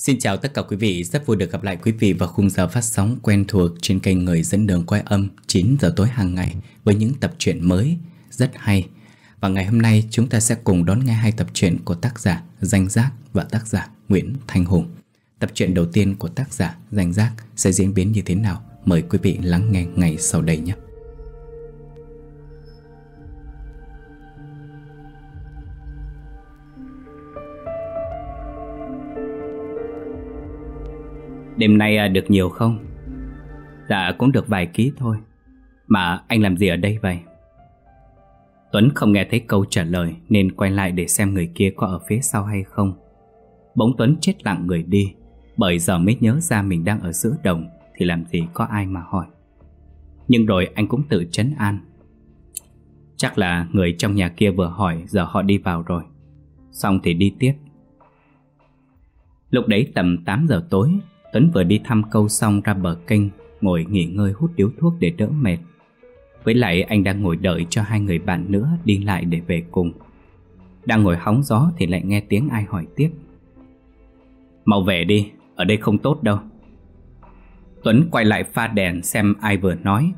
Xin chào tất cả quý vị, rất vui được gặp lại quý vị vào khung giờ phát sóng quen thuộc trên kênh Người Dẫn Đường Quay Âm 9 giờ tối hàng ngày với những tập truyện mới rất hay. Và ngày hôm nay chúng ta sẽ cùng đón nghe hai tập truyện của tác giả Danh Giác và tác giả Nguyễn Thanh Hùng. Tập truyện đầu tiên của tác giả Danh Giác sẽ diễn biến như thế nào? Mời quý vị lắng nghe ngày sau đây nhé. Đêm nay à, được nhiều không? Dạ cũng được vài ký thôi Mà anh làm gì ở đây vậy? Tuấn không nghe thấy câu trả lời Nên quay lại để xem người kia có ở phía sau hay không Bỗng Tuấn chết lặng người đi Bởi giờ mới nhớ ra mình đang ở giữa đồng Thì làm gì có ai mà hỏi Nhưng rồi anh cũng tự chấn an Chắc là người trong nhà kia vừa hỏi Giờ họ đi vào rồi Xong thì đi tiếp Lúc đấy tầm 8 giờ tối Tuấn vừa đi thăm câu xong ra bờ kênh Ngồi nghỉ ngơi hút điếu thuốc để đỡ mệt Với lại anh đang ngồi đợi cho hai người bạn nữa đi lại để về cùng Đang ngồi hóng gió thì lại nghe tiếng ai hỏi tiếp Mau về đi, ở đây không tốt đâu Tuấn quay lại pha đèn xem ai vừa nói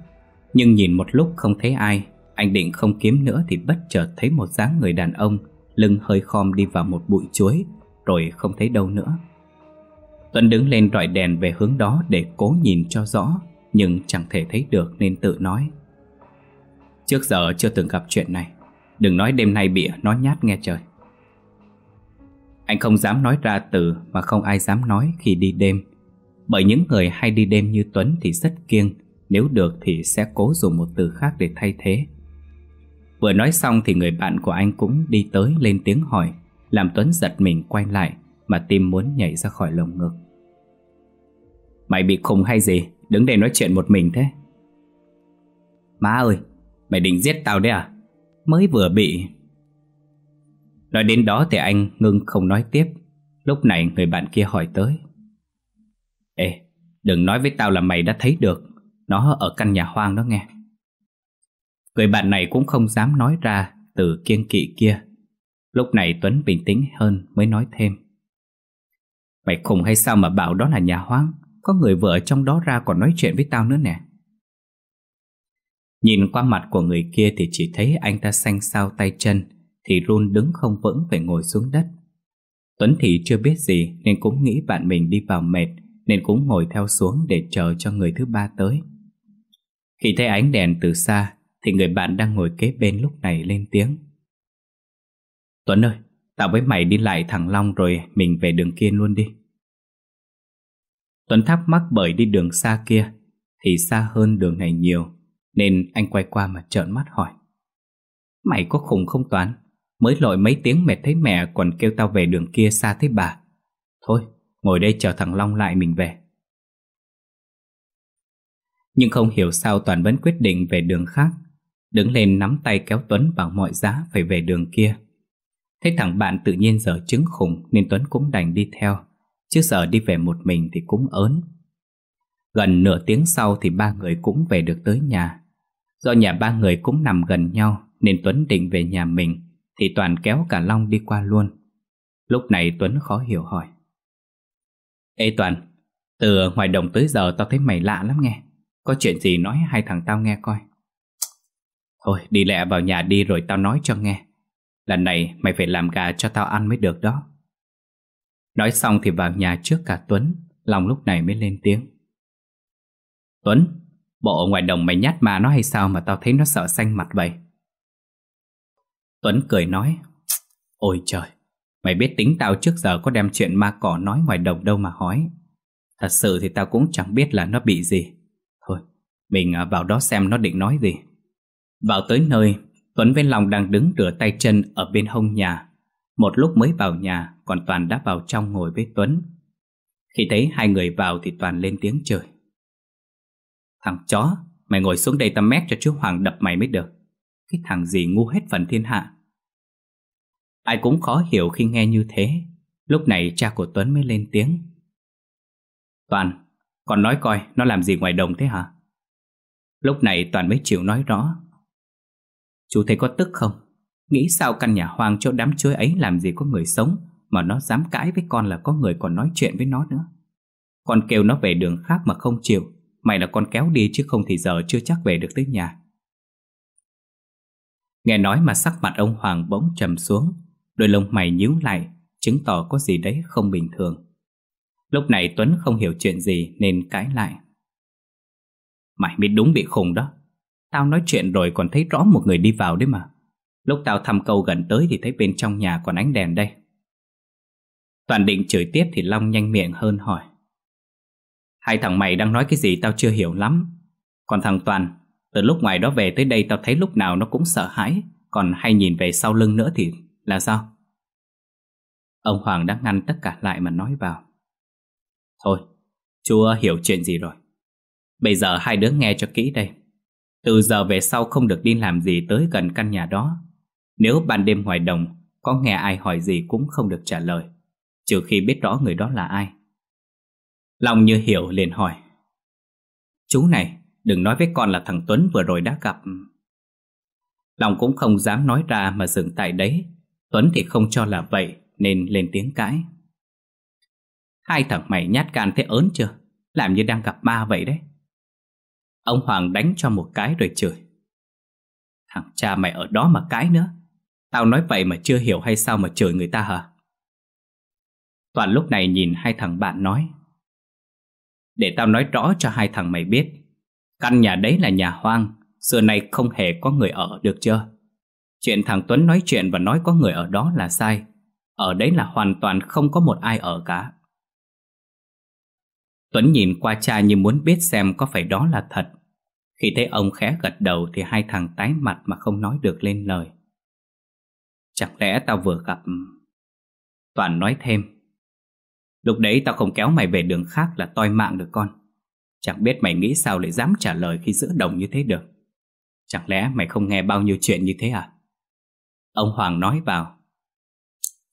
Nhưng nhìn một lúc không thấy ai Anh định không kiếm nữa thì bất chợt thấy một dáng người đàn ông Lưng hơi khom đi vào một bụi chuối Rồi không thấy đâu nữa Tuấn đứng lên rọi đèn về hướng đó để cố nhìn cho rõ Nhưng chẳng thể thấy được nên tự nói Trước giờ chưa từng gặp chuyện này Đừng nói đêm nay bịa nó nhát nghe trời Anh không dám nói ra từ mà không ai dám nói khi đi đêm Bởi những người hay đi đêm như Tuấn thì rất kiêng Nếu được thì sẽ cố dùng một từ khác để thay thế Vừa nói xong thì người bạn của anh cũng đi tới lên tiếng hỏi Làm Tuấn giật mình quay lại mà tim muốn nhảy ra khỏi lồng ngực. Mày bị khùng hay gì? Đứng đây nói chuyện một mình thế? Má ơi, mày định giết tao đấy à? Mới vừa bị... Nói đến đó thì anh ngưng không nói tiếp. Lúc này người bạn kia hỏi tới. Ê, đừng nói với tao là mày đã thấy được. Nó ở căn nhà hoang đó nghe. Người bạn này cũng không dám nói ra từ kiên kỵ kia. Lúc này Tuấn bình tĩnh hơn mới nói thêm. Mày khùng hay sao mà bảo đó là nhà hoang Có người vợ trong đó ra còn nói chuyện với tao nữa nè Nhìn qua mặt của người kia thì chỉ thấy anh ta xanh xao tay chân Thì run đứng không vững phải ngồi xuống đất Tuấn thì chưa biết gì nên cũng nghĩ bạn mình đi vào mệt Nên cũng ngồi theo xuống để chờ cho người thứ ba tới Khi thấy ánh đèn từ xa Thì người bạn đang ngồi kế bên lúc này lên tiếng Tuấn ơi, tao với mày đi lại thẳng Long rồi mình về đường kia luôn đi Tuấn thắc mắc bởi đi đường xa kia Thì xa hơn đường này nhiều Nên anh quay qua mà trợn mắt hỏi Mày có khùng không Toán Mới lội mấy tiếng mệt thấy mẹ Còn kêu tao về đường kia xa thế bà Thôi ngồi đây chờ thằng Long lại mình về Nhưng không hiểu sao Toàn vẫn quyết định về đường khác Đứng lên nắm tay kéo Tuấn bằng mọi giá phải về đường kia Thấy thằng bạn tự nhiên dở chứng khủng Nên Tuấn cũng đành đi theo Chứ sợ đi về một mình thì cũng ớn Gần nửa tiếng sau thì ba người cũng về được tới nhà Do nhà ba người cũng nằm gần nhau Nên Tuấn định về nhà mình Thì Toàn kéo cả Long đi qua luôn Lúc này Tuấn khó hiểu hỏi Ê Toàn Từ ngoài đồng tới giờ tao thấy mày lạ lắm nghe Có chuyện gì nói hai thằng tao nghe coi Thôi đi lẹ vào nhà đi rồi tao nói cho nghe Lần này mày phải làm gà cho tao ăn mới được đó Nói xong thì vào nhà trước cả Tuấn lòng lúc này mới lên tiếng Tuấn Bộ ngoài đồng mày nhát mà nó hay sao Mà tao thấy nó sợ xanh mặt vậy Tuấn cười nói Ôi trời Mày biết tính tao trước giờ có đem chuyện ma cỏ nói ngoài đồng đâu mà hỏi Thật sự thì tao cũng chẳng biết là nó bị gì Thôi Mình à, vào đó xem nó định nói gì Vào tới nơi Tuấn với Long đang đứng rửa tay chân ở bên hông nhà Một lúc mới vào nhà còn Toàn đã vào trong ngồi với Tuấn. Khi thấy hai người vào thì Toàn lên tiếng trời Thằng chó, mày ngồi xuống đây tăm mét cho chú Hoàng đập mày mới được. Cái thằng gì ngu hết phần thiên hạ. Ai cũng khó hiểu khi nghe như thế. Lúc này cha của Tuấn mới lên tiếng. Toàn, còn nói coi nó làm gì ngoài đồng thế hả? Lúc này Toàn mới chịu nói rõ. Chú thấy có tức không? Nghĩ sao căn nhà hoang chỗ đám chuối ấy làm gì có người sống mà nó dám cãi với con là có người còn nói chuyện với nó nữa Con kêu nó về đường khác mà không chịu Mày là con kéo đi chứ không thì giờ chưa chắc về được tới nhà Nghe nói mà sắc mặt ông Hoàng bỗng trầm xuống Đôi lông mày nhíu lại Chứng tỏ có gì đấy không bình thường Lúc này Tuấn không hiểu chuyện gì Nên cãi lại Mày biết đúng bị khùng đó Tao nói chuyện rồi còn thấy rõ một người đi vào đấy mà Lúc tao thăm câu gần tới Thì thấy bên trong nhà còn ánh đèn đây Toàn định chửi tiếp thì Long nhanh miệng hơn hỏi Hai thằng mày đang nói cái gì tao chưa hiểu lắm Còn thằng Toàn Từ lúc ngoài đó về tới đây tao thấy lúc nào nó cũng sợ hãi Còn hay nhìn về sau lưng nữa thì là sao Ông Hoàng đã ngăn tất cả lại mà nói vào Thôi Chúa hiểu chuyện gì rồi Bây giờ hai đứa nghe cho kỹ đây Từ giờ về sau không được đi làm gì tới gần căn nhà đó Nếu ban đêm ngoài đồng Có nghe ai hỏi gì cũng không được trả lời trừ khi biết rõ người đó là ai. Long như hiểu liền hỏi. Chú này, đừng nói với con là thằng Tuấn vừa rồi đã gặp. Long cũng không dám nói ra mà dừng tại đấy. Tuấn thì không cho là vậy nên lên tiếng cãi. Hai thằng mày nhát gan thế ớn chưa? Làm như đang gặp ma vậy đấy. Ông Hoàng đánh cho một cái rồi chửi. Thằng cha mày ở đó mà cãi nữa. Tao nói vậy mà chưa hiểu hay sao mà chửi người ta hả? Toàn lúc này nhìn hai thằng bạn nói Để tao nói rõ cho hai thằng mày biết Căn nhà đấy là nhà hoang Xưa nay không hề có người ở được chưa Chuyện thằng Tuấn nói chuyện và nói có người ở đó là sai Ở đấy là hoàn toàn không có một ai ở cả Tuấn nhìn qua cha như muốn biết xem có phải đó là thật Khi thấy ông khẽ gật đầu thì hai thằng tái mặt mà không nói được lên lời Chẳng lẽ tao vừa gặp Toàn nói thêm Lúc đấy tao không kéo mày về đường khác là toi mạng được con Chẳng biết mày nghĩ sao lại dám trả lời khi giữa đồng như thế được Chẳng lẽ mày không nghe bao nhiêu chuyện như thế à Ông Hoàng nói vào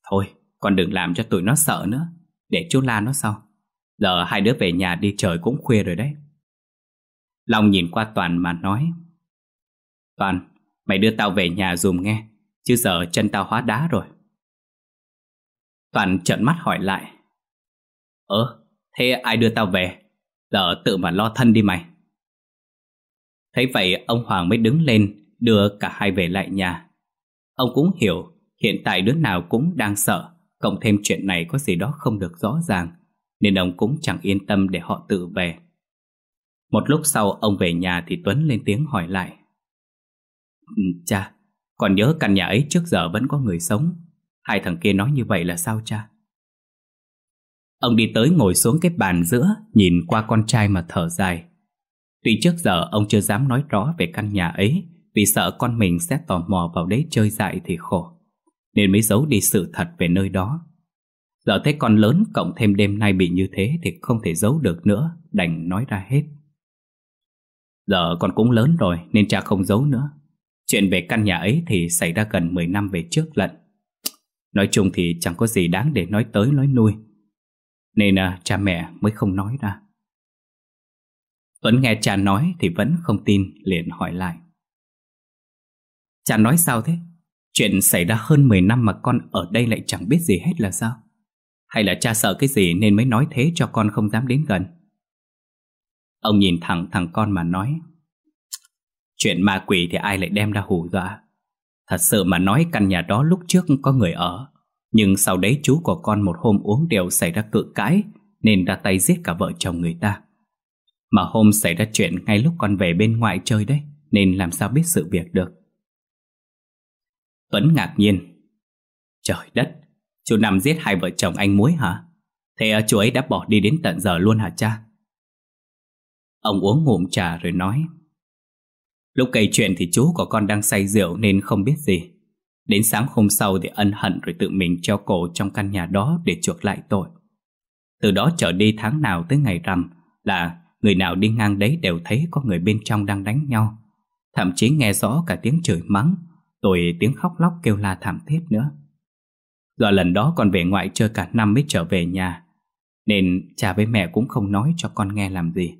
Thôi, con đừng làm cho tụi nó sợ nữa Để chú la nó sau Giờ hai đứa về nhà đi trời cũng khuya rồi đấy Long nhìn qua Toàn mà nói Toàn, mày đưa tao về nhà dùm nghe Chứ giờ chân tao hóa đá rồi Toàn trợn mắt hỏi lại Ờ, thế ai đưa tao về? Giờ tự mà lo thân đi mày. Thấy vậy ông Hoàng mới đứng lên đưa cả hai về lại nhà. Ông cũng hiểu hiện tại đứa nào cũng đang sợ cộng thêm chuyện này có gì đó không được rõ ràng nên ông cũng chẳng yên tâm để họ tự về. Một lúc sau ông về nhà thì Tuấn lên tiếng hỏi lại. Ừ, cha, còn nhớ căn nhà ấy trước giờ vẫn có người sống. Hai thằng kia nói như vậy là sao cha? Ông đi tới ngồi xuống cái bàn giữa Nhìn qua con trai mà thở dài Tuy trước giờ ông chưa dám nói rõ về căn nhà ấy Vì sợ con mình sẽ tò mò vào đấy chơi dại thì khổ Nên mới giấu đi sự thật về nơi đó Giờ thấy con lớn cộng thêm đêm nay bị như thế Thì không thể giấu được nữa Đành nói ra hết Giờ con cũng lớn rồi Nên cha không giấu nữa Chuyện về căn nhà ấy thì xảy ra gần 10 năm về trước lận Nói chung thì chẳng có gì đáng để nói tới nói nuôi nên à, cha mẹ mới không nói ra Tuấn nghe cha nói thì vẫn không tin liền hỏi lại Cha nói sao thế? Chuyện xảy ra hơn 10 năm mà con ở đây lại chẳng biết gì hết là sao? Hay là cha sợ cái gì nên mới nói thế cho con không dám đến gần? Ông nhìn thẳng thằng con mà nói Chuyện ma quỷ thì ai lại đem ra hù dọa Thật sự mà nói căn nhà đó lúc trước có người ở nhưng sau đấy chú của con một hôm uống rượu xảy ra cự cãi Nên ra tay giết cả vợ chồng người ta Mà hôm xảy ra chuyện ngay lúc con về bên ngoại chơi đấy Nên làm sao biết sự việc được Tuấn ngạc nhiên Trời đất Chú nằm giết hai vợ chồng anh muối hả Thế à, chú ấy đã bỏ đi đến tận giờ luôn hả cha Ông uống ngụm trà rồi nói Lúc kể chuyện thì chú của con đang say rượu nên không biết gì Đến sáng hôm sau để ân hận rồi tự mình treo cổ trong căn nhà đó để chuộc lại tội. Từ đó trở đi tháng nào tới ngày rằm là người nào đi ngang đấy đều thấy có người bên trong đang đánh nhau. Thậm chí nghe rõ cả tiếng chửi mắng, rồi tiếng khóc lóc kêu la thảm thiết nữa. Do lần đó còn về ngoại chơi cả năm mới trở về nhà, nên cha với mẹ cũng không nói cho con nghe làm gì.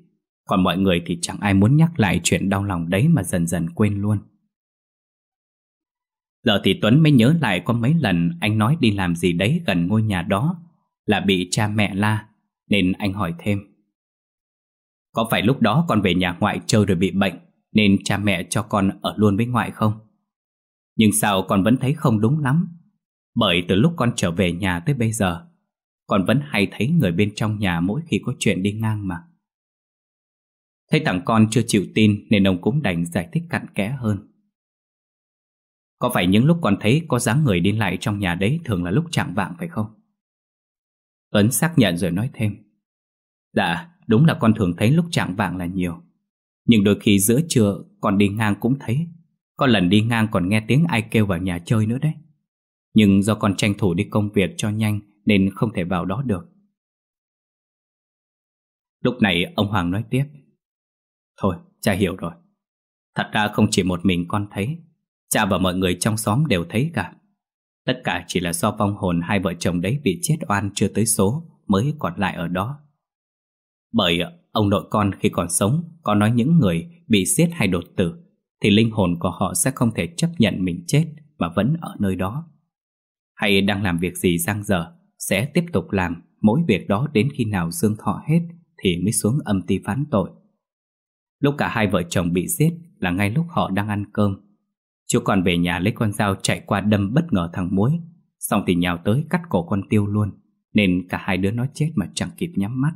Còn mọi người thì chẳng ai muốn nhắc lại chuyện đau lòng đấy mà dần dần quên luôn giờ thì Tuấn mới nhớ lại có mấy lần anh nói đi làm gì đấy gần ngôi nhà đó là bị cha mẹ la, nên anh hỏi thêm. Có phải lúc đó con về nhà ngoại chơi rồi bị bệnh nên cha mẹ cho con ở luôn với ngoại không? Nhưng sao con vẫn thấy không đúng lắm? Bởi từ lúc con trở về nhà tới bây giờ, con vẫn hay thấy người bên trong nhà mỗi khi có chuyện đi ngang mà. Thấy thằng con chưa chịu tin nên ông cũng đành giải thích cặn kẽ hơn. Có phải những lúc con thấy có dáng người đi lại trong nhà đấy thường là lúc chạng vạng phải không? Tuấn xác nhận rồi nói thêm. Dạ, đúng là con thường thấy lúc chạng vạng là nhiều. Nhưng đôi khi giữa trưa con đi ngang cũng thấy. Có lần đi ngang còn nghe tiếng ai kêu vào nhà chơi nữa đấy. Nhưng do con tranh thủ đi công việc cho nhanh nên không thể vào đó được. Lúc này ông Hoàng nói tiếp. Thôi, cha hiểu rồi. Thật ra không chỉ một mình con thấy Cha và mọi người trong xóm đều thấy cả Tất cả chỉ là do vong hồn hai vợ chồng đấy bị chết oan chưa tới số mới còn lại ở đó. Bởi ông nội con khi còn sống có nói những người bị giết hay đột tử thì linh hồn của họ sẽ không thể chấp nhận mình chết mà vẫn ở nơi đó. Hay đang làm việc gì giang dở sẽ tiếp tục làm mỗi việc đó đến khi nào dương thọ hết thì mới xuống âm ti phán tội. Lúc cả hai vợ chồng bị giết là ngay lúc họ đang ăn cơm Chú còn về nhà lấy con dao chạy qua đâm bất ngờ thằng muối Xong thì nhào tới cắt cổ con tiêu luôn Nên cả hai đứa nó chết mà chẳng kịp nhắm mắt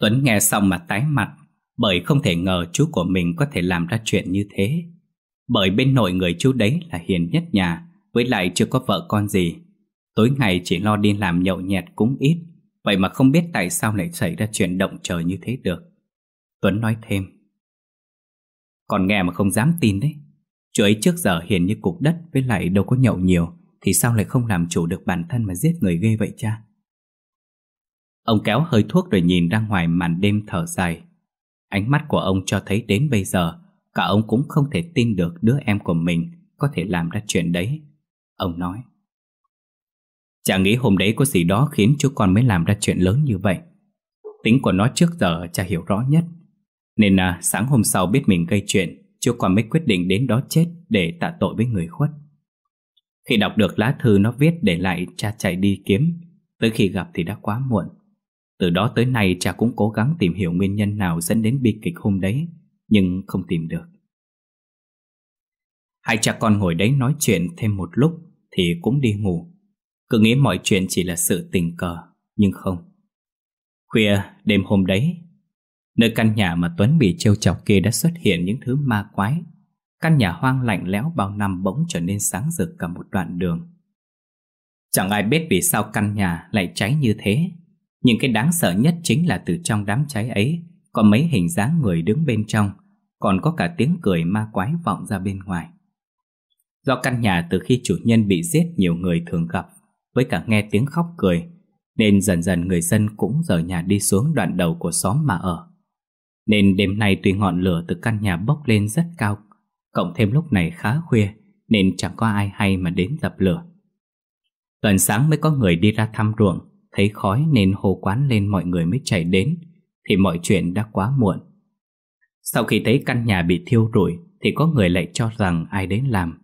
Tuấn nghe xong mà tái mặt Bởi không thể ngờ chú của mình có thể làm ra chuyện như thế Bởi bên nội người chú đấy là hiền nhất nhà Với lại chưa có vợ con gì Tối ngày chỉ lo đi làm nhậu nhẹt cũng ít Vậy mà không biết tại sao lại xảy ra chuyện động trời như thế được Tuấn nói thêm Còn nghe mà không dám tin đấy Chú ấy trước giờ hiền như cục đất Với lại đâu có nhậu nhiều Thì sao lại không làm chủ được bản thân mà giết người ghê vậy cha Ông kéo hơi thuốc rồi nhìn ra ngoài màn đêm thở dài Ánh mắt của ông cho thấy đến bây giờ Cả ông cũng không thể tin được đứa em của mình Có thể làm ra chuyện đấy Ông nói Chả nghĩ hôm đấy có gì đó khiến chú con mới làm ra chuyện lớn như vậy Tính của nó trước giờ cha hiểu rõ nhất Nên à, sáng hôm sau biết mình gây chuyện Chúa còn mới quyết định đến đó chết để tạ tội với người khuất. Khi đọc được lá thư nó viết để lại cha chạy đi kiếm, tới khi gặp thì đã quá muộn. Từ đó tới nay cha cũng cố gắng tìm hiểu nguyên nhân nào dẫn đến bi kịch hôm đấy, nhưng không tìm được. Hai cha con ngồi đấy nói chuyện thêm một lúc thì cũng đi ngủ. Cứ nghĩ mọi chuyện chỉ là sự tình cờ, nhưng không. Khuya, đêm hôm đấy, Nơi căn nhà mà Tuấn bị trêu chọc kia đã xuất hiện những thứ ma quái. Căn nhà hoang lạnh lẽo bao năm bỗng trở nên sáng rực cả một đoạn đường. Chẳng ai biết vì sao căn nhà lại cháy như thế. Nhưng cái đáng sợ nhất chính là từ trong đám cháy ấy có mấy hình dáng người đứng bên trong, còn có cả tiếng cười ma quái vọng ra bên ngoài. Do căn nhà từ khi chủ nhân bị giết nhiều người thường gặp, với cả nghe tiếng khóc cười, nên dần dần người dân cũng rời nhà đi xuống đoạn đầu của xóm mà ở. Nên đêm nay tuy ngọn lửa từ căn nhà bốc lên rất cao Cộng thêm lúc này khá khuya Nên chẳng có ai hay mà đến dập lửa Gần sáng mới có người đi ra thăm ruộng Thấy khói nên hồ quán lên mọi người mới chạy đến Thì mọi chuyện đã quá muộn Sau khi thấy căn nhà bị thiêu rụi Thì có người lại cho rằng ai đến làm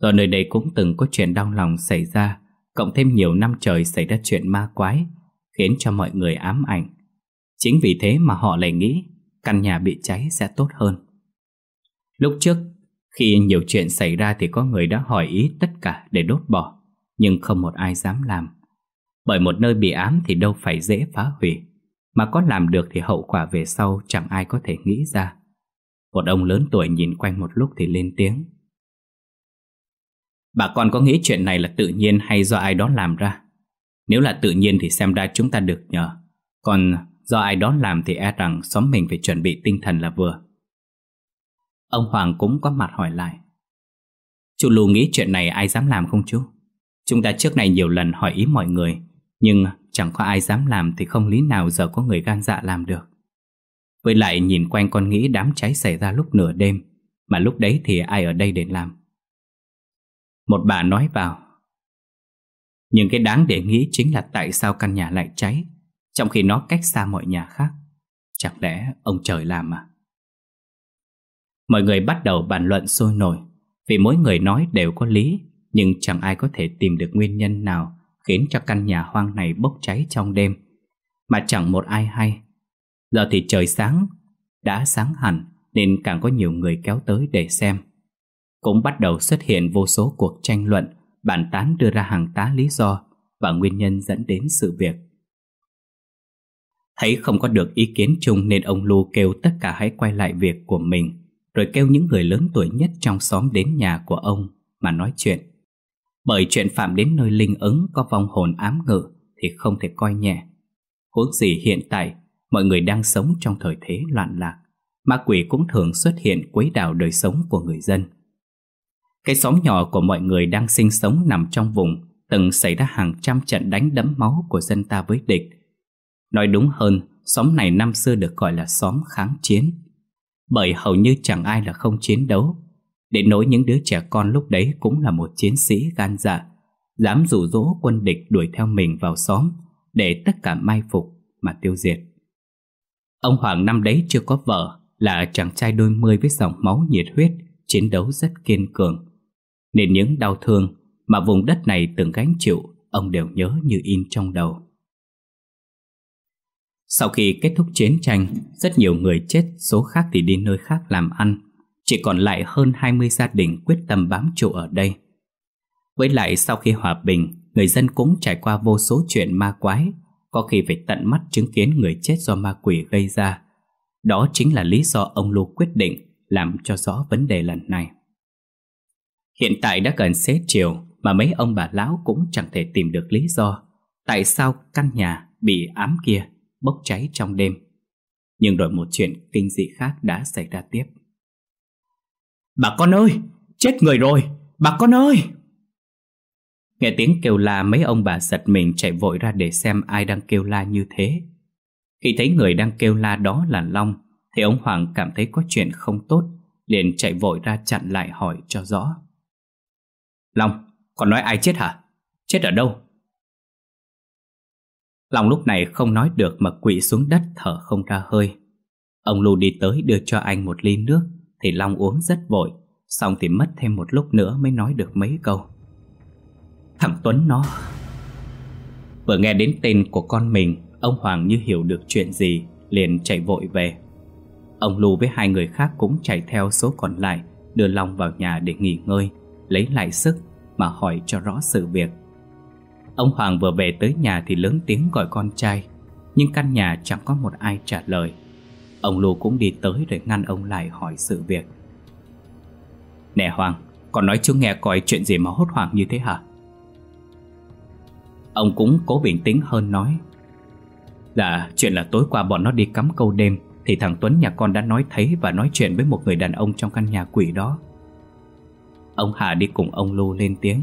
Do nơi đây cũng từng có chuyện đau lòng xảy ra Cộng thêm nhiều năm trời xảy ra chuyện ma quái Khiến cho mọi người ám ảnh Chính vì thế mà họ lại nghĩ căn nhà bị cháy sẽ tốt hơn. Lúc trước, khi nhiều chuyện xảy ra thì có người đã hỏi ý tất cả để đốt bỏ, nhưng không một ai dám làm. Bởi một nơi bị ám thì đâu phải dễ phá hủy, mà có làm được thì hậu quả về sau chẳng ai có thể nghĩ ra. Một ông lớn tuổi nhìn quanh một lúc thì lên tiếng. Bà con có nghĩ chuyện này là tự nhiên hay do ai đó làm ra? Nếu là tự nhiên thì xem ra chúng ta được nhờ. Còn do ai đó làm thì e rằng xóm mình phải chuẩn bị tinh thần là vừa. Ông Hoàng cũng có mặt hỏi lại. Chú Lù nghĩ chuyện này ai dám làm không chú? Chúng ta trước này nhiều lần hỏi ý mọi người, nhưng chẳng có ai dám làm thì không lý nào giờ có người gan dạ làm được. Với lại nhìn quanh con nghĩ đám cháy xảy ra lúc nửa đêm, mà lúc đấy thì ai ở đây để làm. Một bà nói vào, nhưng cái đáng để nghĩ chính là tại sao căn nhà lại cháy trong khi nó cách xa mọi nhà khác Chẳng lẽ ông trời làm à Mọi người bắt đầu bàn luận sôi nổi Vì mỗi người nói đều có lý Nhưng chẳng ai có thể tìm được nguyên nhân nào Khiến cho căn nhà hoang này bốc cháy trong đêm Mà chẳng một ai hay Giờ thì trời sáng Đã sáng hẳn Nên càng có nhiều người kéo tới để xem Cũng bắt đầu xuất hiện vô số cuộc tranh luận Bàn tán đưa ra hàng tá lý do Và nguyên nhân dẫn đến sự việc Thấy không có được ý kiến chung nên ông Lu kêu tất cả hãy quay lại việc của mình, rồi kêu những người lớn tuổi nhất trong xóm đến nhà của ông mà nói chuyện. Bởi chuyện phạm đến nơi linh ứng có vong hồn ám ngự thì không thể coi nhẹ. Huống gì hiện tại, mọi người đang sống trong thời thế loạn lạc, ma quỷ cũng thường xuất hiện quấy đảo đời sống của người dân. Cái xóm nhỏ của mọi người đang sinh sống nằm trong vùng từng xảy ra hàng trăm trận đánh đẫm máu của dân ta với địch Nói đúng hơn, xóm này năm xưa được gọi là xóm kháng chiến Bởi hầu như chẳng ai là không chiến đấu Để nối những đứa trẻ con lúc đấy cũng là một chiến sĩ gan dạ Dám rủ rỗ quân địch đuổi theo mình vào xóm Để tất cả mai phục mà tiêu diệt Ông Hoàng năm đấy chưa có vợ Là chàng trai đôi mươi với dòng máu nhiệt huyết Chiến đấu rất kiên cường Nên những đau thương mà vùng đất này từng gánh chịu Ông đều nhớ như in trong đầu sau khi kết thúc chiến tranh, rất nhiều người chết, số khác thì đi nơi khác làm ăn. Chỉ còn lại hơn 20 gia đình quyết tâm bám trụ ở đây. Với lại sau khi hòa bình, người dân cũng trải qua vô số chuyện ma quái, có khi phải tận mắt chứng kiến người chết do ma quỷ gây ra. Đó chính là lý do ông Lu quyết định làm cho rõ vấn đề lần này. Hiện tại đã gần xế chiều mà mấy ông bà lão cũng chẳng thể tìm được lý do tại sao căn nhà bị ám kia bốc cháy trong đêm. Nhưng rồi một chuyện kinh dị khác đã xảy ra tiếp. Bà con ơi, chết người rồi, bà con ơi! Nghe tiếng kêu la mấy ông bà giật mình chạy vội ra để xem ai đang kêu la như thế. Khi thấy người đang kêu la đó là Long, thì ông Hoàng cảm thấy có chuyện không tốt, liền chạy vội ra chặn lại hỏi cho rõ. Long, còn nói ai chết hả? Chết ở đâu? Long lúc này không nói được mà quỵ xuống đất thở không ra hơi. Ông Lưu đi tới đưa cho anh một ly nước thì Long uống rất vội, xong thì mất thêm một lúc nữa mới nói được mấy câu. Thằng Tuấn nó... Vừa nghe đến tên của con mình, ông Hoàng như hiểu được chuyện gì, liền chạy vội về. Ông Lưu với hai người khác cũng chạy theo số còn lại, đưa Long vào nhà để nghỉ ngơi, lấy lại sức mà hỏi cho rõ sự việc. Ông Hoàng vừa về tới nhà thì lớn tiếng gọi con trai Nhưng căn nhà chẳng có một ai trả lời Ông Lu cũng đi tới rồi ngăn ông lại hỏi sự việc Nè Hoàng, còn nói chưa nghe coi chuyện gì mà hốt hoảng như thế hả? Ông cũng cố bình tĩnh hơn nói Là chuyện là tối qua bọn nó đi cắm câu đêm Thì thằng Tuấn nhà con đã nói thấy và nói chuyện với một người đàn ông trong căn nhà quỷ đó Ông Hà đi cùng ông Lu lên tiếng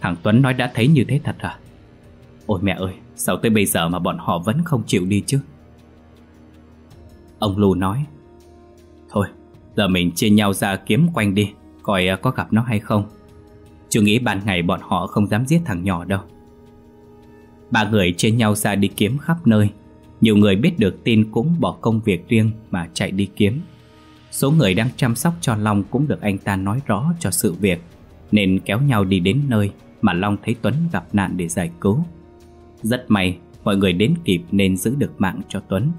Thằng Tuấn nói đã thấy như thế thật à Ôi mẹ ơi Sao tới bây giờ mà bọn họ vẫn không chịu đi chứ Ông Lù nói Thôi Giờ mình chia nhau ra kiếm quanh đi Coi à, có gặp nó hay không Chưa nghĩ ban ngày bọn họ không dám giết thằng nhỏ đâu Ba người chia nhau ra đi kiếm khắp nơi Nhiều người biết được tin cũng bỏ công việc riêng mà chạy đi kiếm Số người đang chăm sóc cho Long cũng được anh ta nói rõ cho sự việc Nên kéo nhau đi đến nơi mà Long thấy Tuấn gặp nạn để giải cứu. Rất may, mọi người đến kịp nên giữ được mạng cho Tuấn.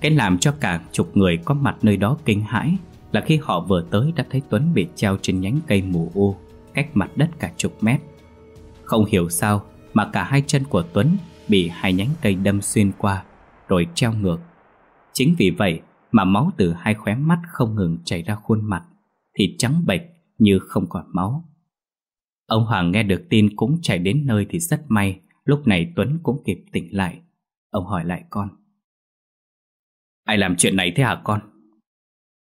Cái làm cho cả chục người có mặt nơi đó kinh hãi là khi họ vừa tới đã thấy Tuấn bị treo trên nhánh cây mù ô cách mặt đất cả chục mét. Không hiểu sao mà cả hai chân của Tuấn bị hai nhánh cây đâm xuyên qua, rồi treo ngược. Chính vì vậy mà máu từ hai khóe mắt không ngừng chảy ra khuôn mặt, thì trắng bệch như không còn máu. Ông Hoàng nghe được tin cũng chạy đến nơi thì rất may, lúc này Tuấn cũng kịp tỉnh lại. Ông hỏi lại con. Ai làm chuyện này thế hả con?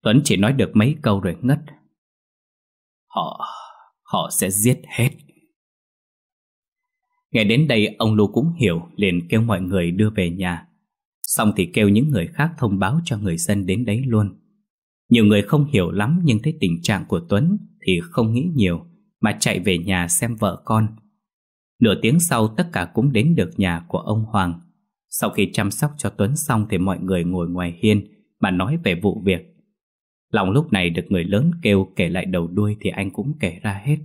Tuấn chỉ nói được mấy câu rồi ngất. Họ... họ sẽ giết hết. Nghe đến đây ông Lu cũng hiểu liền kêu mọi người đưa về nhà. Xong thì kêu những người khác thông báo cho người dân đến đấy luôn. Nhiều người không hiểu lắm nhưng thấy tình trạng của Tuấn thì không nghĩ nhiều mà chạy về nhà xem vợ con. Nửa tiếng sau tất cả cũng đến được nhà của ông Hoàng. Sau khi chăm sóc cho Tuấn xong thì mọi người ngồi ngoài hiên mà nói về vụ việc. Lòng lúc này được người lớn kêu kể lại đầu đuôi thì anh cũng kể ra hết.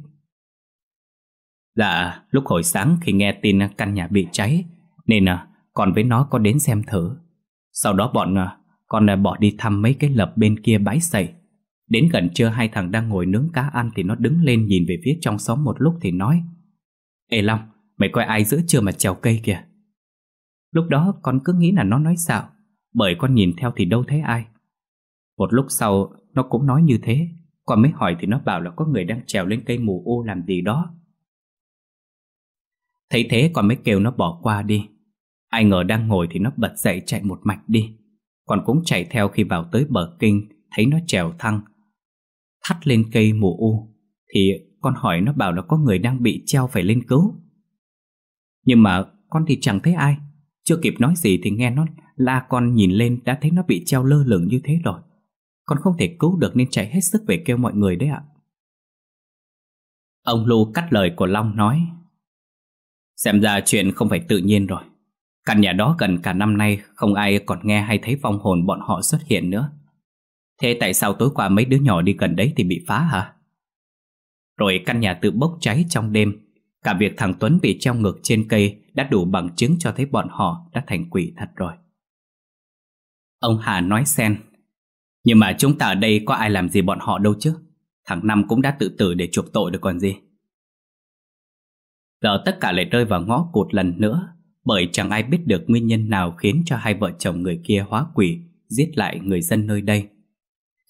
Dạ, lúc hồi sáng khi nghe tin căn nhà bị cháy nên à, con với nó có đến xem thử. Sau đó bọn à, con à, bỏ đi thăm mấy cái lập bên kia bãi sậy Đến gần trưa hai thằng đang ngồi nướng cá ăn thì nó đứng lên nhìn về phía trong xóm một lúc thì nói Ê Long, mày coi ai giữa trưa mà trèo cây kìa Lúc đó con cứ nghĩ là nó nói xạo Bởi con nhìn theo thì đâu thấy ai Một lúc sau nó cũng nói như thế Con mới hỏi thì nó bảo là có người đang trèo lên cây mù ô làm gì đó Thấy thế con mới kêu nó bỏ qua đi Ai ngờ đang ngồi thì nó bật dậy chạy một mạch đi con cũng chạy theo khi vào tới bờ kinh Thấy nó trèo thăng thắt lên cây mù u thì con hỏi nó bảo là có người đang bị treo phải lên cứu. Nhưng mà con thì chẳng thấy ai, chưa kịp nói gì thì nghe nó la con nhìn lên đã thấy nó bị treo lơ lửng như thế rồi. Con không thể cứu được nên chạy hết sức về kêu mọi người đấy ạ. Ông Lu cắt lời của Long nói Xem ra chuyện không phải tự nhiên rồi Căn nhà đó gần cả năm nay không ai còn nghe hay thấy vong hồn bọn họ xuất hiện nữa Thế tại sao tối qua mấy đứa nhỏ đi gần đấy thì bị phá hả? Rồi căn nhà tự bốc cháy trong đêm Cả việc thằng Tuấn bị treo ngược trên cây Đã đủ bằng chứng cho thấy bọn họ đã thành quỷ thật rồi Ông Hà nói xen Nhưng mà chúng ta ở đây có ai làm gì bọn họ đâu chứ Thằng Năm cũng đã tự tử để chuộc tội được còn gì Giờ tất cả lại rơi vào ngõ cụt lần nữa Bởi chẳng ai biết được nguyên nhân nào khiến cho hai vợ chồng người kia hóa quỷ Giết lại người dân nơi đây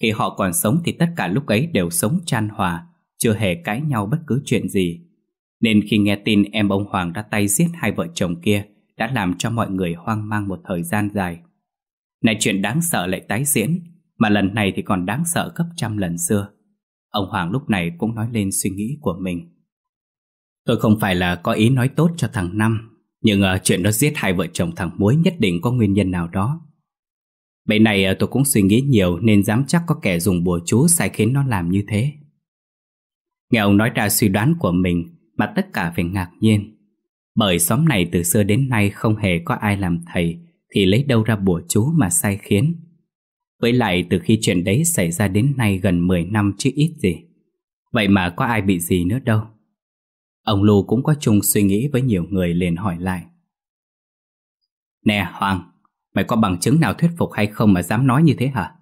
khi họ còn sống thì tất cả lúc ấy đều sống chan hòa, chưa hề cãi nhau bất cứ chuyện gì. Nên khi nghe tin em ông Hoàng ra tay giết hai vợ chồng kia đã làm cho mọi người hoang mang một thời gian dài. Này chuyện đáng sợ lại tái diễn, mà lần này thì còn đáng sợ gấp trăm lần xưa. Ông Hoàng lúc này cũng nói lên suy nghĩ của mình. Tôi không phải là có ý nói tốt cho thằng Năm, nhưng uh, chuyện đó giết hai vợ chồng thằng Muối nhất định có nguyên nhân nào đó. Bấy này ờ, tôi cũng suy nghĩ nhiều nên dám chắc có kẻ dùng bùa chú sai khiến nó làm như thế. Nghe ông nói ra suy đoán của mình mà tất cả phải ngạc nhiên. Bởi xóm này từ xưa đến nay không hề có ai làm thầy thì lấy đâu ra bùa chú mà sai khiến. Với lại từ khi chuyện đấy xảy ra đến nay gần 10 năm chứ ít gì. Vậy mà có ai bị gì nữa đâu. Ông Lu cũng có chung suy nghĩ với nhiều người liền hỏi lại. Nè Hoàng, Mày có bằng chứng nào thuyết phục hay không mà dám nói như thế hả?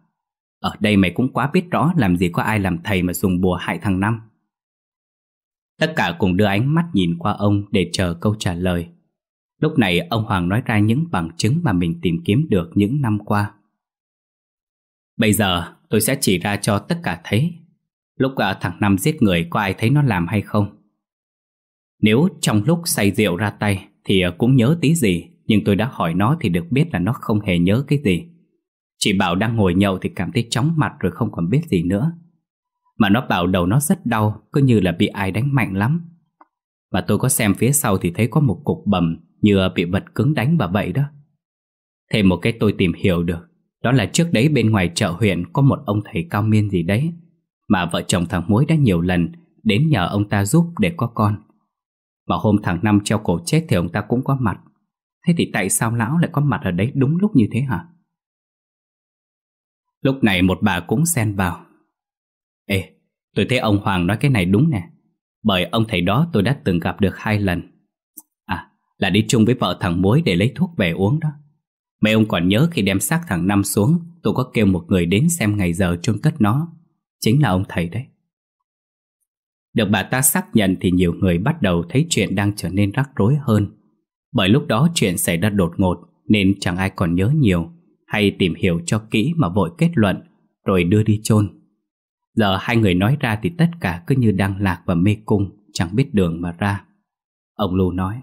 Ở đây mày cũng quá biết rõ làm gì có ai làm thầy mà dùng bùa hại thằng Năm. Tất cả cùng đưa ánh mắt nhìn qua ông để chờ câu trả lời. Lúc này ông Hoàng nói ra những bằng chứng mà mình tìm kiếm được những năm qua. Bây giờ tôi sẽ chỉ ra cho tất cả thấy. Lúc à, thằng Năm giết người có ai thấy nó làm hay không? Nếu trong lúc say rượu ra tay thì à, cũng nhớ tí gì nhưng tôi đã hỏi nó thì được biết là nó không hề nhớ cái gì Chị bảo đang ngồi nhậu thì cảm thấy chóng mặt rồi không còn biết gì nữa Mà nó bảo đầu nó rất đau Cứ như là bị ai đánh mạnh lắm Mà tôi có xem phía sau thì thấy có một cục bầm Như bị vật cứng đánh và vậy đó Thêm một cái tôi tìm hiểu được Đó là trước đấy bên ngoài chợ huyện Có một ông thầy cao miên gì đấy Mà vợ chồng thằng Muối đã nhiều lần Đến nhờ ông ta giúp để có con Mà hôm thằng Năm treo cổ chết Thì ông ta cũng có mặt Thế thì tại sao lão lại có mặt ở đấy đúng lúc như thế hả? Lúc này một bà cũng xen vào Ê, tôi thấy ông Hoàng nói cái này đúng nè Bởi ông thầy đó tôi đã từng gặp được hai lần À, là đi chung với vợ thằng Muối để lấy thuốc về uống đó Mấy ông còn nhớ khi đem xác thằng Năm xuống Tôi có kêu một người đến xem ngày giờ chôn cất nó Chính là ông thầy đấy Được bà ta xác nhận thì nhiều người bắt đầu thấy chuyện đang trở nên rắc rối hơn bởi lúc đó chuyện xảy ra đột ngột Nên chẳng ai còn nhớ nhiều Hay tìm hiểu cho kỹ mà vội kết luận Rồi đưa đi chôn Giờ hai người nói ra thì tất cả cứ như đang lạc và mê cung Chẳng biết đường mà ra Ông Lu nói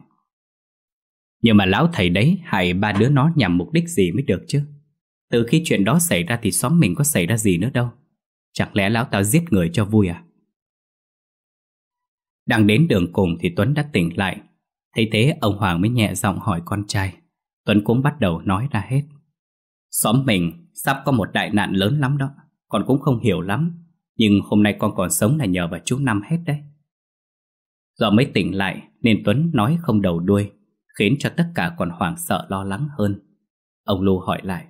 Nhưng mà lão thầy đấy hại ba đứa nó nhằm mục đích gì mới được chứ Từ khi chuyện đó xảy ra thì xóm mình có xảy ra gì nữa đâu Chẳng lẽ lão ta giết người cho vui à Đang đến đường cùng thì Tuấn đã tỉnh lại Thấy thế ông Hoàng mới nhẹ giọng hỏi con trai Tuấn cũng bắt đầu nói ra hết Xóm mình sắp có một đại nạn lớn lắm đó Con cũng không hiểu lắm Nhưng hôm nay con còn sống là nhờ vào chú Năm hết đấy Do mới tỉnh lại nên Tuấn nói không đầu đuôi Khiến cho tất cả còn hoảng sợ lo lắng hơn Ông Lu hỏi lại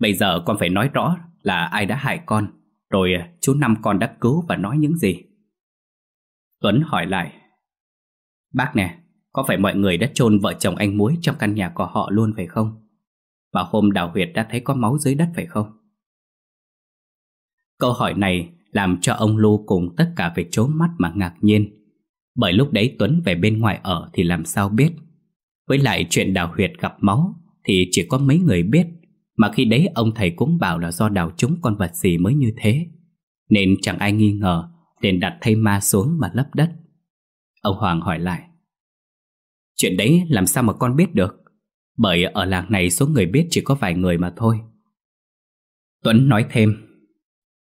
Bây giờ con phải nói rõ là ai đã hại con Rồi chú Năm con đã cứu và nói những gì Tuấn hỏi lại Bác nè, có phải mọi người đã chôn vợ chồng anh Muối trong căn nhà của họ luôn phải không? Và hôm đào huyệt đã thấy có máu dưới đất phải không? Câu hỏi này làm cho ông Lu cùng tất cả về chố mắt mà ngạc nhiên. Bởi lúc đấy Tuấn về bên ngoài ở thì làm sao biết. Với lại chuyện đào huyệt gặp máu thì chỉ có mấy người biết, mà khi đấy ông thầy cũng bảo là do đào trúng con vật gì mới như thế. Nên chẳng ai nghi ngờ, nên đặt thây ma xuống mà lấp đất. Ông Hoàng hỏi lại Chuyện đấy làm sao mà con biết được Bởi ở làng này số người biết chỉ có vài người mà thôi Tuấn nói thêm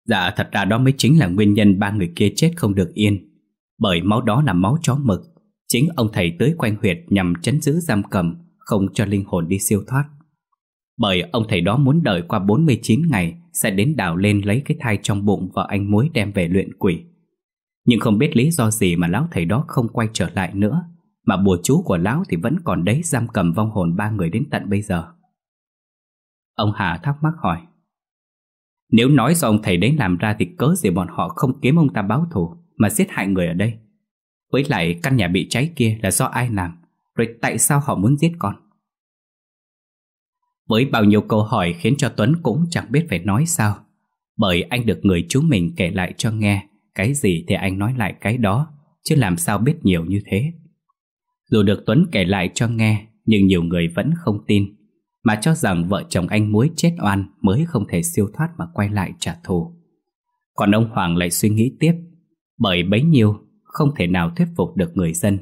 Dạ thật ra đó mới chính là nguyên nhân ba người kia chết không được yên Bởi máu đó là máu chó mực Chính ông thầy tới quanh huyệt nhằm chấn giữ giam cầm Không cho linh hồn đi siêu thoát Bởi ông thầy đó muốn đợi qua 49 ngày Sẽ đến đảo lên lấy cái thai trong bụng vợ anh muối đem về luyện quỷ nhưng không biết lý do gì mà lão thầy đó không quay trở lại nữa Mà bùa chú của lão thì vẫn còn đấy giam cầm vong hồn ba người đến tận bây giờ Ông Hà thắc mắc hỏi Nếu nói do ông thầy đấy làm ra thì cớ gì bọn họ không kiếm ông ta báo thù Mà giết hại người ở đây Với lại căn nhà bị cháy kia là do ai làm Rồi tại sao họ muốn giết con Với bao nhiêu câu hỏi khiến cho Tuấn cũng chẳng biết phải nói sao Bởi anh được người chú mình kể lại cho nghe cái gì thì anh nói lại cái đó Chứ làm sao biết nhiều như thế Dù được Tuấn kể lại cho nghe Nhưng nhiều người vẫn không tin Mà cho rằng vợ chồng anh muối chết oan Mới không thể siêu thoát mà quay lại trả thù Còn ông Hoàng lại suy nghĩ tiếp Bởi bấy nhiêu Không thể nào thuyết phục được người dân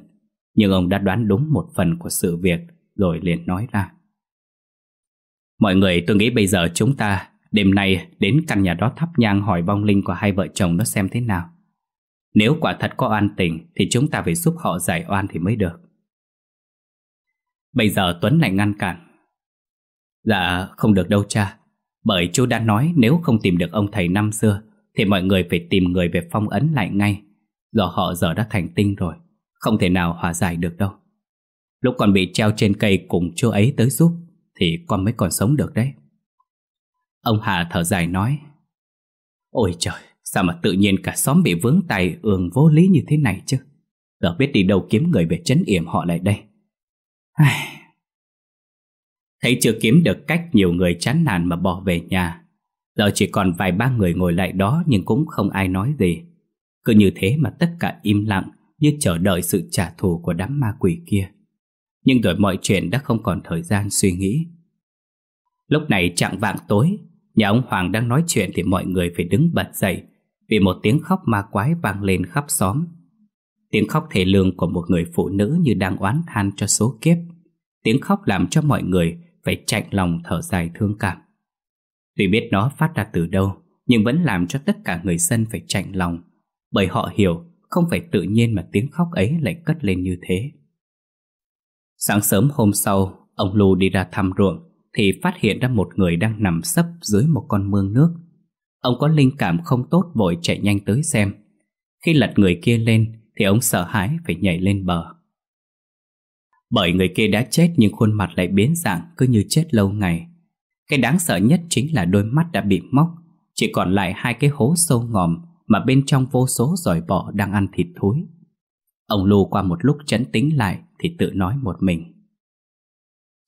Nhưng ông đã đoán đúng một phần của sự việc Rồi liền nói ra Mọi người tôi nghĩ bây giờ chúng ta Đêm nay đến căn nhà đó thắp nhang hỏi vong linh của hai vợ chồng nó xem thế nào Nếu quả thật có oan tình Thì chúng ta phải giúp họ giải oan thì mới được Bây giờ Tuấn lại ngăn cản Dạ không được đâu cha Bởi chú đã nói nếu không tìm được ông thầy năm xưa Thì mọi người phải tìm người về phong ấn lại ngay Do họ giờ đã thành tinh rồi Không thể nào hòa giải được đâu Lúc còn bị treo trên cây cùng chú ấy tới giúp Thì con mới còn sống được đấy Ông Hà thở dài nói Ôi trời, sao mà tự nhiên cả xóm bị vướng tay ường vô lý như thế này chứ Tớ biết đi đâu kiếm người về chấn yểm họ lại đây Ai... Thấy chưa kiếm được cách nhiều người chán nản mà bỏ về nhà Giờ chỉ còn vài ba người ngồi lại đó nhưng cũng không ai nói gì Cứ như thế mà tất cả im lặng như chờ đợi sự trả thù của đám ma quỷ kia Nhưng rồi mọi chuyện đã không còn thời gian suy nghĩ Lúc này trạng vạng tối Nhà ông Hoàng đang nói chuyện thì mọi người phải đứng bật dậy vì một tiếng khóc ma quái vang lên khắp xóm. Tiếng khóc thể lương của một người phụ nữ như đang oán than cho số kiếp. Tiếng khóc làm cho mọi người phải chạy lòng thở dài thương cảm. Tuy biết nó phát ra từ đâu, nhưng vẫn làm cho tất cả người dân phải chạy lòng, bởi họ hiểu không phải tự nhiên mà tiếng khóc ấy lại cất lên như thế. Sáng sớm hôm sau, ông Lu đi ra thăm ruộng thì phát hiện ra một người đang nằm sấp dưới một con mương nước. Ông có linh cảm không tốt vội chạy nhanh tới xem. Khi lật người kia lên thì ông sợ hãi phải nhảy lên bờ. Bởi người kia đã chết nhưng khuôn mặt lại biến dạng cứ như chết lâu ngày. Cái đáng sợ nhất chính là đôi mắt đã bị móc, chỉ còn lại hai cái hố sâu ngòm mà bên trong vô số giỏi bọ đang ăn thịt thối. Ông lù qua một lúc chấn tĩnh lại thì tự nói một mình.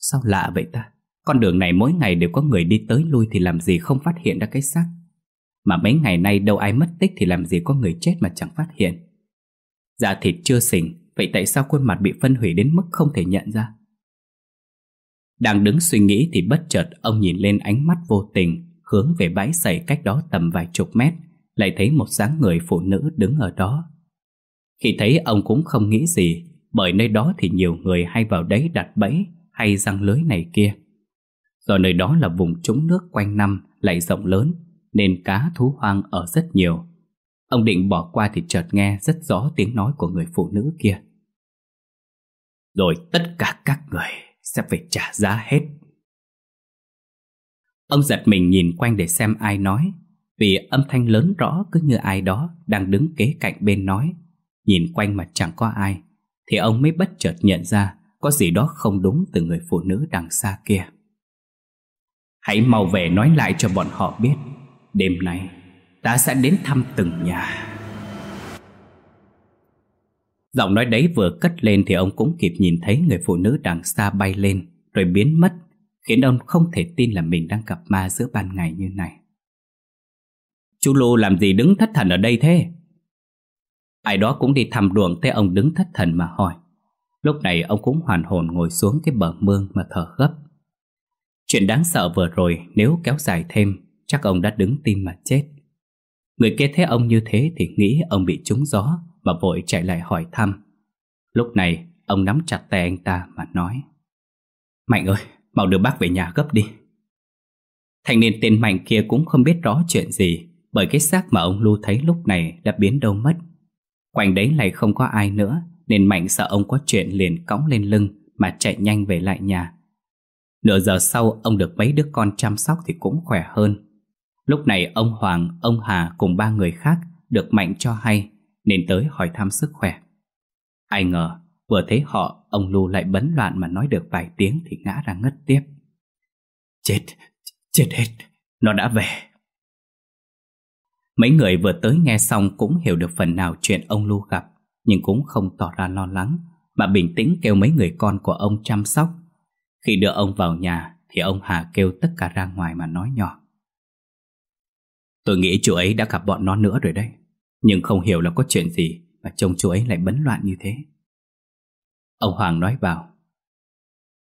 Sao lạ vậy ta? Con đường này mỗi ngày đều có người đi tới lui thì làm gì không phát hiện ra cái xác. Mà mấy ngày nay đâu ai mất tích thì làm gì có người chết mà chẳng phát hiện. Da thịt chưa sình, vậy tại sao khuôn mặt bị phân hủy đến mức không thể nhận ra? Đang đứng suy nghĩ thì bất chợt ông nhìn lên ánh mắt vô tình, hướng về bãi sậy cách đó tầm vài chục mét, lại thấy một dáng người phụ nữ đứng ở đó. Khi thấy ông cũng không nghĩ gì, bởi nơi đó thì nhiều người hay vào đấy đặt bẫy hay răng lưới này kia. Do nơi đó là vùng trũng nước quanh năm lại rộng lớn Nên cá thú hoang ở rất nhiều Ông định bỏ qua thì chợt nghe rất rõ tiếng nói của người phụ nữ kia Rồi tất cả các người sẽ phải trả giá hết Ông giật mình nhìn quanh để xem ai nói Vì âm thanh lớn rõ cứ như ai đó đang đứng kế cạnh bên nói Nhìn quanh mà chẳng có ai Thì ông mới bất chợt nhận ra có gì đó không đúng từ người phụ nữ đằng xa kia Hãy mau về nói lại cho bọn họ biết Đêm nay ta sẽ đến thăm từng nhà Giọng nói đấy vừa cất lên thì ông cũng kịp nhìn thấy người phụ nữ đằng xa bay lên rồi biến mất khiến ông không thể tin là mình đang gặp ma giữa ban ngày như này. Chú Lô làm gì đứng thất thần ở đây thế? Ai đó cũng đi thăm ruộng thế ông đứng thất thần mà hỏi. Lúc này ông cũng hoàn hồn ngồi xuống cái bờ mương mà thở gấp. Chuyện đáng sợ vừa rồi nếu kéo dài thêm Chắc ông đã đứng tim mà chết Người kia thấy ông như thế thì nghĩ ông bị trúng gió Mà vội chạy lại hỏi thăm Lúc này ông nắm chặt tay anh ta mà nói Mạnh ơi, mau đưa bác về nhà gấp đi Thanh niên tên Mạnh kia cũng không biết rõ chuyện gì Bởi cái xác mà ông lưu thấy lúc này đã biến đâu mất Quanh đấy lại không có ai nữa Nên Mạnh sợ ông có chuyện liền cõng lên lưng Mà chạy nhanh về lại nhà Nửa giờ sau ông được mấy đứa con chăm sóc thì cũng khỏe hơn Lúc này ông Hoàng, ông Hà cùng ba người khác được Mạnh cho hay Nên tới hỏi thăm sức khỏe Ai ngờ vừa thấy họ ông Lu lại bấn loạn mà nói được vài tiếng thì ngã ra ngất tiếp Chết, chết hết, nó đã về Mấy người vừa tới nghe xong cũng hiểu được phần nào chuyện ông Lu gặp Nhưng cũng không tỏ ra lo lắng Mà bình tĩnh kêu mấy người con của ông chăm sóc khi đưa ông vào nhà Thì ông Hà kêu tất cả ra ngoài mà nói nhỏ Tôi nghĩ chú ấy đã gặp bọn nó nữa rồi đấy Nhưng không hiểu là có chuyện gì Mà trông chú ấy lại bấn loạn như thế Ông Hoàng nói vào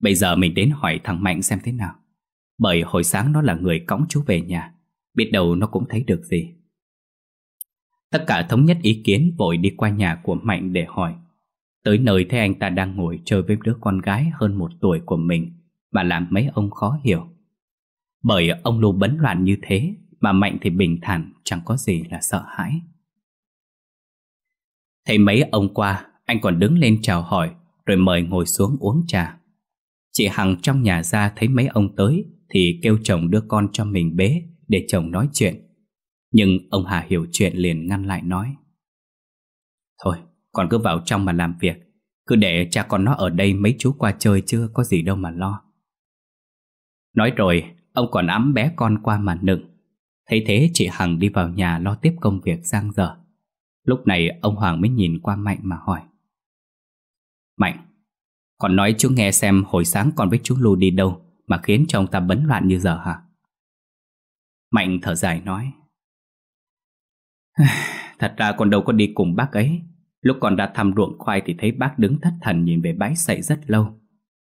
Bây giờ mình đến hỏi thằng Mạnh xem thế nào Bởi hồi sáng nó là người cõng chú về nhà Biết đâu nó cũng thấy được gì Tất cả thống nhất ý kiến vội đi qua nhà của Mạnh để hỏi Tới nơi thấy anh ta đang ngồi chơi với đứa con gái hơn một tuổi của mình Mà làm mấy ông khó hiểu Bởi ông Lu bấn loạn như thế Mà Mạnh thì bình thản chẳng có gì là sợ hãi Thấy mấy ông qua Anh còn đứng lên chào hỏi Rồi mời ngồi xuống uống trà Chị Hằng trong nhà ra thấy mấy ông tới Thì kêu chồng đưa con cho mình bế Để chồng nói chuyện Nhưng ông Hà hiểu chuyện liền ngăn lại nói còn cứ vào trong mà làm việc Cứ để cha con nó ở đây mấy chú qua chơi chưa có gì đâu mà lo Nói rồi Ông còn ấm bé con qua mà nựng Thấy thế chị Hằng đi vào nhà lo tiếp công việc sang giờ Lúc này ông Hoàng mới nhìn qua Mạnh mà hỏi Mạnh Còn nói chú nghe xem hồi sáng con với chú Lu đi đâu Mà khiến cho ông ta bấn loạn như giờ hả Mạnh thở dài nói Thật ra con đâu có đi cùng bác ấy Lúc còn ra thăm ruộng khoai thì thấy bác đứng thất thần nhìn về bãi sậy rất lâu.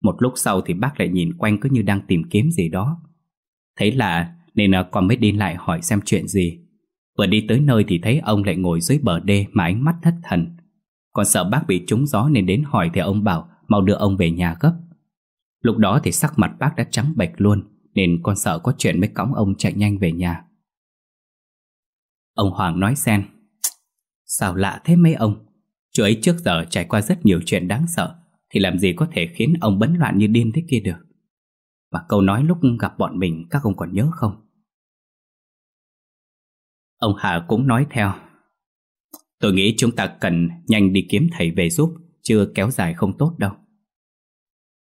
Một lúc sau thì bác lại nhìn quanh cứ như đang tìm kiếm gì đó. Thấy lạ nên à, con mới đi lại hỏi xem chuyện gì. Vừa đi tới nơi thì thấy ông lại ngồi dưới bờ đê mà ánh mắt thất thần. con sợ bác bị trúng gió nên đến hỏi thì ông bảo mau đưa ông về nhà gấp. Lúc đó thì sắc mặt bác đã trắng bệch luôn nên con sợ có chuyện mới cõng ông chạy nhanh về nhà. Ông Hoàng nói xen Sao lạ thế mấy ông Chú ấy trước giờ trải qua rất nhiều chuyện đáng sợ Thì làm gì có thể khiến ông bấn loạn như điên thế kia được Và câu nói lúc gặp bọn mình các ông còn nhớ không? Ông Hà cũng nói theo Tôi nghĩ chúng ta cần nhanh đi kiếm thầy về giúp Chưa kéo dài không tốt đâu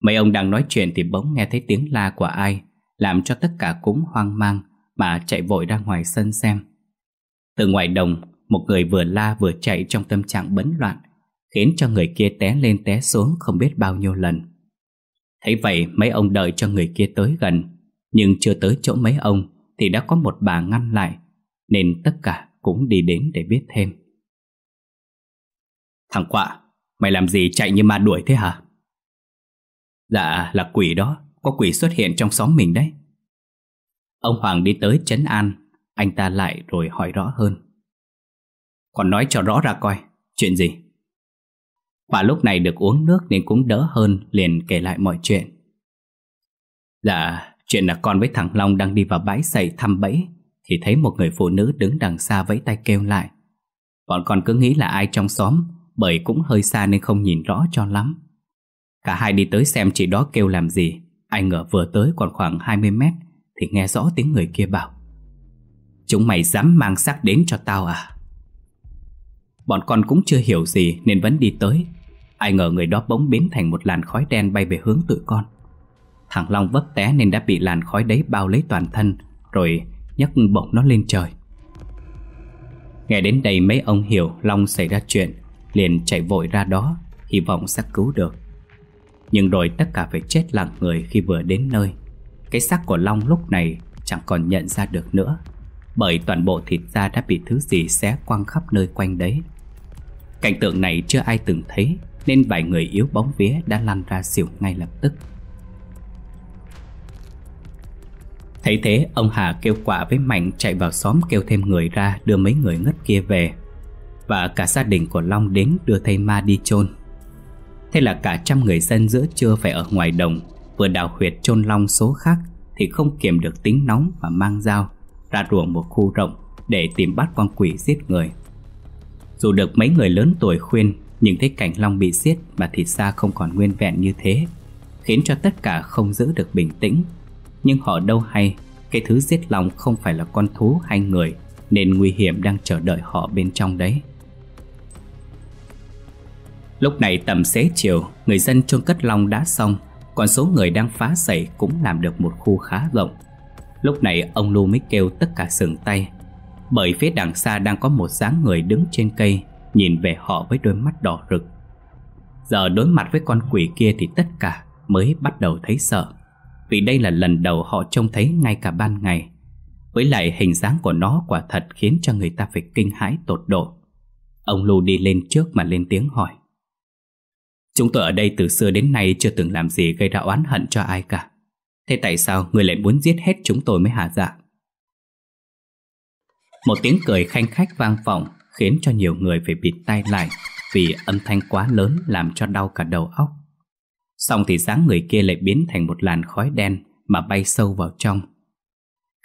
Mấy ông đang nói chuyện thì bỗng nghe thấy tiếng la của ai Làm cho tất cả cũng hoang mang Mà chạy vội ra ngoài sân xem Từ ngoài đồng một người vừa la vừa chạy trong tâm trạng bấn loạn Khiến cho người kia té lên té xuống không biết bao nhiêu lần Thấy vậy mấy ông đợi cho người kia tới gần Nhưng chưa tới chỗ mấy ông Thì đã có một bà ngăn lại Nên tất cả cũng đi đến để biết thêm Thằng quạ, mày làm gì chạy như ma đuổi thế hả? Dạ là quỷ đó Có quỷ xuất hiện trong xóm mình đấy Ông Hoàng đi tới trấn an Anh ta lại rồi hỏi rõ hơn còn nói cho rõ ra coi Chuyện gì Bà lúc này được uống nước nên cũng đỡ hơn Liền kể lại mọi chuyện Dạ Chuyện là con với thằng Long đang đi vào bãi sẩy thăm bẫy Thì thấy một người phụ nữ đứng đằng xa vẫy tay kêu lại Bọn con cứ nghĩ là ai trong xóm Bởi cũng hơi xa nên không nhìn rõ cho lắm Cả hai đi tới xem chị đó kêu làm gì Ai ngờ vừa tới còn khoảng 20 mét Thì nghe rõ tiếng người kia bảo Chúng mày dám mang xác đến cho tao à Bọn con cũng chưa hiểu gì nên vẫn đi tới Ai ngờ người đó bỗng biến thành một làn khói đen bay về hướng tụi con Thằng Long vấp té nên đã bị làn khói đấy bao lấy toàn thân Rồi nhấc bổng nó lên trời Nghe đến đây mấy ông hiểu Long xảy ra chuyện Liền chạy vội ra đó Hy vọng sẽ cứu được Nhưng rồi tất cả phải chết lặng người khi vừa đến nơi Cái xác của Long lúc này chẳng còn nhận ra được nữa Bởi toàn bộ thịt da đã bị thứ gì xé quăng khắp nơi quanh đấy Cảnh tượng này chưa ai từng thấy Nên vài người yếu bóng vía đã lăn ra xỉu ngay lập tức Thấy thế ông Hà kêu quả với Mạnh chạy vào xóm kêu thêm người ra đưa mấy người ngất kia về Và cả gia đình của Long đến đưa thầy ma đi chôn Thế là cả trăm người dân giữa trưa phải ở ngoài đồng Vừa đào huyệt chôn Long số khác Thì không kiềm được tính nóng và mang dao Ra ruộng một khu rộng để tìm bắt con quỷ giết người dù được mấy người lớn tuổi khuyên Nhưng thấy cảnh Long bị giết Mà thịt xa không còn nguyên vẹn như thế Khiến cho tất cả không giữ được bình tĩnh Nhưng họ đâu hay Cái thứ giết Long không phải là con thú hay người Nên nguy hiểm đang chờ đợi họ bên trong đấy Lúc này tầm xế chiều Người dân chôn cất Long đã xong Còn số người đang phá sẩy cũng làm được một khu khá rộng Lúc này ông Lu mới kêu tất cả sừng tay bởi phía đằng xa đang có một dáng người đứng trên cây Nhìn về họ với đôi mắt đỏ rực Giờ đối mặt với con quỷ kia thì tất cả mới bắt đầu thấy sợ Vì đây là lần đầu họ trông thấy ngay cả ban ngày Với lại hình dáng của nó quả thật khiến cho người ta phải kinh hãi tột độ Ông Lu đi lên trước mà lên tiếng hỏi Chúng tôi ở đây từ xưa đến nay chưa từng làm gì gây ra oán hận cho ai cả Thế tại sao người lại muốn giết hết chúng tôi mới hả dạ? Một tiếng cười khanh khách vang vọng khiến cho nhiều người phải bịt tay lại vì âm thanh quá lớn làm cho đau cả đầu óc. Xong thì dáng người kia lại biến thành một làn khói đen mà bay sâu vào trong.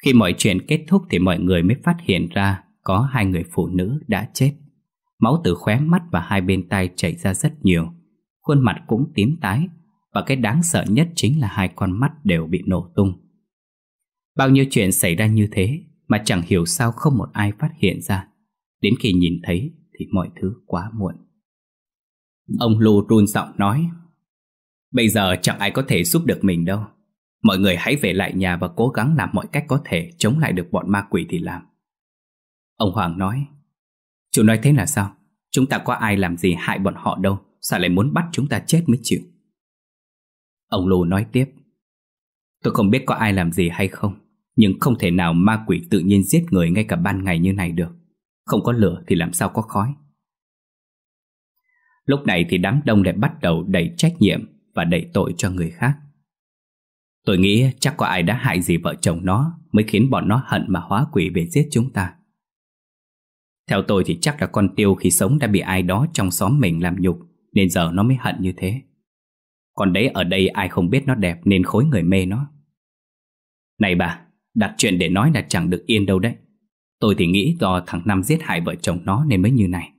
Khi mọi chuyện kết thúc thì mọi người mới phát hiện ra có hai người phụ nữ đã chết. Máu từ khóe mắt và hai bên tai chảy ra rất nhiều. Khuôn mặt cũng tím tái và cái đáng sợ nhất chính là hai con mắt đều bị nổ tung. Bao nhiêu chuyện xảy ra như thế mà chẳng hiểu sao không một ai phát hiện ra. Đến khi nhìn thấy thì mọi thứ quá muộn. Ông Lu run giọng nói Bây giờ chẳng ai có thể giúp được mình đâu. Mọi người hãy về lại nhà và cố gắng làm mọi cách có thể chống lại được bọn ma quỷ thì làm. Ông Hoàng nói Chú nói thế là sao? Chúng ta có ai làm gì hại bọn họ đâu Sao lại muốn bắt chúng ta chết mới chịu Ông Lù nói tiếp Tôi không biết có ai làm gì hay không nhưng không thể nào ma quỷ tự nhiên giết người ngay cả ban ngày như này được Không có lửa thì làm sao có khói Lúc này thì đám đông lại bắt đầu đẩy trách nhiệm và đẩy tội cho người khác Tôi nghĩ chắc có ai đã hại gì vợ chồng nó mới khiến bọn nó hận mà hóa quỷ về giết chúng ta Theo tôi thì chắc là con tiêu khi sống đã bị ai đó trong xóm mình làm nhục Nên giờ nó mới hận như thế Còn đấy ở đây ai không biết nó đẹp nên khối người mê nó Này bà, Đặt chuyện để nói là chẳng được yên đâu đấy Tôi thì nghĩ do thằng Năm giết hại vợ chồng nó nên mới như này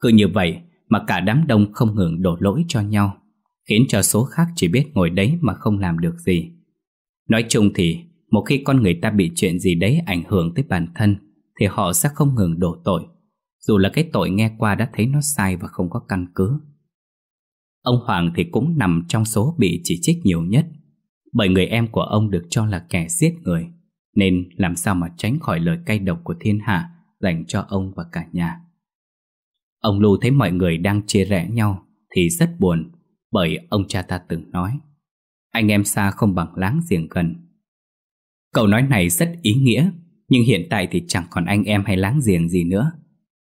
Cứ như vậy mà cả đám đông không ngừng đổ lỗi cho nhau Khiến cho số khác chỉ biết ngồi đấy mà không làm được gì Nói chung thì một khi con người ta bị chuyện gì đấy ảnh hưởng tới bản thân Thì họ sẽ không ngừng đổ tội Dù là cái tội nghe qua đã thấy nó sai và không có căn cứ Ông Hoàng thì cũng nằm trong số bị chỉ trích nhiều nhất bởi người em của ông được cho là kẻ giết người, nên làm sao mà tránh khỏi lời cay độc của thiên hạ dành cho ông và cả nhà. Ông Lưu thấy mọi người đang chia rẽ nhau thì rất buồn, bởi ông cha ta từng nói, anh em xa không bằng láng giềng gần. Câu nói này rất ý nghĩa, nhưng hiện tại thì chẳng còn anh em hay láng giềng gì nữa.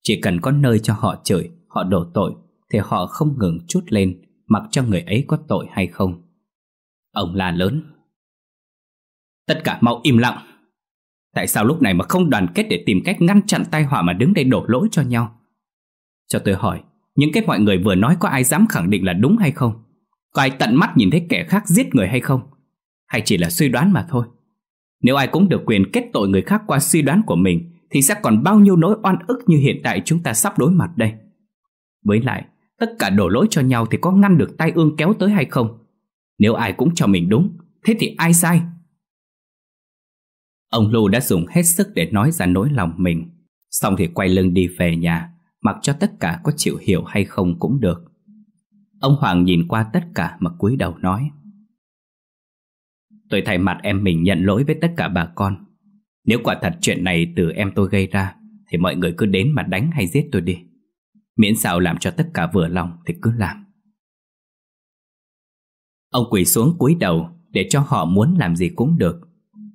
Chỉ cần có nơi cho họ chửi, họ đổ tội, thì họ không ngừng chút lên, mặc cho người ấy có tội hay không. Ông la lớn Tất cả mau im lặng Tại sao lúc này mà không đoàn kết để tìm cách ngăn chặn tai họa mà đứng đây đổ lỗi cho nhau Cho tôi hỏi Những cái mọi người vừa nói có ai dám khẳng định là đúng hay không Có ai tận mắt nhìn thấy kẻ khác giết người hay không Hay chỉ là suy đoán mà thôi Nếu ai cũng được quyền kết tội người khác qua suy đoán của mình Thì sẽ còn bao nhiêu nỗi oan ức như hiện tại chúng ta sắp đối mặt đây Với lại Tất cả đổ lỗi cho nhau thì có ngăn được tai ương kéo tới hay không nếu ai cũng cho mình đúng Thế thì ai sai Ông Lu đã dùng hết sức để nói ra nỗi lòng mình Xong thì quay lưng đi về nhà Mặc cho tất cả có chịu hiểu hay không cũng được Ông Hoàng nhìn qua tất cả mà cúi đầu nói Tôi thay mặt em mình nhận lỗi với tất cả bà con Nếu quả thật chuyện này từ em tôi gây ra Thì mọi người cứ đến mà đánh hay giết tôi đi Miễn sao làm cho tất cả vừa lòng thì cứ làm Ông quỳ xuống cúi đầu để cho họ muốn làm gì cũng được.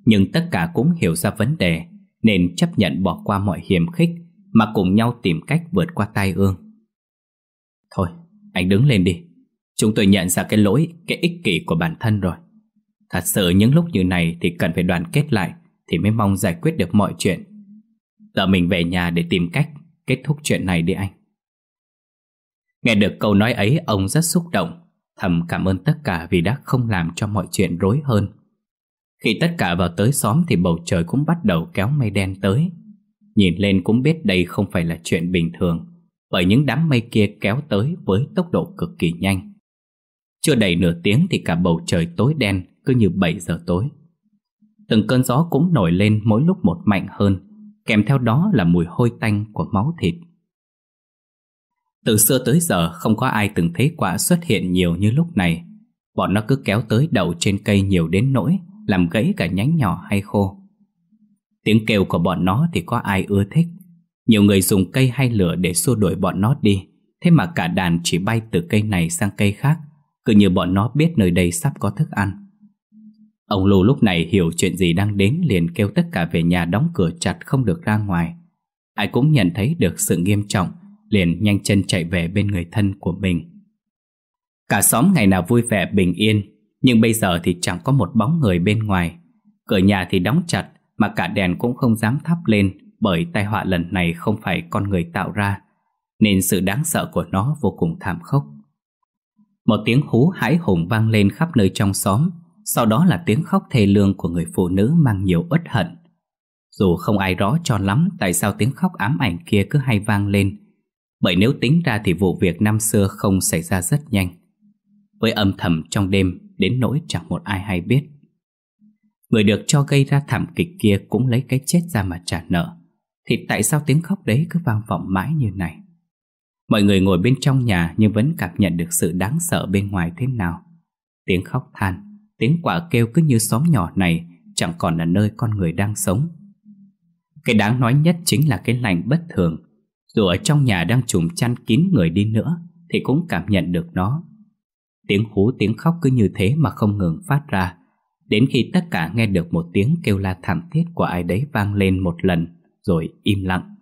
Nhưng tất cả cũng hiểu ra vấn đề nên chấp nhận bỏ qua mọi hiểm khích mà cùng nhau tìm cách vượt qua tai ương. Thôi, anh đứng lên đi. Chúng tôi nhận ra cái lỗi, cái ích kỷ của bản thân rồi. Thật sự những lúc như này thì cần phải đoàn kết lại thì mới mong giải quyết được mọi chuyện. Giờ mình về nhà để tìm cách kết thúc chuyện này đi anh. Nghe được câu nói ấy ông rất xúc động Thầm cảm ơn tất cả vì đã không làm cho mọi chuyện rối hơn Khi tất cả vào tới xóm thì bầu trời cũng bắt đầu kéo mây đen tới Nhìn lên cũng biết đây không phải là chuyện bình thường Bởi những đám mây kia kéo tới với tốc độ cực kỳ nhanh Chưa đầy nửa tiếng thì cả bầu trời tối đen cứ như 7 giờ tối Từng cơn gió cũng nổi lên mỗi lúc một mạnh hơn Kèm theo đó là mùi hôi tanh của máu thịt từ xưa tới giờ không có ai từng thấy quả xuất hiện nhiều như lúc này Bọn nó cứ kéo tới đầu trên cây nhiều đến nỗi Làm gãy cả nhánh nhỏ hay khô Tiếng kêu của bọn nó thì có ai ưa thích Nhiều người dùng cây hay lửa để xua đuổi bọn nó đi Thế mà cả đàn chỉ bay từ cây này sang cây khác Cứ như bọn nó biết nơi đây sắp có thức ăn Ông lô lúc này hiểu chuyện gì đang đến liền kêu tất cả về nhà đóng cửa chặt không được ra ngoài Ai cũng nhận thấy được sự nghiêm trọng liền nhanh chân chạy về bên người thân của mình. Cả xóm ngày nào vui vẻ bình yên, nhưng bây giờ thì chẳng có một bóng người bên ngoài. Cửa nhà thì đóng chặt, mà cả đèn cũng không dám thắp lên bởi tai họa lần này không phải con người tạo ra, nên sự đáng sợ của nó vô cùng thảm khốc. Một tiếng hú hãi hùng vang lên khắp nơi trong xóm, sau đó là tiếng khóc thê lương của người phụ nữ mang nhiều uất hận. Dù không ai rõ cho lắm tại sao tiếng khóc ám ảnh kia cứ hay vang lên, bởi nếu tính ra thì vụ việc năm xưa không xảy ra rất nhanh Với âm thầm trong đêm đến nỗi chẳng một ai hay biết Người được cho gây ra thảm kịch kia cũng lấy cái chết ra mà trả nợ Thì tại sao tiếng khóc đấy cứ vang vọng mãi như này Mọi người ngồi bên trong nhà nhưng vẫn cảm nhận được sự đáng sợ bên ngoài thế nào Tiếng khóc than, tiếng quả kêu cứ như xóm nhỏ này chẳng còn là nơi con người đang sống Cái đáng nói nhất chính là cái lành bất thường dù ở trong nhà đang trùm chăn kín người đi nữa Thì cũng cảm nhận được nó Tiếng hú tiếng khóc cứ như thế mà không ngừng phát ra Đến khi tất cả nghe được một tiếng kêu la thảm thiết của ai đấy vang lên một lần Rồi im lặng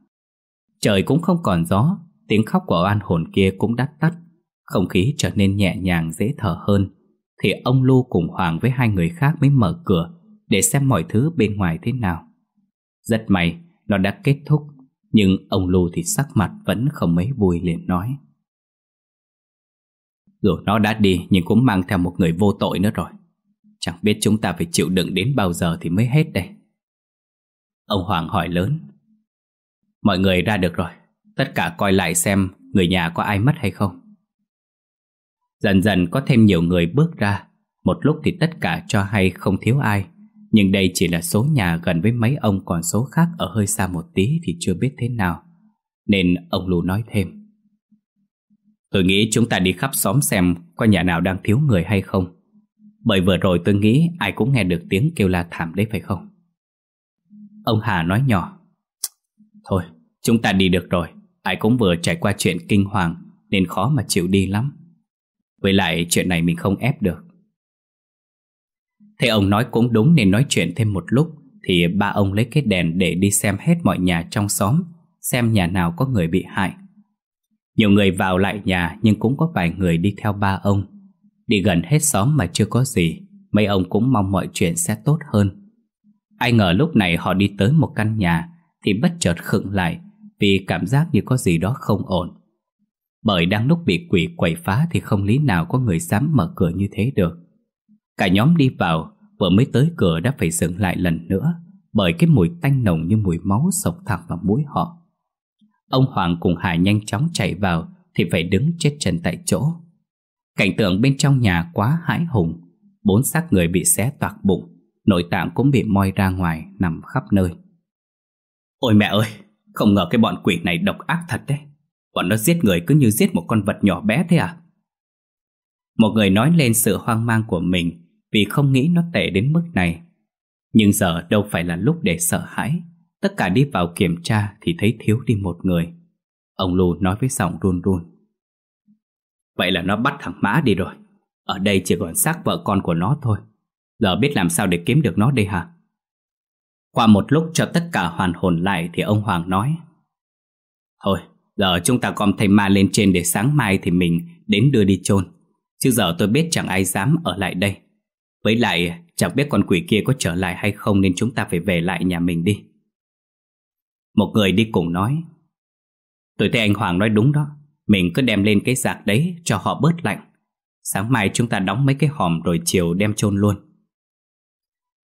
Trời cũng không còn gió Tiếng khóc của oan hồn kia cũng đắt tắt Không khí trở nên nhẹ nhàng dễ thở hơn Thì ông Lu cùng Hoàng với hai người khác mới mở cửa Để xem mọi thứ bên ngoài thế nào Rất may nó đã kết thúc nhưng ông Lưu thì sắc mặt vẫn không mấy vui liền nói Rồi nó đã đi nhưng cũng mang theo một người vô tội nữa rồi Chẳng biết chúng ta phải chịu đựng đến bao giờ thì mới hết đây Ông Hoàng hỏi lớn Mọi người ra được rồi Tất cả coi lại xem người nhà có ai mất hay không Dần dần có thêm nhiều người bước ra Một lúc thì tất cả cho hay không thiếu ai nhưng đây chỉ là số nhà gần với mấy ông còn số khác ở hơi xa một tí thì chưa biết thế nào. Nên ông Lù nói thêm. Tôi nghĩ chúng ta đi khắp xóm xem có nhà nào đang thiếu người hay không. Bởi vừa rồi tôi nghĩ ai cũng nghe được tiếng kêu la thảm đấy phải không? Ông Hà nói nhỏ. Thôi, chúng ta đi được rồi. Ai cũng vừa trải qua chuyện kinh hoàng nên khó mà chịu đi lắm. Với lại chuyện này mình không ép được thế ông nói cũng đúng nên nói chuyện thêm một lúc Thì ba ông lấy cái đèn để đi xem hết mọi nhà trong xóm Xem nhà nào có người bị hại Nhiều người vào lại nhà nhưng cũng có vài người đi theo ba ông Đi gần hết xóm mà chưa có gì Mấy ông cũng mong mọi chuyện sẽ tốt hơn Ai ngờ lúc này họ đi tới một căn nhà Thì bất chợt khựng lại Vì cảm giác như có gì đó không ổn Bởi đang lúc bị quỷ quậy phá Thì không lý nào có người dám mở cửa như thế được Cả nhóm đi vào Vừa mới tới cửa đã phải dừng lại lần nữa Bởi cái mùi tanh nồng như mùi máu Sộc thẳng vào mũi họ Ông Hoàng cùng Hải nhanh chóng chạy vào Thì phải đứng chết chân tại chỗ Cảnh tượng bên trong nhà quá hãi hùng Bốn xác người bị xé toạc bụng Nội tạng cũng bị moi ra ngoài Nằm khắp nơi Ôi mẹ ơi Không ngờ cái bọn quỷ này độc ác thật đấy Bọn nó giết người cứ như giết một con vật nhỏ bé thế à Một người nói lên sự hoang mang của mình vì không nghĩ nó tệ đến mức này. Nhưng giờ đâu phải là lúc để sợ hãi. Tất cả đi vào kiểm tra thì thấy thiếu đi một người. Ông lù nói với giọng run run. Vậy là nó bắt thằng Mã đi rồi. Ở đây chỉ còn xác vợ con của nó thôi. Giờ biết làm sao để kiếm được nó đi hả? Qua một lúc cho tất cả hoàn hồn lại thì ông Hoàng nói. Thôi, giờ chúng ta gom thầy ma lên trên để sáng mai thì mình đến đưa đi chôn Chứ giờ tôi biết chẳng ai dám ở lại đây với lại chẳng biết con quỷ kia có trở lại hay không Nên chúng ta phải về lại nhà mình đi Một người đi cùng nói Tôi thấy anh Hoàng nói đúng đó Mình cứ đem lên cái giạc đấy cho họ bớt lạnh Sáng mai chúng ta đóng mấy cái hòm rồi chiều đem chôn luôn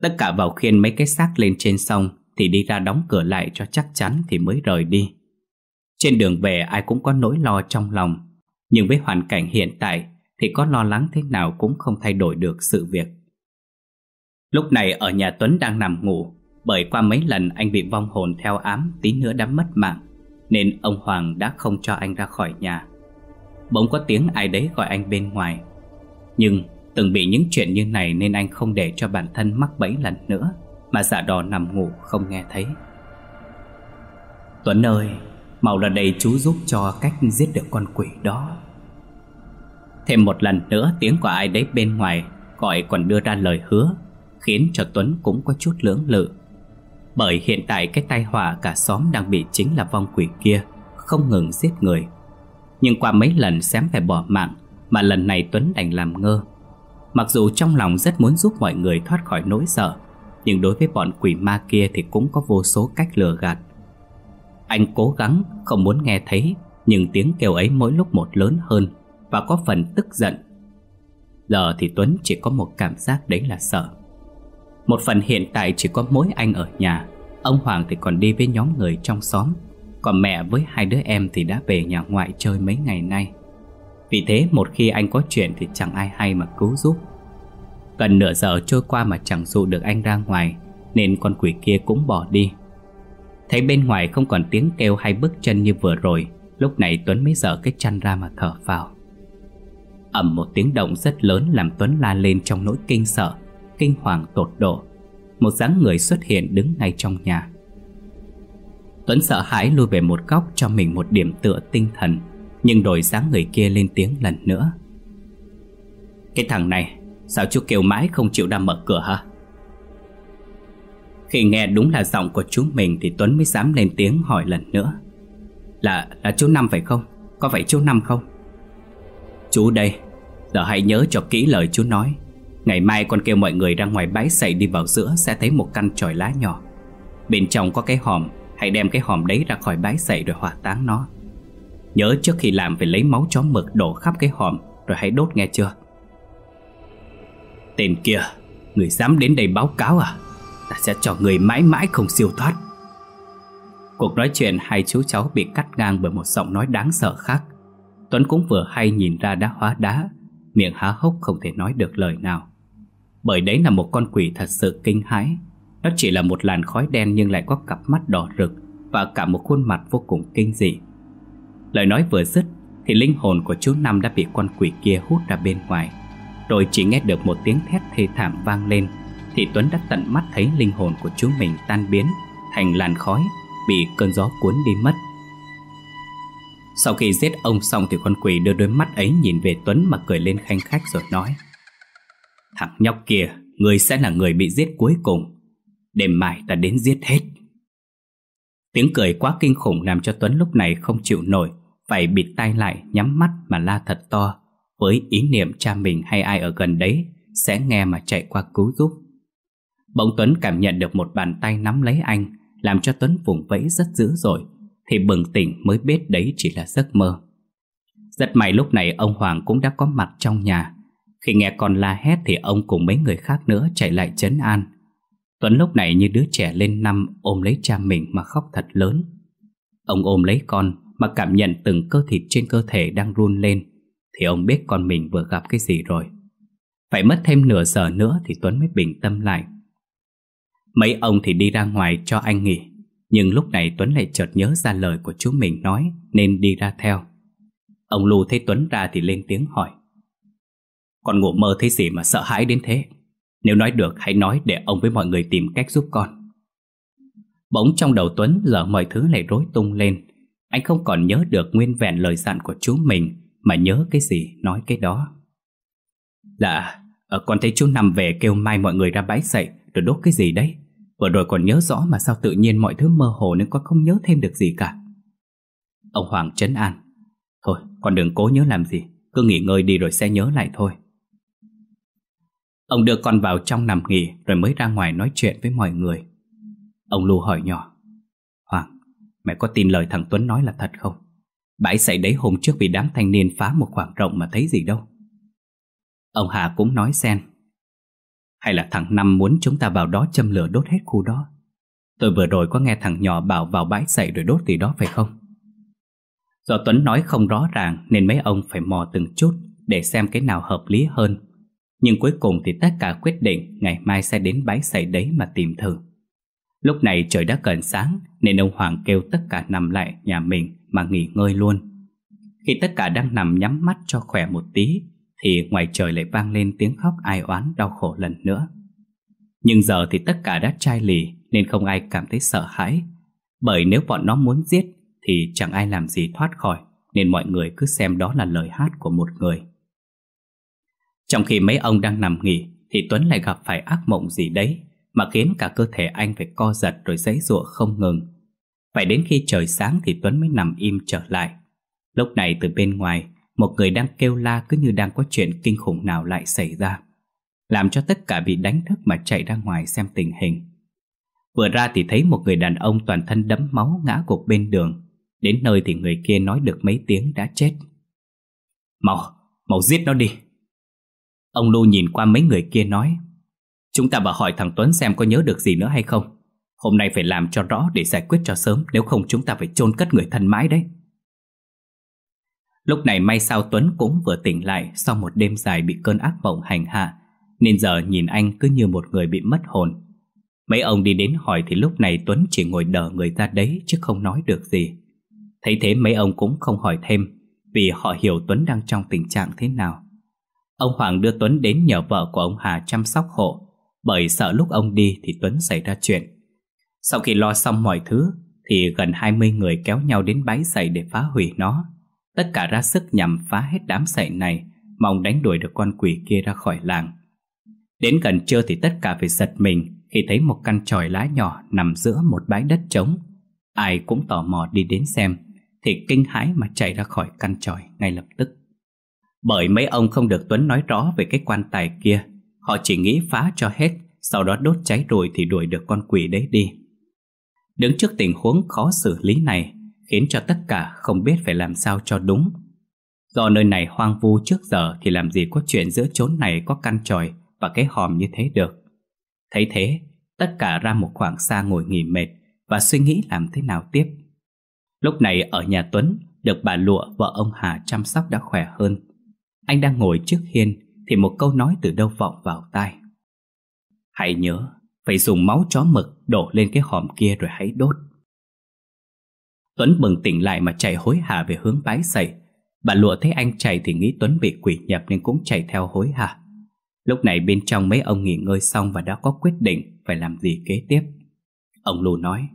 Tất cả vào khiên mấy cái xác lên trên sông Thì đi ra đóng cửa lại cho chắc chắn thì mới rời đi Trên đường về ai cũng có nỗi lo trong lòng Nhưng với hoàn cảnh hiện tại Thì có lo lắng thế nào cũng không thay đổi được sự việc Lúc này ở nhà Tuấn đang nằm ngủ Bởi qua mấy lần anh bị vong hồn theo ám Tí nữa đã mất mạng Nên ông Hoàng đã không cho anh ra khỏi nhà Bỗng có tiếng ai đấy gọi anh bên ngoài Nhưng từng bị những chuyện như này Nên anh không để cho bản thân mắc bẫy lần nữa Mà giả đò nằm ngủ không nghe thấy Tuấn ơi Mau ra đây chú giúp cho cách giết được con quỷ đó Thêm một lần nữa tiếng của ai đấy bên ngoài Gọi còn đưa ra lời hứa khiến cho Tuấn cũng có chút lưỡng lự. Bởi hiện tại cái tai họa cả xóm đang bị chính là vong quỷ kia, không ngừng giết người. Nhưng qua mấy lần xém phải bỏ mạng, mà lần này Tuấn đành làm ngơ. Mặc dù trong lòng rất muốn giúp mọi người thoát khỏi nỗi sợ, nhưng đối với bọn quỷ ma kia thì cũng có vô số cách lừa gạt. Anh cố gắng, không muốn nghe thấy, nhưng tiếng kêu ấy mỗi lúc một lớn hơn và có phần tức giận. Giờ thì Tuấn chỉ có một cảm giác đấy là sợ. Một phần hiện tại chỉ có mỗi anh ở nhà Ông Hoàng thì còn đi với nhóm người trong xóm Còn mẹ với hai đứa em thì đã về nhà ngoại chơi mấy ngày nay Vì thế một khi anh có chuyện thì chẳng ai hay mà cứu giúp Gần nửa giờ trôi qua mà chẳng dụ được anh ra ngoài Nên con quỷ kia cũng bỏ đi Thấy bên ngoài không còn tiếng kêu hay bước chân như vừa rồi Lúc này Tuấn mới dở cái chăn ra mà thở vào ầm một tiếng động rất lớn làm Tuấn la lên trong nỗi kinh sợ kinh hoàng tột độ Một dáng người xuất hiện đứng ngay trong nhà Tuấn sợ hãi lùi về một góc cho mình một điểm tựa tinh thần Nhưng đổi dáng người kia lên tiếng lần nữa Cái thằng này Sao chú kêu mãi không chịu ra mở cửa hả Khi nghe đúng là giọng của chú mình Thì Tuấn mới dám lên tiếng hỏi lần nữa Là là chú Năm phải không Có phải chú Năm không Chú đây Giờ hãy nhớ cho kỹ lời chú nói Ngày mai con kêu mọi người ra ngoài bãi sậy đi vào giữa sẽ thấy một căn tròi lá nhỏ. Bên trong có cái hòm, hãy đem cái hòm đấy ra khỏi bãi sậy rồi hỏa táng nó. Nhớ trước khi làm phải lấy máu chó mực đổ khắp cái hòm rồi hãy đốt nghe chưa? Tên kia, người dám đến đây báo cáo à? Ta sẽ cho người mãi mãi không siêu thoát. Cuộc nói chuyện hai chú cháu bị cắt ngang bởi một giọng nói đáng sợ khác. Tuấn cũng vừa hay nhìn ra đá hóa đá, miệng há hốc không thể nói được lời nào. Bởi đấy là một con quỷ thật sự kinh hãi Nó chỉ là một làn khói đen nhưng lại có cặp mắt đỏ rực Và cả một khuôn mặt vô cùng kinh dị Lời nói vừa dứt Thì linh hồn của chú Năm đã bị con quỷ kia hút ra bên ngoài Rồi chỉ nghe được một tiếng thét thê thảm vang lên Thì Tuấn đã tận mắt thấy linh hồn của chú mình tan biến Thành làn khói Bị cơn gió cuốn đi mất Sau khi giết ông xong thì con quỷ đưa đôi mắt ấy nhìn về Tuấn mà cười lên khanh khách rồi nói Thằng nhóc kia, người sẽ là người bị giết cuối cùng. Đêm mai ta đến giết hết. Tiếng cười quá kinh khủng làm cho Tuấn lúc này không chịu nổi, phải bịt tay lại nhắm mắt mà la thật to, với ý niệm cha mình hay ai ở gần đấy sẽ nghe mà chạy qua cứu giúp. Bỗng Tuấn cảm nhận được một bàn tay nắm lấy anh, làm cho Tuấn vùng vẫy rất dữ rồi thì bừng tỉnh mới biết đấy chỉ là giấc mơ. Rất may lúc này ông Hoàng cũng đã có mặt trong nhà, khi nghe con la hét thì ông cùng mấy người khác nữa chạy lại chấn an Tuấn lúc này như đứa trẻ lên năm ôm lấy cha mình mà khóc thật lớn Ông ôm lấy con mà cảm nhận từng cơ thịt trên cơ thể đang run lên Thì ông biết con mình vừa gặp cái gì rồi Phải mất thêm nửa giờ nữa thì Tuấn mới bình tâm lại Mấy ông thì đi ra ngoài cho anh nghỉ Nhưng lúc này Tuấn lại chợt nhớ ra lời của chú mình nói Nên đi ra theo Ông Lù thấy Tuấn ra thì lên tiếng hỏi con ngủ mơ thấy gì mà sợ hãi đến thế Nếu nói được hãy nói để ông với mọi người tìm cách giúp con Bỗng trong đầu Tuấn giờ mọi thứ này rối tung lên Anh không còn nhớ được nguyên vẹn lời dặn của chú mình Mà nhớ cái gì nói cái đó Dạ, ờ, con thấy chú nằm về kêu mai mọi người ra bãi dậy, Rồi đốt cái gì đấy Vừa rồi còn nhớ rõ mà sao tự nhiên mọi thứ mơ hồ Nên con không nhớ thêm được gì cả Ông Hoàng trấn an Thôi, con đừng cố nhớ làm gì Cứ nghỉ ngơi đi rồi sẽ nhớ lại thôi Ông đưa con vào trong nằm nghỉ rồi mới ra ngoài nói chuyện với mọi người. Ông Lu hỏi nhỏ. Hoàng, mẹ có tin lời thằng Tuấn nói là thật không? Bãi xảy đấy hôm trước vì đám thanh niên phá một khoảng rộng mà thấy gì đâu. Ông Hà cũng nói xen. Hay là thằng Năm muốn chúng ta vào đó châm lửa đốt hết khu đó? Tôi vừa rồi có nghe thằng nhỏ bảo vào bãi xảy rồi đốt gì đó phải không? Do Tuấn nói không rõ ràng nên mấy ông phải mò từng chút để xem cái nào hợp lý hơn nhưng cuối cùng thì tất cả quyết định Ngày mai sẽ đến bãi sậy đấy mà tìm thử Lúc này trời đã gần sáng Nên ông Hoàng kêu tất cả nằm lại nhà mình Mà nghỉ ngơi luôn Khi tất cả đang nằm nhắm mắt cho khỏe một tí Thì ngoài trời lại vang lên tiếng khóc ai oán đau khổ lần nữa Nhưng giờ thì tất cả đã chai lì Nên không ai cảm thấy sợ hãi Bởi nếu bọn nó muốn giết Thì chẳng ai làm gì thoát khỏi Nên mọi người cứ xem đó là lời hát của một người trong khi mấy ông đang nằm nghỉ Thì Tuấn lại gặp phải ác mộng gì đấy Mà khiến cả cơ thể anh phải co giật Rồi giãy rụa không ngừng Phải đến khi trời sáng thì Tuấn mới nằm im trở lại Lúc này từ bên ngoài Một người đang kêu la cứ như đang có chuyện kinh khủng nào lại xảy ra Làm cho tất cả bị đánh thức mà chạy ra ngoài xem tình hình Vừa ra thì thấy một người đàn ông toàn thân đấm máu ngã gục bên đường Đến nơi thì người kia nói được mấy tiếng đã chết Mau, mau giết nó đi Ông Lu nhìn qua mấy người kia nói Chúng ta vào hỏi thằng Tuấn xem có nhớ được gì nữa hay không Hôm nay phải làm cho rõ để giải quyết cho sớm Nếu không chúng ta phải chôn cất người thân mãi đấy Lúc này may sao Tuấn cũng vừa tỉnh lại Sau một đêm dài bị cơn ác mộng hành hạ Nên giờ nhìn anh cứ như một người bị mất hồn Mấy ông đi đến hỏi thì lúc này Tuấn chỉ ngồi đờ người ra đấy Chứ không nói được gì Thấy thế mấy ông cũng không hỏi thêm Vì họ hiểu Tuấn đang trong tình trạng thế nào Ông Hoàng đưa Tuấn đến nhờ vợ của ông Hà chăm sóc hộ Bởi sợ lúc ông đi thì Tuấn xảy ra chuyện Sau khi lo xong mọi thứ Thì gần 20 người kéo nhau đến bãi sậy để phá hủy nó Tất cả ra sức nhằm phá hết đám sậy này Mong đánh đuổi được con quỷ kia ra khỏi làng Đến gần trưa thì tất cả phải giật mình Khi thấy một căn tròi lá nhỏ nằm giữa một bãi đất trống Ai cũng tò mò đi đến xem Thì kinh hãi mà chạy ra khỏi căn tròi ngay lập tức bởi mấy ông không được Tuấn nói rõ về cái quan tài kia Họ chỉ nghĩ phá cho hết Sau đó đốt cháy rồi thì đuổi được con quỷ đấy đi Đứng trước tình huống khó xử lý này Khiến cho tất cả không biết phải làm sao cho đúng Do nơi này hoang vu trước giờ Thì làm gì có chuyện giữa chốn này có căn tròi Và cái hòm như thế được Thấy thế Tất cả ra một khoảng xa ngồi nghỉ mệt Và suy nghĩ làm thế nào tiếp Lúc này ở nhà Tuấn Được bà Lụa vợ ông Hà chăm sóc đã khỏe hơn anh đang ngồi trước hiên Thì một câu nói từ đâu vọng vào tai Hãy nhớ Phải dùng máu chó mực đổ lên cái hòm kia rồi hãy đốt Tuấn bừng tỉnh lại mà chạy hối hả về hướng bái sậy. Bà lụa thấy anh chạy thì nghĩ Tuấn bị quỷ nhập nên cũng chạy theo hối hả Lúc này bên trong mấy ông nghỉ ngơi xong và đã có quyết định phải làm gì kế tiếp Ông Lù nói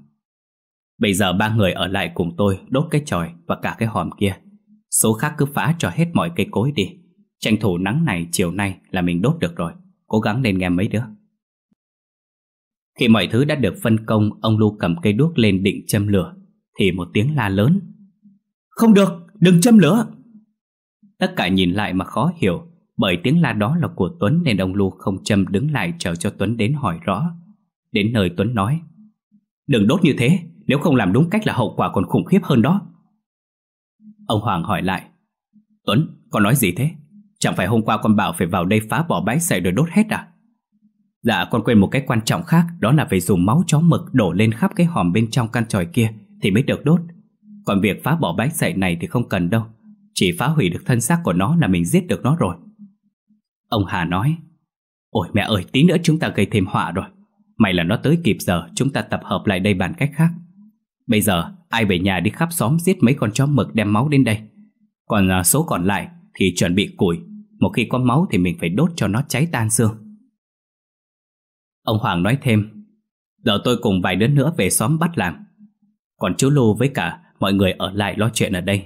Bây giờ ba người ở lại cùng tôi đốt cái tròi và cả cái hòm kia Số khác cứ phá cho hết mọi cây cối đi Tranh thủ nắng này chiều nay là mình đốt được rồi Cố gắng lên nghe mấy đứa Khi mọi thứ đã được phân công Ông Lu cầm cây đuốc lên định châm lửa Thì một tiếng la lớn Không được, đừng châm lửa Tất cả nhìn lại mà khó hiểu Bởi tiếng la đó là của Tuấn Nên ông Lu không châm đứng lại chờ cho Tuấn đến hỏi rõ Đến nơi Tuấn nói Đừng đốt như thế Nếu không làm đúng cách là hậu quả còn khủng khiếp hơn đó Ông Hoàng hỏi lại Tuấn, con nói gì thế? Chẳng phải hôm qua con bảo phải vào đây phá bỏ bãi sậy rồi đốt hết à? Dạ con quên một cái quan trọng khác Đó là phải dùng máu chó mực đổ lên khắp cái hòm bên trong căn tròi kia Thì mới được đốt Còn việc phá bỏ bãi sậy này thì không cần đâu Chỉ phá hủy được thân xác của nó là mình giết được nó rồi Ông Hà nói Ôi mẹ ơi tí nữa chúng ta gây thêm họa rồi May là nó tới kịp giờ Chúng ta tập hợp lại đây bàn cách khác Bây giờ ai về nhà đi khắp xóm Giết mấy con chó mực đem máu đến đây Còn à, số còn lại thì chuẩn bị củi một khi có máu thì mình phải đốt cho nó cháy tan xương Ông Hoàng nói thêm Giờ tôi cùng vài đứa nữa về xóm bắt làm Còn chú lô với cả mọi người ở lại lo chuyện ở đây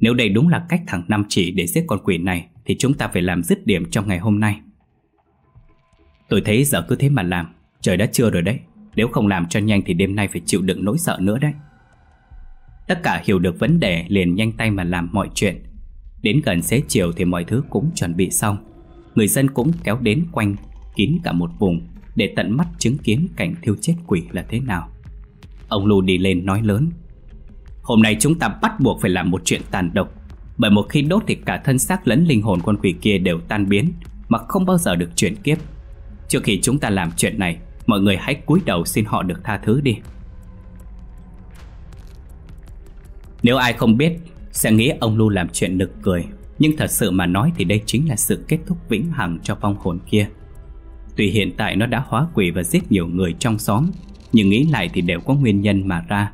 Nếu đây đúng là cách thằng Nam chỉ để giết con quỷ này Thì chúng ta phải làm dứt điểm trong ngày hôm nay Tôi thấy giờ cứ thế mà làm Trời đã trưa rồi đấy Nếu không làm cho nhanh thì đêm nay phải chịu đựng nỗi sợ nữa đấy Tất cả hiểu được vấn đề liền nhanh tay mà làm mọi chuyện Đến gần xế chiều thì mọi thứ cũng chuẩn bị xong Người dân cũng kéo đến quanh Kín cả một vùng Để tận mắt chứng kiến cảnh thiêu chết quỷ là thế nào Ông Lù đi lên nói lớn Hôm nay chúng ta bắt buộc phải làm một chuyện tàn độc Bởi một khi đốt thì cả thân xác lẫn linh hồn con quỷ kia đều tan biến Mà không bao giờ được chuyển kiếp Trước khi chúng ta làm chuyện này Mọi người hãy cúi đầu xin họ được tha thứ đi Nếu ai không biết sẽ nghĩ ông Lu làm chuyện nực cười Nhưng thật sự mà nói thì đây chính là sự kết thúc vĩnh hằng cho vong hồn kia Tuy hiện tại nó đã hóa quỷ và giết nhiều người trong xóm Nhưng nghĩ lại thì đều có nguyên nhân mà ra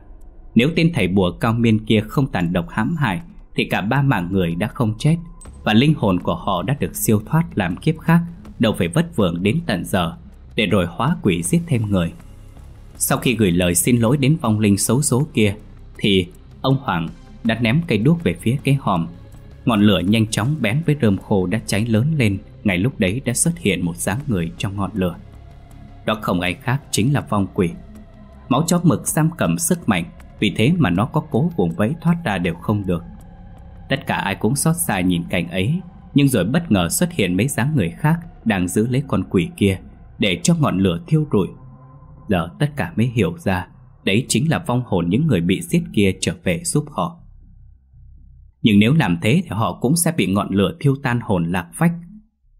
Nếu tên thầy bùa cao miên kia không tàn độc hãm hại Thì cả ba mạng người đã không chết Và linh hồn của họ đã được siêu thoát làm kiếp khác Đâu phải vất vưởng đến tận giờ Để rồi hóa quỷ giết thêm người Sau khi gửi lời xin lỗi đến vong linh xấu số kia Thì ông Hoàng đã ném cây đuốc về phía cái hòm. Ngọn lửa nhanh chóng bén với rơm khô đã cháy lớn lên, ngay lúc đấy đã xuất hiện một dáng người trong ngọn lửa. Đó không ai khác chính là vong quỷ. Máu chó mực giam cầm sức mạnh, vì thế mà nó có cố vùng vẫy thoát ra đều không được. Tất cả ai cũng xót xa nhìn cảnh ấy, nhưng rồi bất ngờ xuất hiện mấy dáng người khác đang giữ lấy con quỷ kia để cho ngọn lửa thiêu rụi. Giờ tất cả mới hiểu ra, đấy chính là vong hồn những người bị giết kia trở về giúp họ. Nhưng nếu làm thế thì họ cũng sẽ bị ngọn lửa thiêu tan hồn lạc phách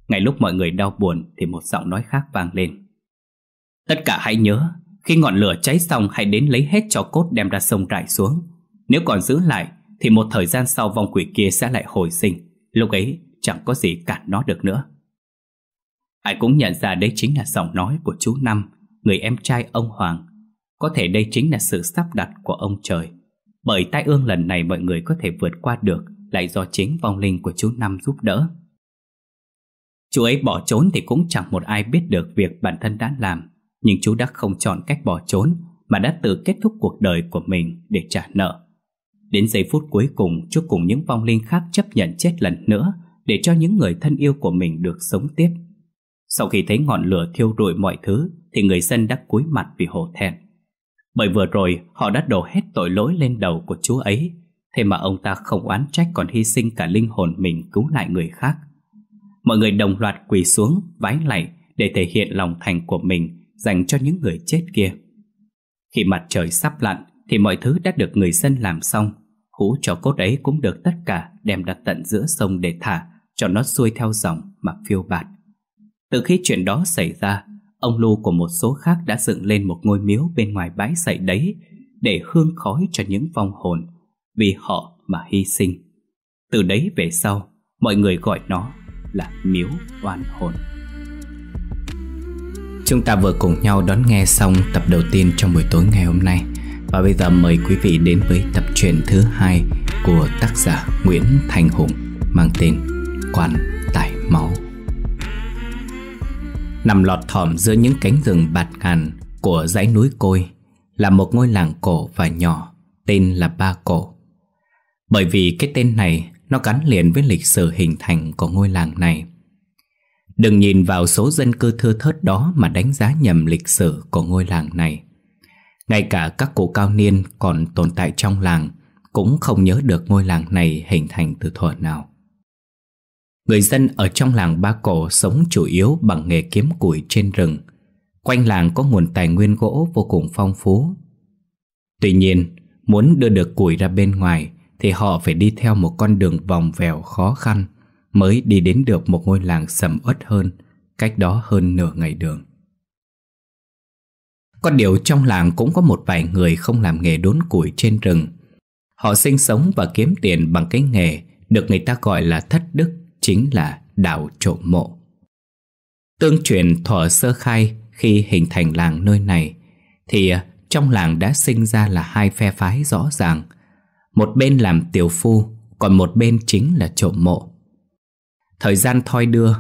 Ngay lúc mọi người đau buồn thì một giọng nói khác vang lên Tất cả hãy nhớ Khi ngọn lửa cháy xong hãy đến lấy hết cho cốt đem ra sông rải xuống Nếu còn giữ lại thì một thời gian sau vong quỷ kia sẽ lại hồi sinh Lúc ấy chẳng có gì cản nó được nữa Ai cũng nhận ra đây chính là giọng nói của chú Năm Người em trai ông Hoàng Có thể đây chính là sự sắp đặt của ông trời bởi tai ương lần này mọi người có thể vượt qua được lại do chính vong linh của chú Năm giúp đỡ. Chú ấy bỏ trốn thì cũng chẳng một ai biết được việc bản thân đã làm, nhưng chú đã không chọn cách bỏ trốn mà đã tự kết thúc cuộc đời của mình để trả nợ. Đến giây phút cuối cùng, chú cùng những vong linh khác chấp nhận chết lần nữa để cho những người thân yêu của mình được sống tiếp. Sau khi thấy ngọn lửa thiêu rụi mọi thứ thì người dân đã cúi mặt vì hổ thẹn bởi vừa rồi họ đã đổ hết tội lỗi lên đầu của chúa ấy, thế mà ông ta không oán trách còn hy sinh cả linh hồn mình cứu lại người khác. Mọi người đồng loạt quỳ xuống, vái lạy để thể hiện lòng thành của mình dành cho những người chết kia. Khi mặt trời sắp lặn thì mọi thứ đã được người dân làm xong, hũ cho cốt ấy cũng được tất cả đem đặt tận giữa sông để thả cho nó xuôi theo dòng mà phiêu bạt. Từ khi chuyện đó xảy ra, ông Lu của một số khác đã dựng lên một ngôi miếu bên ngoài bãi sậy đấy để hương khói cho những vong hồn vì họ mà hy sinh. Từ đấy về sau, mọi người gọi nó là miếu oan hồn. Chúng ta vừa cùng nhau đón nghe xong tập đầu tiên trong buổi tối ngày hôm nay và bây giờ mời quý vị đến với tập truyện thứ hai của tác giả Nguyễn Thành Hùng mang tên Quan Tải Máu nằm lọt thỏm giữa những cánh rừng bạt ngàn của dãy núi Côi là một ngôi làng cổ và nhỏ tên là Ba Cổ. Bởi vì cái tên này nó gắn liền với lịch sử hình thành của ngôi làng này. Đừng nhìn vào số dân cư thưa thớt đó mà đánh giá nhầm lịch sử của ngôi làng này. Ngay cả các cụ cao niên còn tồn tại trong làng cũng không nhớ được ngôi làng này hình thành từ thuở nào. Người dân ở trong làng Ba Cổ sống chủ yếu bằng nghề kiếm củi trên rừng Quanh làng có nguồn tài nguyên gỗ vô cùng phong phú Tuy nhiên, muốn đưa được củi ra bên ngoài Thì họ phải đi theo một con đường vòng vèo khó khăn Mới đi đến được một ngôi làng sầm uất hơn Cách đó hơn nửa ngày đường Có điều trong làng cũng có một vài người không làm nghề đốn củi trên rừng Họ sinh sống và kiếm tiền bằng cái nghề được người ta gọi là thất đức chính là đảo trộm mộ. Tương truyền thuở sơ khai khi hình thành làng nơi này thì à, trong làng đã sinh ra là hai phe phái rõ ràng. Một bên làm tiểu phu, còn một bên chính là trộm mộ. Thời gian thoi đưa,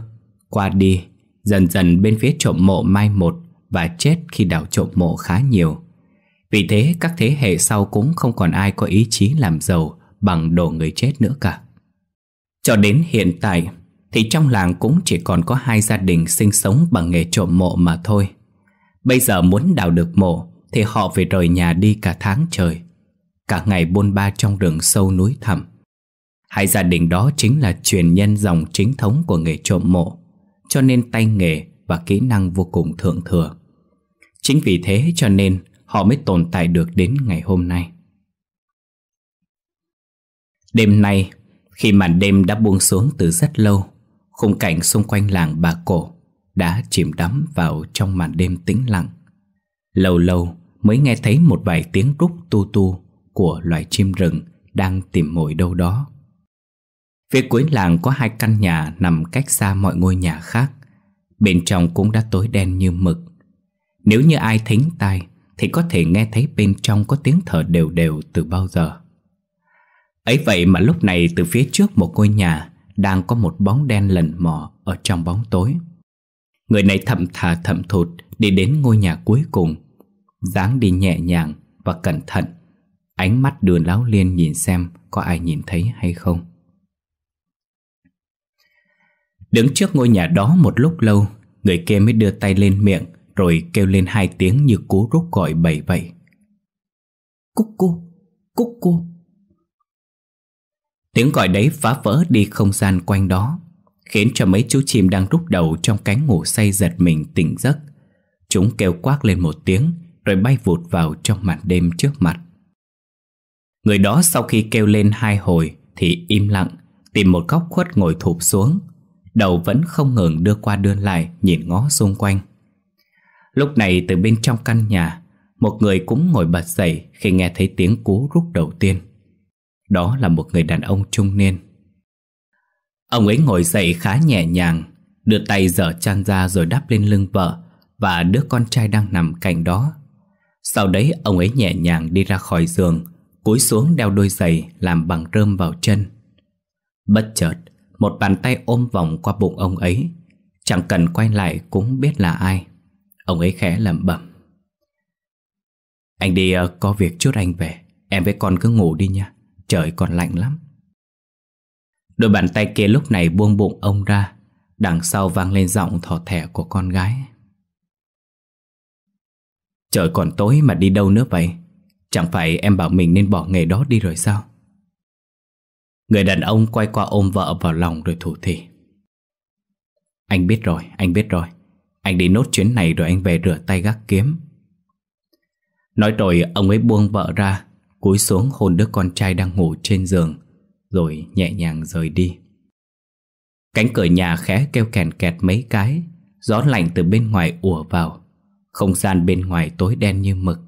qua đi, dần dần bên phía trộm mộ mai một và chết khi đào trộm mộ khá nhiều. Vì thế các thế hệ sau cũng không còn ai có ý chí làm giàu bằng đồ người chết nữa cả. Cho đến hiện tại thì trong làng cũng chỉ còn có hai gia đình sinh sống bằng nghề trộm mộ mà thôi. Bây giờ muốn đào được mộ thì họ phải rời nhà đi cả tháng trời. Cả ngày bôn ba trong rừng sâu núi thẳm. Hai gia đình đó chính là truyền nhân dòng chính thống của nghề trộm mộ, cho nên tay nghề và kỹ năng vô cùng thượng thừa. Chính vì thế cho nên họ mới tồn tại được đến ngày hôm nay. Đêm nay, khi màn đêm đã buông xuống từ rất lâu Khung cảnh xung quanh làng bà cổ Đã chìm đắm vào trong màn đêm tĩnh lặng Lâu lâu mới nghe thấy một vài tiếng rút tu tu Của loài chim rừng đang tìm mồi đâu đó Phía cuối làng có hai căn nhà nằm cách xa mọi ngôi nhà khác Bên trong cũng đã tối đen như mực Nếu như ai thính tai Thì có thể nghe thấy bên trong có tiếng thở đều đều từ bao giờ Ấy vậy mà lúc này từ phía trước một ngôi nhà Đang có một bóng đen lần mò ở trong bóng tối Người này thậm thà thậm thụt đi đến ngôi nhà cuối cùng dáng đi nhẹ nhàng và cẩn thận Ánh mắt đường láo liên nhìn xem có ai nhìn thấy hay không Đứng trước ngôi nhà đó một lúc lâu Người kia mới đưa tay lên miệng Rồi kêu lên hai tiếng như cú rúc gọi bầy vậy Cúc cô, cúc cô Tiếng gọi đấy phá vỡ đi không gian quanh đó Khiến cho mấy chú chim đang rút đầu trong cánh ngủ say giật mình tỉnh giấc Chúng kêu quát lên một tiếng Rồi bay vụt vào trong màn đêm trước mặt Người đó sau khi kêu lên hai hồi Thì im lặng Tìm một góc khuất ngồi thụp xuống Đầu vẫn không ngừng đưa qua đưa lại Nhìn ngó xung quanh Lúc này từ bên trong căn nhà Một người cũng ngồi bật dậy Khi nghe thấy tiếng cú rút đầu tiên đó là một người đàn ông trung niên Ông ấy ngồi dậy khá nhẹ nhàng Đưa tay dở chăn ra rồi đắp lên lưng vợ Và đứa con trai đang nằm cạnh đó Sau đấy ông ấy nhẹ nhàng đi ra khỏi giường Cúi xuống đeo đôi giày làm bằng rơm vào chân Bất chợt Một bàn tay ôm vòng qua bụng ông ấy Chẳng cần quay lại cũng biết là ai Ông ấy khẽ lẩm bẩm Anh đi ờ, có việc chút anh về Em với con cứ ngủ đi nha trời còn lạnh lắm Đôi bàn tay kia lúc này buông bụng ông ra Đằng sau vang lên giọng thỏ thẻ của con gái Trời còn tối mà đi đâu nữa vậy Chẳng phải em bảo mình nên bỏ nghề đó đi rồi sao Người đàn ông quay qua ôm vợ vào lòng rồi thủ thỉ Anh biết rồi, anh biết rồi Anh đi nốt chuyến này rồi anh về rửa tay gác kiếm Nói rồi ông ấy buông vợ ra cúi xuống hôn đứa con trai đang ngủ trên giường Rồi nhẹ nhàng rời đi Cánh cửa nhà khẽ kêu kèn kẹt mấy cái Gió lạnh từ bên ngoài ùa vào Không gian bên ngoài tối đen như mực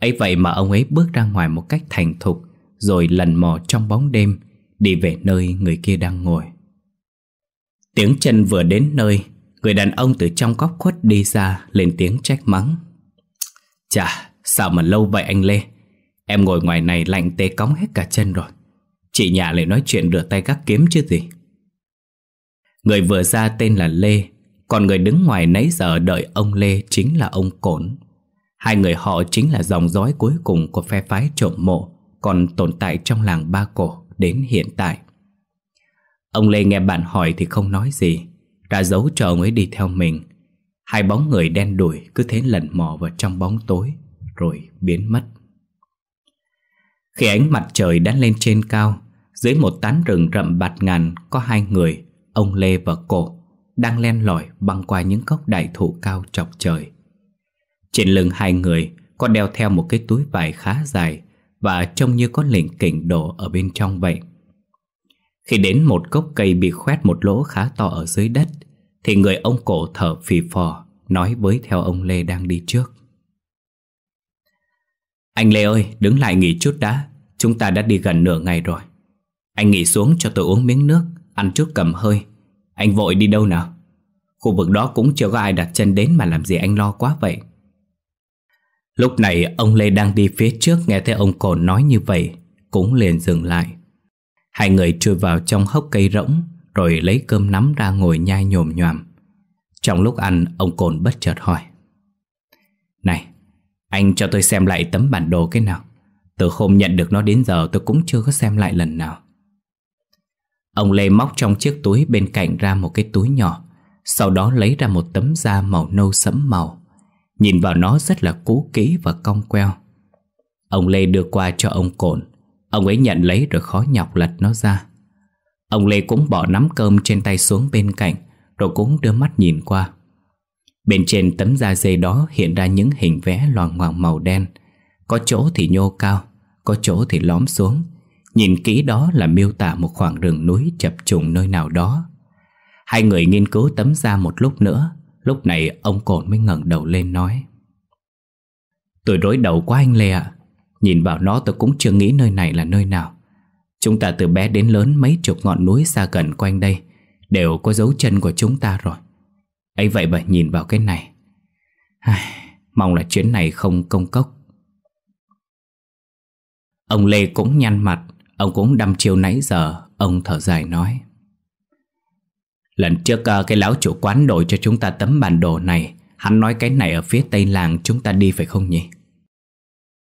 ấy vậy mà ông ấy bước ra ngoài một cách thành thục Rồi lần mò trong bóng đêm Đi về nơi người kia đang ngồi Tiếng chân vừa đến nơi Người đàn ông từ trong góc khuất đi ra Lên tiếng trách mắng Chà sao mà lâu vậy anh Lê Em ngồi ngoài này lạnh tê cóng hết cả chân rồi Chị nhà lại nói chuyện rửa tay gác kiếm chứ gì Người vừa ra tên là Lê Còn người đứng ngoài nãy giờ đợi ông Lê chính là ông Cổn Hai người họ chính là dòng dõi cuối cùng của phe phái trộm mộ Còn tồn tại trong làng Ba Cổ đến hiện tại Ông Lê nghe bạn hỏi thì không nói gì Ra dấu cho ông ấy đi theo mình Hai bóng người đen đuổi cứ thế lẩn mò vào trong bóng tối Rồi biến mất khi ánh mặt trời đã lên trên cao Dưới một tán rừng rậm bạt ngàn Có hai người Ông Lê và cổ Đang len lỏi băng qua những gốc đại thụ cao chọc trời Trên lưng hai người Có đeo theo một cái túi vải khá dài Và trông như có lỉnh kỉnh đổ ở bên trong vậy Khi đến một gốc cây bị khoét một lỗ khá to ở dưới đất Thì người ông cổ thở phì phò Nói với theo ông Lê đang đi trước Anh Lê ơi, đứng lại nghỉ chút đã Chúng ta đã đi gần nửa ngày rồi Anh nghỉ xuống cho tôi uống miếng nước Ăn chút cầm hơi Anh vội đi đâu nào Khu vực đó cũng chưa có ai đặt chân đến mà làm gì anh lo quá vậy Lúc này ông Lê đang đi phía trước nghe thấy ông Cồn nói như vậy Cũng liền dừng lại Hai người chui vào trong hốc cây rỗng Rồi lấy cơm nắm ra ngồi nhai nhồm nhòm Trong lúc ăn ông Cồn bất chợt hỏi Này, anh cho tôi xem lại tấm bản đồ cái nào từ hôm nhận được nó đến giờ tôi cũng chưa có xem lại lần nào Ông Lê móc trong chiếc túi bên cạnh ra một cái túi nhỏ Sau đó lấy ra một tấm da màu nâu sẫm màu Nhìn vào nó rất là cũ kỹ và cong queo Ông Lê đưa qua cho ông Cổn Ông ấy nhận lấy rồi khó nhọc lật nó ra Ông Lê cũng bỏ nắm cơm trên tay xuống bên cạnh Rồi cũng đưa mắt nhìn qua Bên trên tấm da dê đó hiện ra những hình vẽ loàng hoàng màu đen có chỗ thì nhô cao Có chỗ thì lóm xuống Nhìn kỹ đó là miêu tả một khoảng rừng núi chập trùng nơi nào đó Hai người nghiên cứu tấm ra một lúc nữa Lúc này ông Cổn mới ngẩng đầu lên nói Tôi rối đầu quá anh Lê ạ Nhìn vào nó tôi cũng chưa nghĩ nơi này là nơi nào Chúng ta từ bé đến lớn mấy chục ngọn núi xa gần quanh đây Đều có dấu chân của chúng ta rồi ấy vậy mà nhìn vào cái này Ai, Mong là chuyến này không công cốc Ông Lê cũng nhăn mặt Ông cũng đăm chiêu nãy giờ Ông thở dài nói Lần trước ờ, cái lão chủ quán đổi cho chúng ta tấm bản đồ này Hắn nói cái này ở phía tây làng chúng ta đi phải không nhỉ?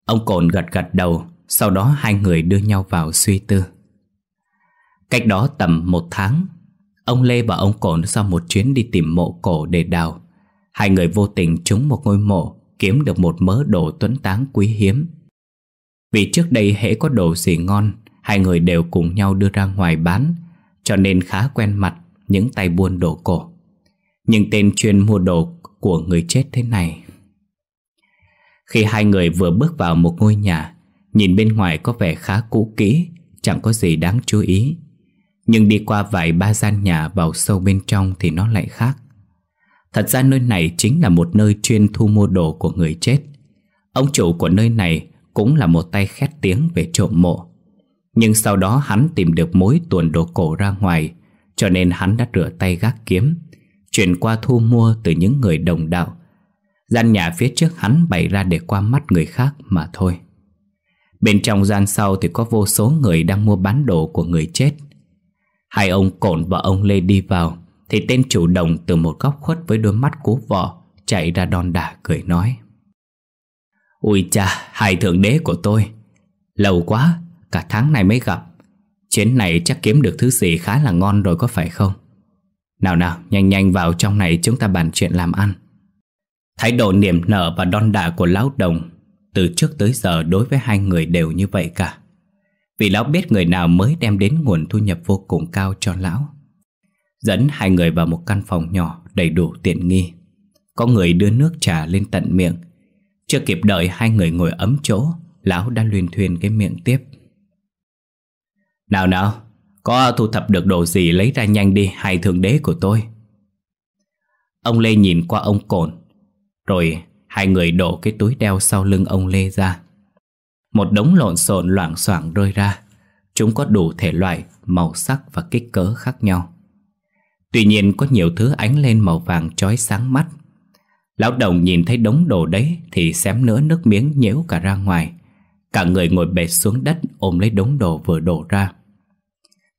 Ông Cồn gật gật đầu Sau đó hai người đưa nhau vào suy tư Cách đó tầm một tháng Ông Lê và ông Cồn sau một chuyến đi tìm mộ cổ để đào Hai người vô tình trúng một ngôi mộ Kiếm được một mớ đồ tuấn táng quý hiếm vì trước đây hễ có đồ gì ngon Hai người đều cùng nhau đưa ra ngoài bán Cho nên khá quen mặt Những tay buôn đồ cổ Nhưng tên chuyên mua đồ của người chết thế này Khi hai người vừa bước vào một ngôi nhà Nhìn bên ngoài có vẻ khá cũ kỹ Chẳng có gì đáng chú ý Nhưng đi qua vài ba gian nhà vào sâu bên trong thì nó lại khác Thật ra nơi này chính là một nơi chuyên thu mua đồ của người chết Ông chủ của nơi này cũng là một tay khét tiếng về trộm mộ. Nhưng sau đó hắn tìm được mối tuồn đồ cổ ra ngoài, cho nên hắn đã rửa tay gác kiếm, chuyển qua thu mua từ những người đồng đạo. Gian nhà phía trước hắn bày ra để qua mắt người khác mà thôi. Bên trong gian sau thì có vô số người đang mua bán đồ của người chết. Hai ông Cổn và ông Lê đi vào, thì tên chủ đồng từ một góc khuất với đôi mắt cú vọ chạy ra đòn đả cười nói. Ui cha, hai thượng đế của tôi Lâu quá, cả tháng này mới gặp Chuyến này chắc kiếm được thứ gì khá là ngon rồi có phải không? Nào nào, nhanh nhanh vào trong này chúng ta bàn chuyện làm ăn Thái độ niềm nở và đon đả của lão đồng Từ trước tới giờ đối với hai người đều như vậy cả Vì lão biết người nào mới đem đến nguồn thu nhập vô cùng cao cho lão Dẫn hai người vào một căn phòng nhỏ đầy đủ tiện nghi Có người đưa nước trà lên tận miệng chưa kịp đợi hai người ngồi ấm chỗ Lão đã luyên thuyên cái miệng tiếp Nào nào Có thu thập được đồ gì lấy ra nhanh đi Hai thượng đế của tôi Ông Lê nhìn qua ông Cổn Rồi hai người đổ cái túi đeo sau lưng ông Lê ra Một đống lộn xộn loảng xoảng rơi ra Chúng có đủ thể loại, màu sắc và kích cỡ khác nhau Tuy nhiên có nhiều thứ ánh lên màu vàng chói sáng mắt Lão đồng nhìn thấy đống đồ đấy Thì xém nữa nước miếng nhễu cả ra ngoài Cả người ngồi bệt xuống đất Ôm lấy đống đồ vừa đổ ra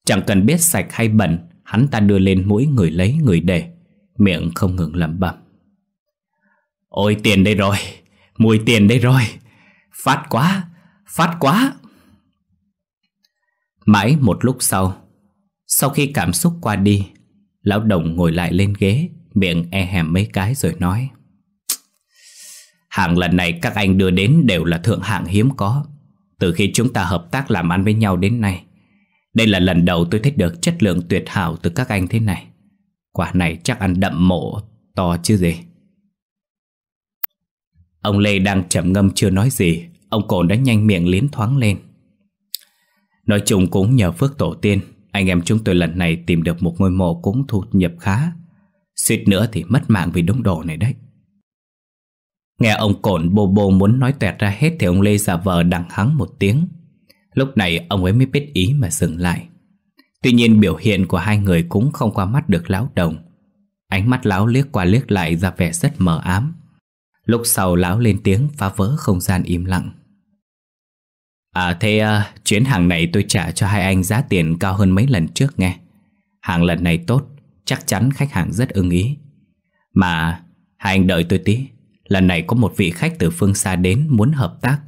Chẳng cần biết sạch hay bẩn Hắn ta đưa lên mũi người lấy người để Miệng không ngừng lẩm bẩm Ôi tiền đây rồi Mùi tiền đây rồi Phát quá Phát quá Mãi một lúc sau Sau khi cảm xúc qua đi Lão đồng ngồi lại lên ghế Miệng e hèm mấy cái rồi nói Hàng lần này các anh đưa đến đều là thượng hạng hiếm có Từ khi chúng ta hợp tác làm ăn với nhau đến nay Đây là lần đầu tôi thấy được chất lượng tuyệt hảo từ các anh thế này Quả này chắc ăn đậm mộ to chứ gì Ông Lê đang trầm ngâm chưa nói gì Ông Cồn đã nhanh miệng liến thoáng lên Nói chung cũng nhờ phước tổ tiên Anh em chúng tôi lần này tìm được một ngôi mộ cũng thu nhập khá Suýt nữa thì mất mạng vì đống đồ này đấy Nghe ông cổn bô bô muốn nói tuẹt ra hết Thì ông Lê giả vờ đằng hắng một tiếng Lúc này ông ấy mới biết ý mà dừng lại Tuy nhiên biểu hiện của hai người cũng không qua mắt được lão đồng Ánh mắt lão liếc qua liếc lại ra vẻ rất mờ ám Lúc sau lão lên tiếng phá vỡ không gian im lặng À thế uh, chuyến hàng này tôi trả cho hai anh giá tiền cao hơn mấy lần trước nghe Hàng lần này tốt, chắc chắn khách hàng rất ưng ý Mà hai anh đợi tôi tí Lần này có một vị khách từ phương xa đến muốn hợp tác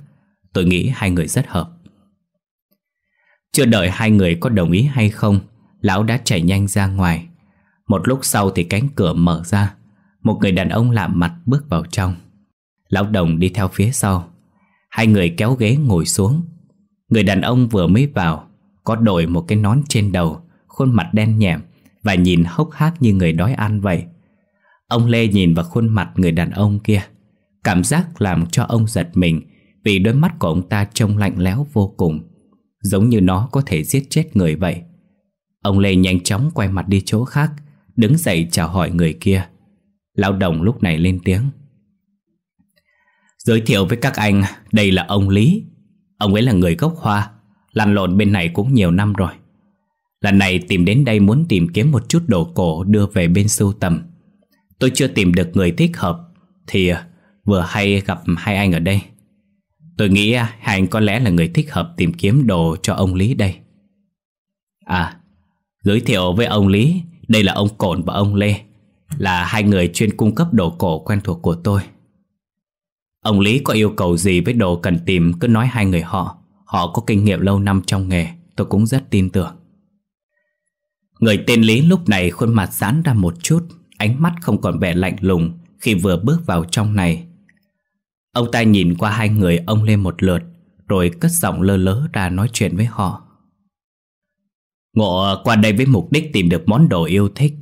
Tôi nghĩ hai người rất hợp Chưa đợi hai người có đồng ý hay không Lão đã chạy nhanh ra ngoài Một lúc sau thì cánh cửa mở ra Một người đàn ông lạ mặt bước vào trong Lão đồng đi theo phía sau Hai người kéo ghế ngồi xuống Người đàn ông vừa mới vào Có đội một cái nón trên đầu Khuôn mặt đen nhẹm Và nhìn hốc hác như người đói ăn vậy Ông Lê nhìn vào khuôn mặt người đàn ông kia Cảm giác làm cho ông giật mình Vì đôi mắt của ông ta trông lạnh lẽo vô cùng Giống như nó có thể giết chết người vậy Ông Lê nhanh chóng quay mặt đi chỗ khác Đứng dậy chào hỏi người kia Lão đồng lúc này lên tiếng Giới thiệu với các anh Đây là ông Lý Ông ấy là người gốc hoa Lăn lộn bên này cũng nhiều năm rồi Lần này tìm đến đây muốn tìm kiếm một chút đồ cổ đưa về bên sưu tầm Tôi chưa tìm được người thích hợp Thì à, vừa hay gặp hai anh ở đây Tôi nghĩ à, hai anh có lẽ là người thích hợp tìm kiếm đồ cho ông Lý đây À, giới thiệu với ông Lý Đây là ông Cổn và ông Lê Là hai người chuyên cung cấp đồ cổ quen thuộc của tôi Ông Lý có yêu cầu gì với đồ cần tìm cứ nói hai người họ Họ có kinh nghiệm lâu năm trong nghề Tôi cũng rất tin tưởng Người tên Lý lúc này khuôn mặt giãn ra một chút ánh mắt không còn vẻ lạnh lùng khi vừa bước vào trong này. Ông ta nhìn qua hai người ông lên một lượt, rồi cất giọng lơ lớ ra nói chuyện với họ. Ngộ qua đây với mục đích tìm được món đồ yêu thích.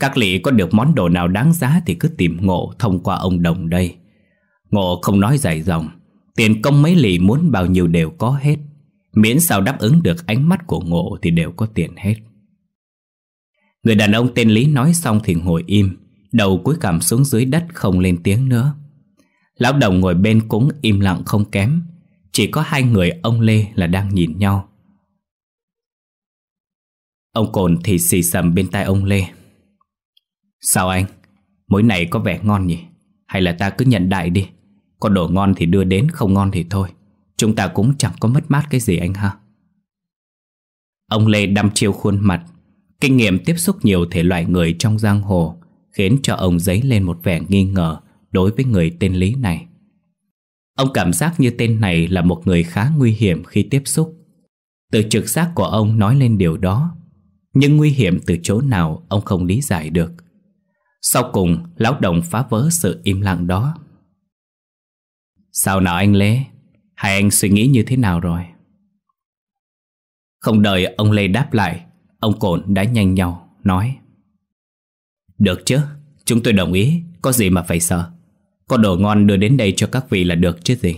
Các lị có được món đồ nào đáng giá thì cứ tìm ngộ thông qua ông đồng đây. Ngộ không nói dài dòng, tiền công mấy lì muốn bao nhiêu đều có hết. Miễn sao đáp ứng được ánh mắt của ngộ thì đều có tiền hết. Người đàn ông tên Lý nói xong thì ngồi im Đầu cuối cằm xuống dưới đất không lên tiếng nữa Lão đồng ngồi bên cũng im lặng không kém Chỉ có hai người ông Lê là đang nhìn nhau Ông Cồn thì xì sầm bên tai ông Lê Sao anh? Mối này có vẻ ngon nhỉ? Hay là ta cứ nhận đại đi Có đồ ngon thì đưa đến, không ngon thì thôi Chúng ta cũng chẳng có mất mát cái gì anh ha Ông Lê đăm chiêu khuôn mặt Kinh nghiệm tiếp xúc nhiều thể loại người trong giang hồ khiến cho ông dấy lên một vẻ nghi ngờ đối với người tên Lý này. Ông cảm giác như tên này là một người khá nguy hiểm khi tiếp xúc. Từ trực giác của ông nói lên điều đó, nhưng nguy hiểm từ chỗ nào ông không lý giải được. Sau cùng, lão đồng phá vỡ sự im lặng đó. Sao nào anh Lê? Hai anh suy nghĩ như thế nào rồi? Không đợi ông Lê đáp lại, Ông Cổn đã nhanh nhau Nói Được chứ Chúng tôi đồng ý Có gì mà phải sợ Có đồ ngon đưa đến đây cho các vị là được chứ gì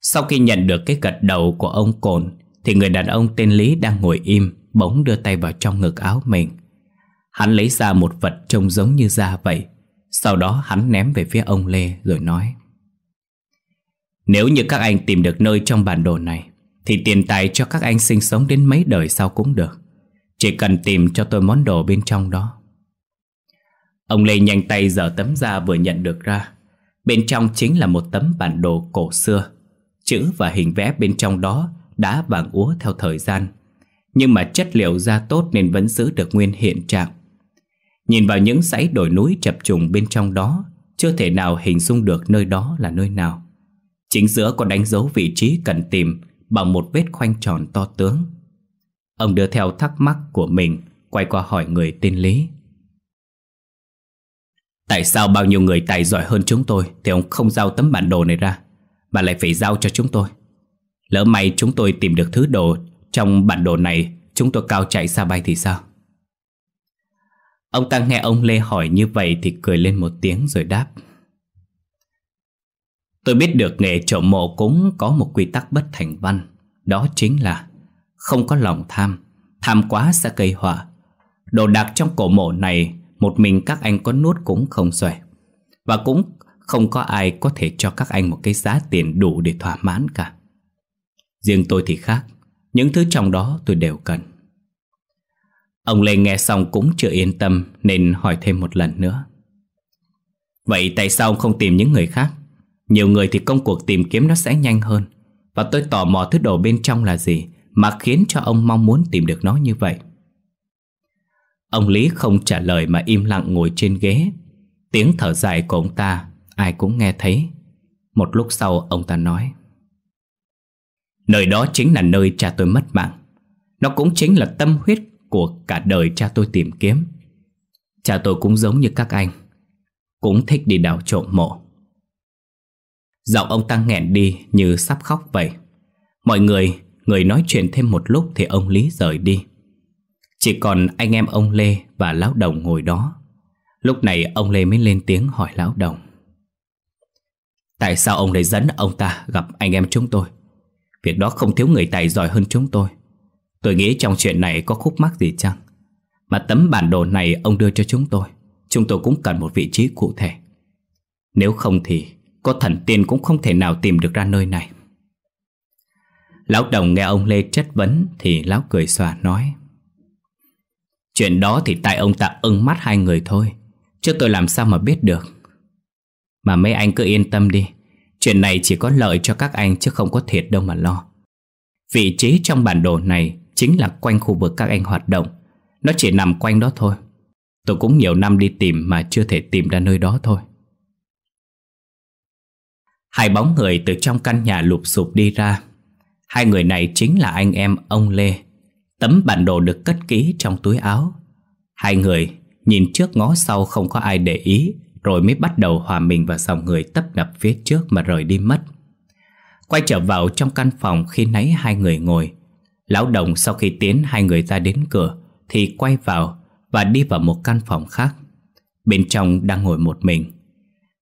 Sau khi nhận được cái gật đầu của ông Cổn Thì người đàn ông tên Lý đang ngồi im Bỗng đưa tay vào trong ngực áo mình Hắn lấy ra một vật trông giống như da vậy Sau đó hắn ném về phía ông Lê rồi nói Nếu như các anh tìm được nơi trong bản đồ này thì tiền tài cho các anh sinh sống đến mấy đời sau cũng được Chỉ cần tìm cho tôi món đồ bên trong đó Ông Lê nhanh tay dở tấm ra vừa nhận được ra Bên trong chính là một tấm bản đồ cổ xưa Chữ và hình vẽ bên trong đó đã vàng úa theo thời gian Nhưng mà chất liệu da tốt nên vẫn giữ được nguyên hiện trạng Nhìn vào những dãy đồi núi chập trùng bên trong đó Chưa thể nào hình dung được nơi đó là nơi nào Chính giữa có đánh dấu vị trí cần tìm bằng một vết khoanh tròn to tướng. Ông đưa theo thắc mắc của mình quay qua hỏi người tên Lý. Tại sao bao nhiêu người tài giỏi hơn chúng tôi thì ông không giao tấm bản đồ này ra mà lại phải giao cho chúng tôi? Lỡ may chúng tôi tìm được thứ đồ trong bản đồ này chúng tôi cao chạy xa bay thì sao? Ông ta nghe ông Lê hỏi như vậy thì cười lên một tiếng rồi đáp. Tôi biết được nghề trộm mộ cúng có một quy tắc bất thành văn Đó chính là không có lòng tham Tham quá sẽ gây họa Đồ đạc trong cổ mộ này Một mình các anh có nuốt cũng không xuể Và cũng không có ai có thể cho các anh một cái giá tiền đủ để thỏa mãn cả Riêng tôi thì khác Những thứ trong đó tôi đều cần Ông Lê nghe xong cũng chưa yên tâm Nên hỏi thêm một lần nữa Vậy tại sao không tìm những người khác nhiều người thì công cuộc tìm kiếm nó sẽ nhanh hơn Và tôi tò mò thứ đồ bên trong là gì Mà khiến cho ông mong muốn tìm được nó như vậy Ông Lý không trả lời mà im lặng ngồi trên ghế Tiếng thở dài của ông ta Ai cũng nghe thấy Một lúc sau ông ta nói Nơi đó chính là nơi cha tôi mất mạng Nó cũng chính là tâm huyết Của cả đời cha tôi tìm kiếm Cha tôi cũng giống như các anh Cũng thích đi đào trộm mộ Giọng ông ta nghẹn đi như sắp khóc vậy Mọi người, người nói chuyện thêm một lúc thì ông Lý rời đi Chỉ còn anh em ông Lê và Lão Đồng ngồi đó Lúc này ông Lê mới lên tiếng hỏi Lão Đồng Tại sao ông lại dẫn ông ta gặp anh em chúng tôi Việc đó không thiếu người tài giỏi hơn chúng tôi Tôi nghĩ trong chuyện này có khúc mắc gì chăng Mà tấm bản đồ này ông đưa cho chúng tôi Chúng tôi cũng cần một vị trí cụ thể Nếu không thì có thần tiên cũng không thể nào tìm được ra nơi này Lão đồng nghe ông Lê chất vấn Thì lão cười xòa nói Chuyện đó thì tại ông ta ưng mắt hai người thôi Chứ tôi làm sao mà biết được Mà mấy anh cứ yên tâm đi Chuyện này chỉ có lợi cho các anh chứ không có thiệt đâu mà lo Vị trí trong bản đồ này chính là quanh khu vực các anh hoạt động Nó chỉ nằm quanh đó thôi Tôi cũng nhiều năm đi tìm mà chưa thể tìm ra nơi đó thôi Hai bóng người từ trong căn nhà lụp sụp đi ra Hai người này chính là anh em ông Lê Tấm bản đồ được cất kỹ trong túi áo Hai người nhìn trước ngó sau không có ai để ý Rồi mới bắt đầu hòa mình vào dòng người tấp nập phía trước mà rời đi mất Quay trở vào trong căn phòng khi nãy hai người ngồi Lão đồng sau khi tiến hai người ra đến cửa Thì quay vào và đi vào một căn phòng khác Bên trong đang ngồi một mình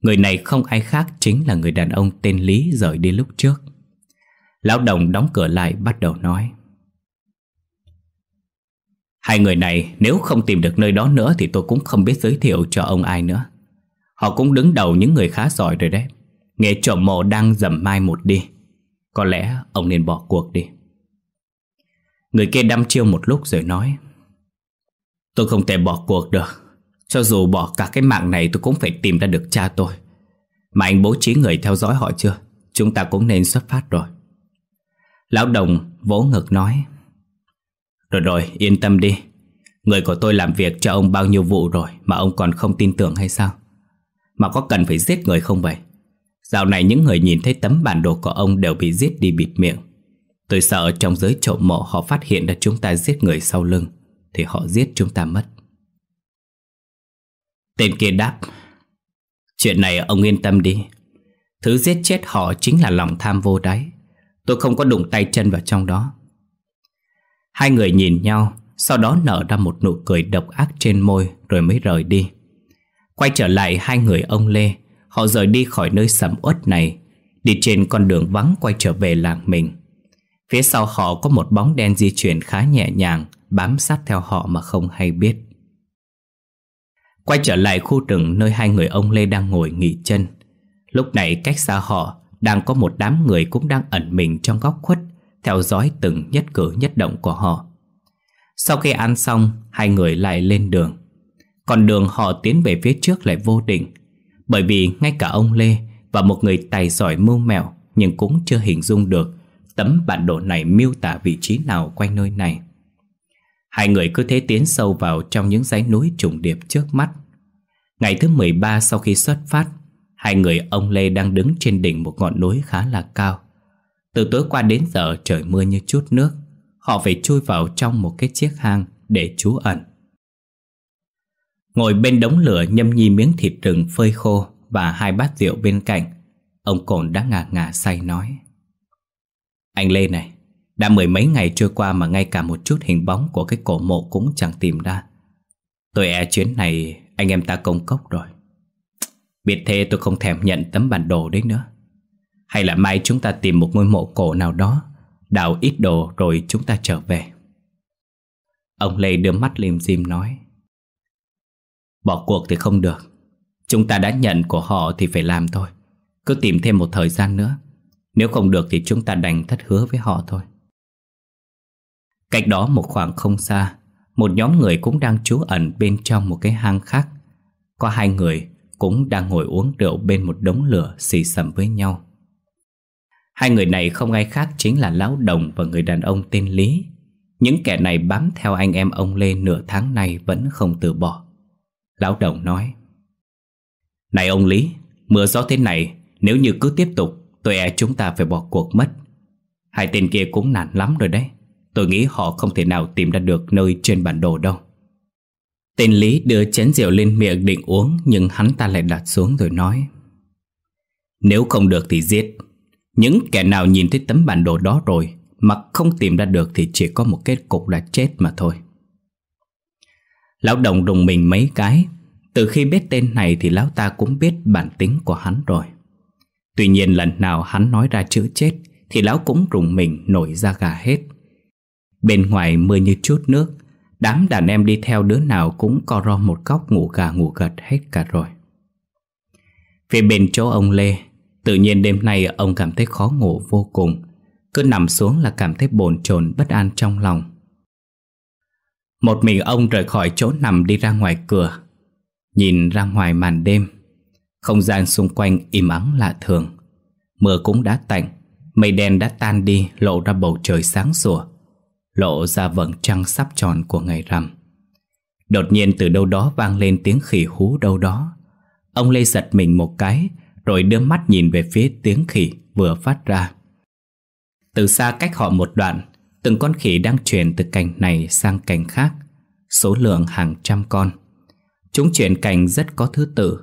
Người này không ai khác chính là người đàn ông tên Lý rời đi lúc trước Lão đồng đóng cửa lại bắt đầu nói Hai người này nếu không tìm được nơi đó nữa Thì tôi cũng không biết giới thiệu cho ông ai nữa Họ cũng đứng đầu những người khá giỏi rồi đấy Nghề trộm mộ đang dầm mai một đi Có lẽ ông nên bỏ cuộc đi Người kia đăm chiêu một lúc rồi nói Tôi không thể bỏ cuộc được cho dù bỏ cả cái mạng này tôi cũng phải tìm ra được cha tôi Mà anh bố trí người theo dõi họ chưa Chúng ta cũng nên xuất phát rồi Lão Đồng vỗ ngực nói Rồi rồi yên tâm đi Người của tôi làm việc cho ông bao nhiêu vụ rồi Mà ông còn không tin tưởng hay sao Mà có cần phải giết người không vậy Dạo này những người nhìn thấy tấm bản đồ của ông Đều bị giết đi bịt miệng Tôi sợ trong giới trộm mộ họ phát hiện ra chúng ta giết người sau lưng Thì họ giết chúng ta mất Tên kia đáp Chuyện này ông yên tâm đi Thứ giết chết họ chính là lòng tham vô đáy Tôi không có đụng tay chân vào trong đó Hai người nhìn nhau Sau đó nở ra một nụ cười độc ác trên môi Rồi mới rời đi Quay trở lại hai người ông Lê Họ rời đi khỏi nơi sầm uất này Đi trên con đường vắng quay trở về làng mình Phía sau họ có một bóng đen di chuyển khá nhẹ nhàng Bám sát theo họ mà không hay biết Quay trở lại khu rừng nơi hai người ông Lê đang ngồi nghỉ chân Lúc này cách xa họ Đang có một đám người cũng đang ẩn mình trong góc khuất Theo dõi từng nhất cử nhất động của họ Sau khi ăn xong Hai người lại lên đường Còn đường họ tiến về phía trước lại vô định Bởi vì ngay cả ông Lê Và một người tài giỏi mưu mẹo Nhưng cũng chưa hình dung được Tấm bản đồ này miêu tả vị trí nào quanh nơi này Hai người cứ thế tiến sâu vào trong những dãy núi trùng điệp trước mắt. Ngày thứ 13 sau khi xuất phát, hai người ông Lê đang đứng trên đỉnh một ngọn núi khá là cao. Từ tối qua đến giờ trời mưa như chút nước, họ phải chui vào trong một cái chiếc hang để trú ẩn. Ngồi bên đống lửa nhâm nhi miếng thịt rừng phơi khô và hai bát rượu bên cạnh, ông Cổn đã ngả ngả say nói. Anh Lê này, đã mười mấy ngày trôi qua mà ngay cả một chút hình bóng của cái cổ mộ cũng chẳng tìm ra Tôi e chuyến này anh em ta công cốc rồi Biết thế tôi không thèm nhận tấm bản đồ đấy nữa Hay là mai chúng ta tìm một ngôi mộ cổ nào đó Đào ít đồ rồi chúng ta trở về Ông Lê đưa mắt liềm diêm nói Bỏ cuộc thì không được Chúng ta đã nhận của họ thì phải làm thôi Cứ tìm thêm một thời gian nữa Nếu không được thì chúng ta đành thất hứa với họ thôi Cách đó một khoảng không xa Một nhóm người cũng đang trú ẩn bên trong một cái hang khác Có hai người cũng đang ngồi uống rượu bên một đống lửa xì xầm với nhau Hai người này không ai khác chính là Lão Đồng và người đàn ông tên Lý Những kẻ này bám theo anh em ông Lê nửa tháng nay vẫn không từ bỏ Lão Đồng nói Này ông Lý, mưa gió thế này Nếu như cứ tiếp tục, tôi e chúng ta phải bỏ cuộc mất Hai tên kia cũng nản lắm rồi đấy Tôi nghĩ họ không thể nào tìm ra được nơi trên bản đồ đâu Tên Lý đưa chén rượu lên miệng định uống Nhưng hắn ta lại đặt xuống rồi nói Nếu không được thì giết Những kẻ nào nhìn thấy tấm bản đồ đó rồi Mà không tìm ra được thì chỉ có một kết cục là chết mà thôi Lão đồng đùng mình mấy cái Từ khi biết tên này thì lão ta cũng biết bản tính của hắn rồi Tuy nhiên lần nào hắn nói ra chữ chết Thì lão cũng rùng mình nổi ra gà hết Bên ngoài mưa như chút nước Đám đàn em đi theo đứa nào cũng co ro một góc ngủ gà ngủ gật hết cả rồi Phía bên chỗ ông Lê Tự nhiên đêm nay ông cảm thấy khó ngủ vô cùng Cứ nằm xuống là cảm thấy bồn chồn bất an trong lòng Một mình ông rời khỏi chỗ nằm đi ra ngoài cửa Nhìn ra ngoài màn đêm Không gian xung quanh im ắng lạ thường Mưa cũng đã tạnh Mây đen đã tan đi lộ ra bầu trời sáng sủa lộ ra vầng trăng sắp tròn của ngày rằm. Đột nhiên từ đâu đó vang lên tiếng khỉ hú đâu đó. Ông Lê giật mình một cái, rồi đưa mắt nhìn về phía tiếng khỉ vừa phát ra. Từ xa cách họ một đoạn, từng con khỉ đang chuyển từ cành này sang cành khác, số lượng hàng trăm con. Chúng chuyển cành rất có thứ tự.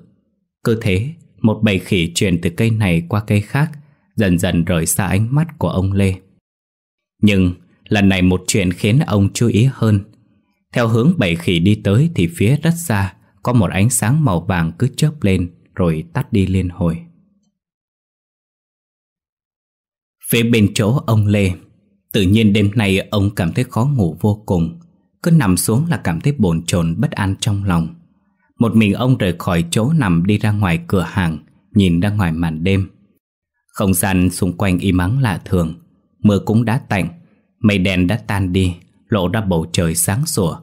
Cứ thế, một bầy khỉ chuyển từ cây này qua cây khác, dần dần rời xa ánh mắt của ông Lê. Nhưng Lần này một chuyện khiến ông chú ý hơn Theo hướng bảy khỉ đi tới thì phía rất xa Có một ánh sáng màu vàng cứ chớp lên Rồi tắt đi liên hồi Phía bên chỗ ông Lê Tự nhiên đêm nay ông cảm thấy khó ngủ vô cùng Cứ nằm xuống là cảm thấy bồn chồn bất an trong lòng Một mình ông rời khỏi chỗ nằm đi ra ngoài cửa hàng Nhìn ra ngoài màn đêm Không gian xung quanh im ắng lạ thường Mưa cũng đã tạnh Mây đen đã tan đi Lộ ra bầu trời sáng sủa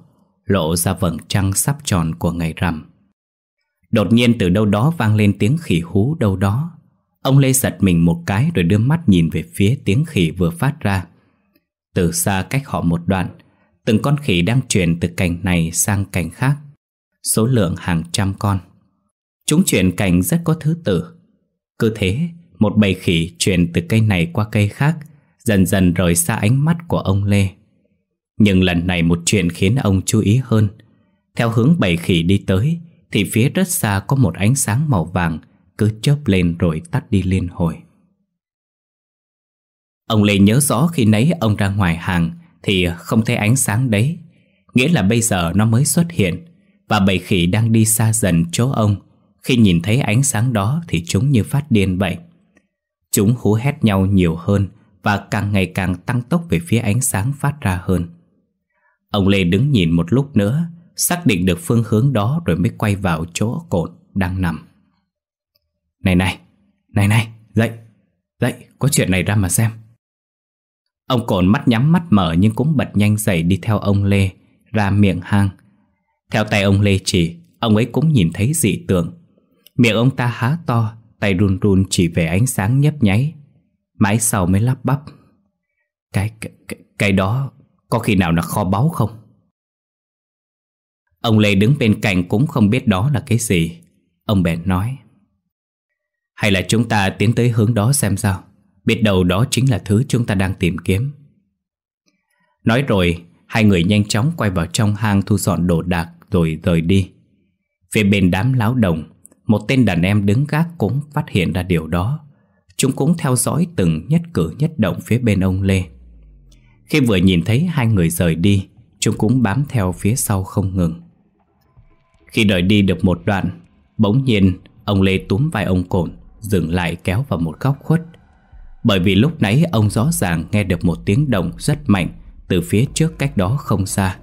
Lộ ra vầng trăng sắp tròn của ngày rằm Đột nhiên từ đâu đó vang lên tiếng khỉ hú đâu đó Ông Lê giật mình một cái rồi đưa mắt nhìn về phía tiếng khỉ vừa phát ra Từ xa cách họ một đoạn Từng con khỉ đang chuyển từ cành này sang cành khác Số lượng hàng trăm con Chúng chuyển cành rất có thứ tự Cứ thế, một bầy khỉ chuyển từ cây này qua cây khác dần dần rời xa ánh mắt của ông Lê. Nhưng lần này một chuyện khiến ông chú ý hơn. Theo hướng bầy khỉ đi tới, thì phía rất xa có một ánh sáng màu vàng cứ chớp lên rồi tắt đi liên hồi. Ông Lê nhớ rõ khi nấy ông ra ngoài hàng thì không thấy ánh sáng đấy. Nghĩa là bây giờ nó mới xuất hiện và bầy khỉ đang đi xa dần chỗ ông. Khi nhìn thấy ánh sáng đó thì chúng như phát điên vậy. Chúng hú hét nhau nhiều hơn và càng ngày càng tăng tốc về phía ánh sáng phát ra hơn. Ông Lê đứng nhìn một lúc nữa, xác định được phương hướng đó rồi mới quay vào chỗ cột đang nằm. Này này, này này, dậy, dậy, có chuyện này ra mà xem. Ông cồn mắt nhắm mắt mở nhưng cũng bật nhanh dậy đi theo ông Lê ra miệng hang. Theo tay ông Lê chỉ, ông ấy cũng nhìn thấy dị tượng. Miệng ông ta há to, tay run run chỉ về ánh sáng nhấp nháy Mãi sau mới lắp bắp cái, cái, cái đó có khi nào là kho báu không? Ông Lê đứng bên cạnh cũng không biết đó là cái gì Ông bèn nói Hay là chúng ta tiến tới hướng đó xem sao Biết đâu đó chính là thứ chúng ta đang tìm kiếm Nói rồi Hai người nhanh chóng quay vào trong hang thu dọn đồ đạc rồi rời đi Phía bên đám láo đồng Một tên đàn em đứng gác cũng phát hiện ra điều đó Chúng cũng theo dõi từng nhất cử nhất động phía bên ông Lê Khi vừa nhìn thấy hai người rời đi Chúng cũng bám theo phía sau không ngừng Khi đợi đi được một đoạn Bỗng nhiên ông Lê túm vai ông Cổn Dừng lại kéo vào một góc khuất Bởi vì lúc nãy ông rõ ràng nghe được một tiếng động rất mạnh Từ phía trước cách đó không xa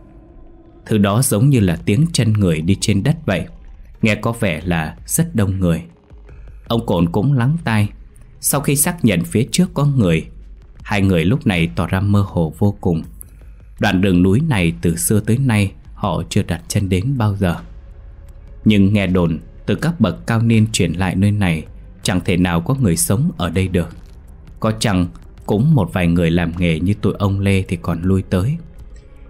Thứ đó giống như là tiếng chân người đi trên đất vậy Nghe có vẻ là rất đông người Ông Cổn cũng lắng tai sau khi xác nhận phía trước có người Hai người lúc này tỏ ra mơ hồ vô cùng Đoạn đường núi này từ xưa tới nay Họ chưa đặt chân đến bao giờ Nhưng nghe đồn Từ các bậc cao niên chuyển lại nơi này Chẳng thể nào có người sống ở đây được Có chăng Cũng một vài người làm nghề như tụi ông Lê Thì còn lui tới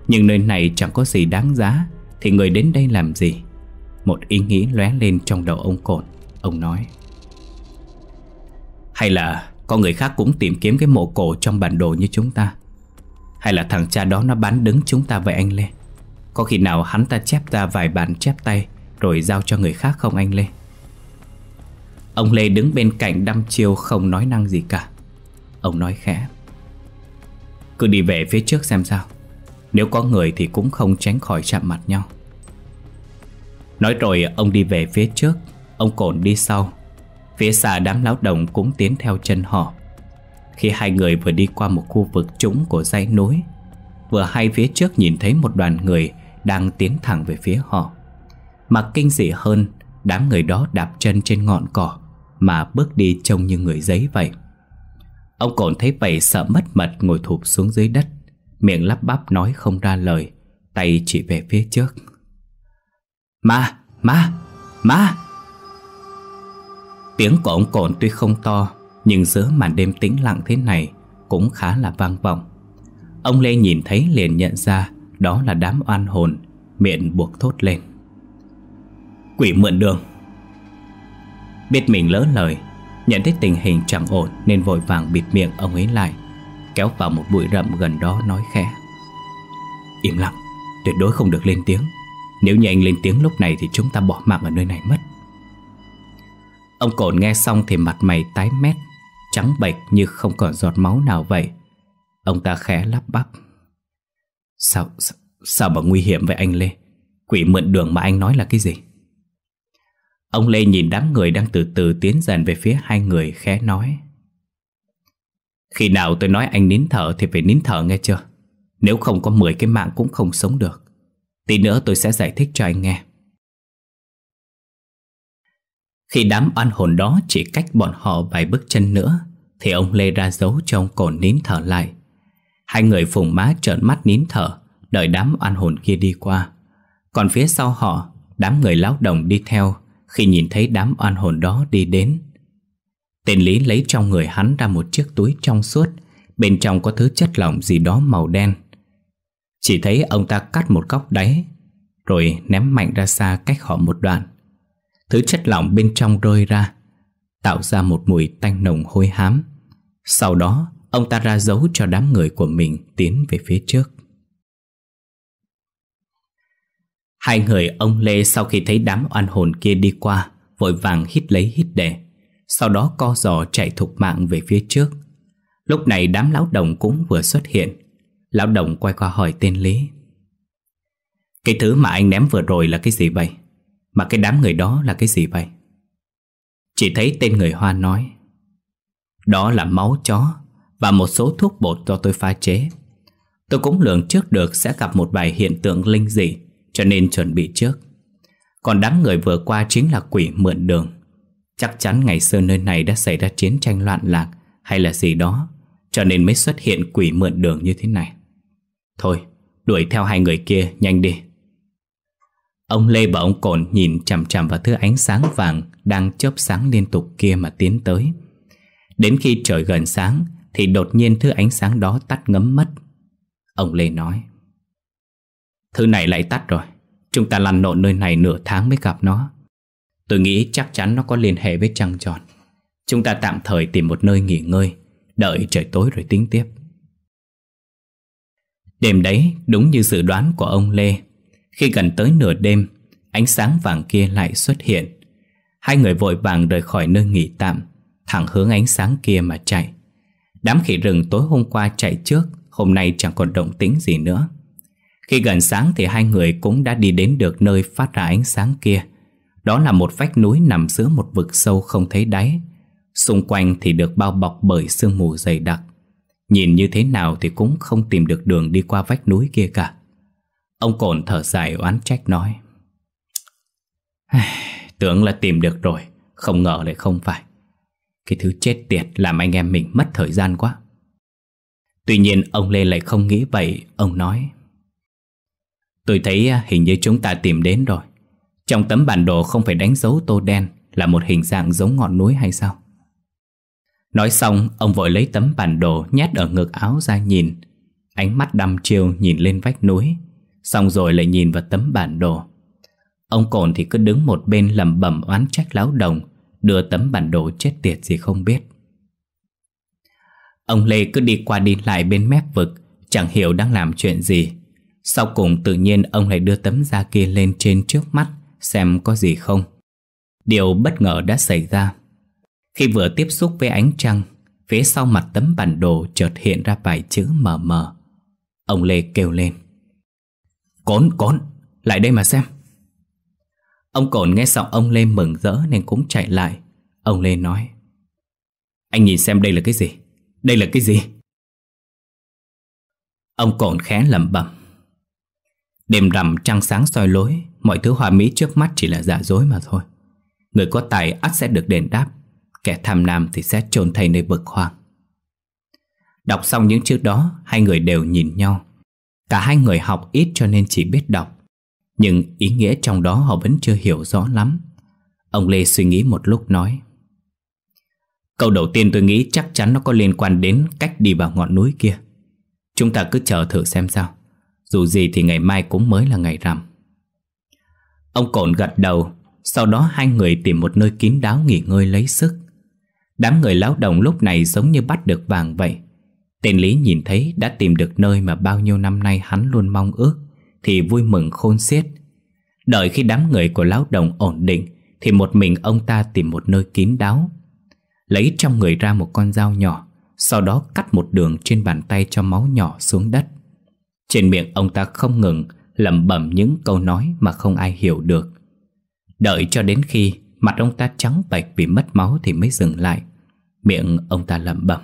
Nhưng nơi này chẳng có gì đáng giá Thì người đến đây làm gì Một ý nghĩ lóe lên trong đầu ông Cột Ông nói hay là có người khác cũng tìm kiếm cái mộ cổ trong bản đồ như chúng ta Hay là thằng cha đó nó bán đứng chúng ta với anh Lê Có khi nào hắn ta chép ra vài bản chép tay Rồi giao cho người khác không anh Lê Ông Lê đứng bên cạnh đăm chiêu không nói năng gì cả Ông nói khẽ Cứ đi về phía trước xem sao Nếu có người thì cũng không tránh khỏi chạm mặt nhau Nói rồi ông đi về phía trước Ông Cổn đi sau Phía xa đám lão đồng cũng tiến theo chân họ Khi hai người vừa đi qua một khu vực trũng của dãy núi Vừa hai phía trước nhìn thấy một đoàn người Đang tiến thẳng về phía họ Mặc kinh dị hơn Đám người đó đạp chân trên ngọn cỏ Mà bước đi trông như người giấy vậy Ông còn thấy vậy sợ mất mật ngồi thụp xuống dưới đất Miệng lắp bắp nói không ra lời Tay chỉ về phía trước Ma, ma, ma Tiếng của ông cồn tuy không to Nhưng giữa màn đêm tĩnh lặng thế này Cũng khá là vang vọng Ông Lê nhìn thấy liền nhận ra Đó là đám oan hồn Miệng buộc thốt lên Quỷ mượn đường Biết mình lỡ lời Nhận thấy tình hình chẳng ổn Nên vội vàng bịt miệng ông ấy lại Kéo vào một bụi rậm gần đó nói khẽ Im lặng Tuyệt đối không được lên tiếng Nếu như anh lên tiếng lúc này Thì chúng ta bỏ mạng ở nơi này mất Ông cổn nghe xong thì mặt mày tái mét Trắng bệch như không còn giọt máu nào vậy Ông ta khẽ lắp bắp Sao, sao, sao mà nguy hiểm vậy anh Lê Quỷ mượn đường mà anh nói là cái gì Ông Lê nhìn đám người đang từ từ tiến dần về phía hai người khẽ nói Khi nào tôi nói anh nín thở thì phải nín thở nghe chưa Nếu không có 10 cái mạng cũng không sống được Tí nữa tôi sẽ giải thích cho anh nghe khi đám oan hồn đó chỉ cách bọn họ vài bước chân nữa Thì ông Lê ra dấu cho ông cổ nín thở lại Hai người phùng má trợn mắt nín thở Đợi đám oan hồn kia đi qua Còn phía sau họ Đám người lão đồng đi theo Khi nhìn thấy đám oan hồn đó đi đến Tên Lý lấy trong người hắn ra một chiếc túi trong suốt Bên trong có thứ chất lỏng gì đó màu đen Chỉ thấy ông ta cắt một góc đáy Rồi ném mạnh ra xa cách họ một đoạn Thứ chất lỏng bên trong rơi ra Tạo ra một mùi tanh nồng hôi hám Sau đó Ông ta ra dấu cho đám người của mình Tiến về phía trước Hai người ông Lê sau khi thấy đám oan hồn kia đi qua Vội vàng hít lấy hít để Sau đó co giò chạy thục mạng về phía trước Lúc này đám lão đồng cũng vừa xuất hiện Lão đồng quay qua hỏi tên Lý Cái thứ mà anh ném vừa rồi là cái gì vậy? Mà cái đám người đó là cái gì vậy? Chỉ thấy tên người Hoa nói Đó là máu chó Và một số thuốc bột do tôi pha chế Tôi cũng lường trước được sẽ gặp một vài hiện tượng linh dị Cho nên chuẩn bị trước Còn đám người vừa qua chính là quỷ mượn đường Chắc chắn ngày xưa nơi này đã xảy ra chiến tranh loạn lạc Hay là gì đó Cho nên mới xuất hiện quỷ mượn đường như thế này Thôi, đuổi theo hai người kia nhanh đi Ông Lê và ông Cổn nhìn chằm chằm vào thứ ánh sáng vàng đang chớp sáng liên tục kia mà tiến tới. Đến khi trời gần sáng thì đột nhiên thứ ánh sáng đó tắt ngấm mất. Ông Lê nói Thứ này lại tắt rồi, chúng ta lăn lộn nơi này nửa tháng mới gặp nó. Tôi nghĩ chắc chắn nó có liên hệ với trăng tròn. Chúng ta tạm thời tìm một nơi nghỉ ngơi, đợi trời tối rồi tính tiếp. Đêm đấy, đúng như dự đoán của ông Lê, khi gần tới nửa đêm Ánh sáng vàng kia lại xuất hiện Hai người vội vàng rời khỏi nơi nghỉ tạm Thẳng hướng ánh sáng kia mà chạy Đám khỉ rừng tối hôm qua chạy trước Hôm nay chẳng còn động tính gì nữa Khi gần sáng thì hai người cũng đã đi đến được nơi phát ra ánh sáng kia Đó là một vách núi nằm giữa một vực sâu không thấy đáy Xung quanh thì được bao bọc bởi sương mù dày đặc Nhìn như thế nào thì cũng không tìm được đường đi qua vách núi kia cả Ông cồn thở dài oán trách nói Tưởng là tìm được rồi Không ngờ lại không phải Cái thứ chết tiệt làm anh em mình mất thời gian quá Tuy nhiên ông Lê lại không nghĩ vậy Ông nói Tôi thấy à, hình như chúng ta tìm đến rồi Trong tấm bản đồ không phải đánh dấu tô đen Là một hình dạng giống ngọn núi hay sao Nói xong Ông vội lấy tấm bản đồ nhét ở ngực áo ra nhìn Ánh mắt đăm chiêu nhìn lên vách núi Xong rồi lại nhìn vào tấm bản đồ Ông Cồn thì cứ đứng một bên lầm bầm oán trách láo đồng Đưa tấm bản đồ chết tiệt gì không biết Ông Lê cứ đi qua đi lại bên mép vực Chẳng hiểu đang làm chuyện gì Sau cùng tự nhiên ông lại đưa tấm da kia lên trên trước mắt Xem có gì không Điều bất ngờ đã xảy ra Khi vừa tiếp xúc với ánh trăng Phía sau mặt tấm bản đồ chợt hiện ra vài chữ mờ mờ Ông Lê kêu lên Cốn, cốn, lại đây mà xem Ông cồn nghe giọng ông Lê mừng rỡ nên cũng chạy lại Ông Lê nói Anh nhìn xem đây là cái gì Đây là cái gì Ông cồn khẽ lẩm bẩm Đêm rằm trăng sáng soi lối Mọi thứ hoa mỹ trước mắt chỉ là giả dối mà thôi Người có tài ắt sẽ được đền đáp Kẻ tham lam thì sẽ trôn thay nơi bực hoang Đọc xong những chữ đó Hai người đều nhìn nhau Cả hai người học ít cho nên chỉ biết đọc Nhưng ý nghĩa trong đó họ vẫn chưa hiểu rõ lắm Ông Lê suy nghĩ một lúc nói Câu đầu tiên tôi nghĩ chắc chắn nó có liên quan đến cách đi vào ngọn núi kia Chúng ta cứ chờ thử xem sao Dù gì thì ngày mai cũng mới là ngày rằm Ông Cổn gật đầu Sau đó hai người tìm một nơi kín đáo nghỉ ngơi lấy sức Đám người lão đồng lúc này giống như bắt được vàng vậy Tên Lý nhìn thấy đã tìm được nơi mà bao nhiêu năm nay hắn luôn mong ước Thì vui mừng khôn xiết Đợi khi đám người của lão đồng ổn định Thì một mình ông ta tìm một nơi kín đáo Lấy trong người ra một con dao nhỏ Sau đó cắt một đường trên bàn tay cho máu nhỏ xuống đất Trên miệng ông ta không ngừng lẩm bẩm những câu nói mà không ai hiểu được Đợi cho đến khi mặt ông ta trắng bệch vì mất máu thì mới dừng lại Miệng ông ta lẩm bẩm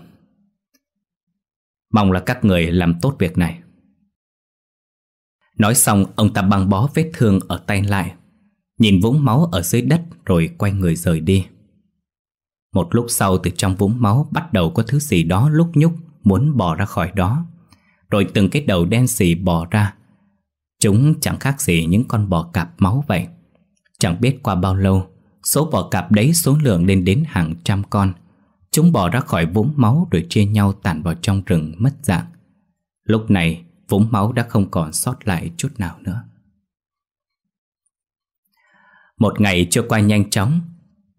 Mong là các người làm tốt việc này Nói xong ông ta băng bó vết thương ở tay lại Nhìn vũng máu ở dưới đất rồi quay người rời đi Một lúc sau từ trong vũng máu bắt đầu có thứ gì đó lúc nhúc muốn bò ra khỏi đó Rồi từng cái đầu đen xì bò ra Chúng chẳng khác gì những con bò cạp máu vậy Chẳng biết qua bao lâu Số bò cạp đấy số lượng lên đến hàng trăm con Chúng bỏ ra khỏi vũng máu rồi chia nhau tản vào trong rừng mất dạng Lúc này vũng máu đã không còn sót lại chút nào nữa Một ngày trôi qua nhanh chóng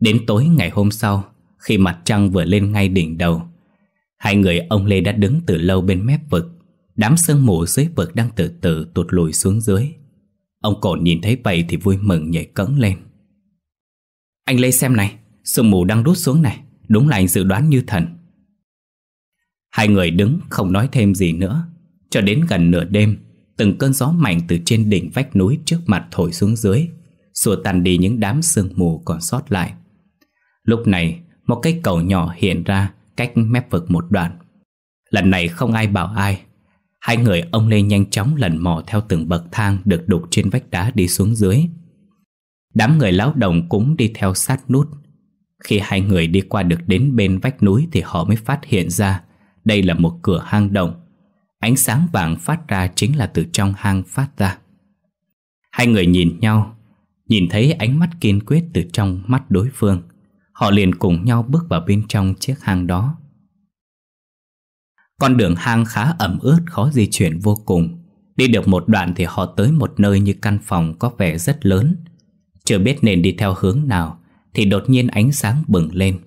Đến tối ngày hôm sau Khi mặt trăng vừa lên ngay đỉnh đầu Hai người ông Lê đã đứng từ lâu bên mép vực Đám sương mù dưới vực đang từ từ tụt lùi xuống dưới Ông Cổn nhìn thấy vậy thì vui mừng nhảy cấn lên Anh Lê xem này Sương mù đang rút xuống này Đúng là anh dự đoán như thần Hai người đứng không nói thêm gì nữa Cho đến gần nửa đêm Từng cơn gió mạnh từ trên đỉnh vách núi trước mặt thổi xuống dưới Xua tan đi những đám sương mù còn sót lại Lúc này Một cái cầu nhỏ hiện ra Cách mép vực một đoạn Lần này không ai bảo ai Hai người ông Lê nhanh chóng lần mò Theo từng bậc thang được đục trên vách đá đi xuống dưới Đám người lão đồng cũng đi theo sát nút khi hai người đi qua được đến bên vách núi thì họ mới phát hiện ra đây là một cửa hang động. Ánh sáng vàng phát ra chính là từ trong hang phát ra. Hai người nhìn nhau, nhìn thấy ánh mắt kiên quyết từ trong mắt đối phương. Họ liền cùng nhau bước vào bên trong chiếc hang đó. Con đường hang khá ẩm ướt, khó di chuyển vô cùng. Đi được một đoạn thì họ tới một nơi như căn phòng có vẻ rất lớn. Chưa biết nên đi theo hướng nào thì đột nhiên ánh sáng bừng lên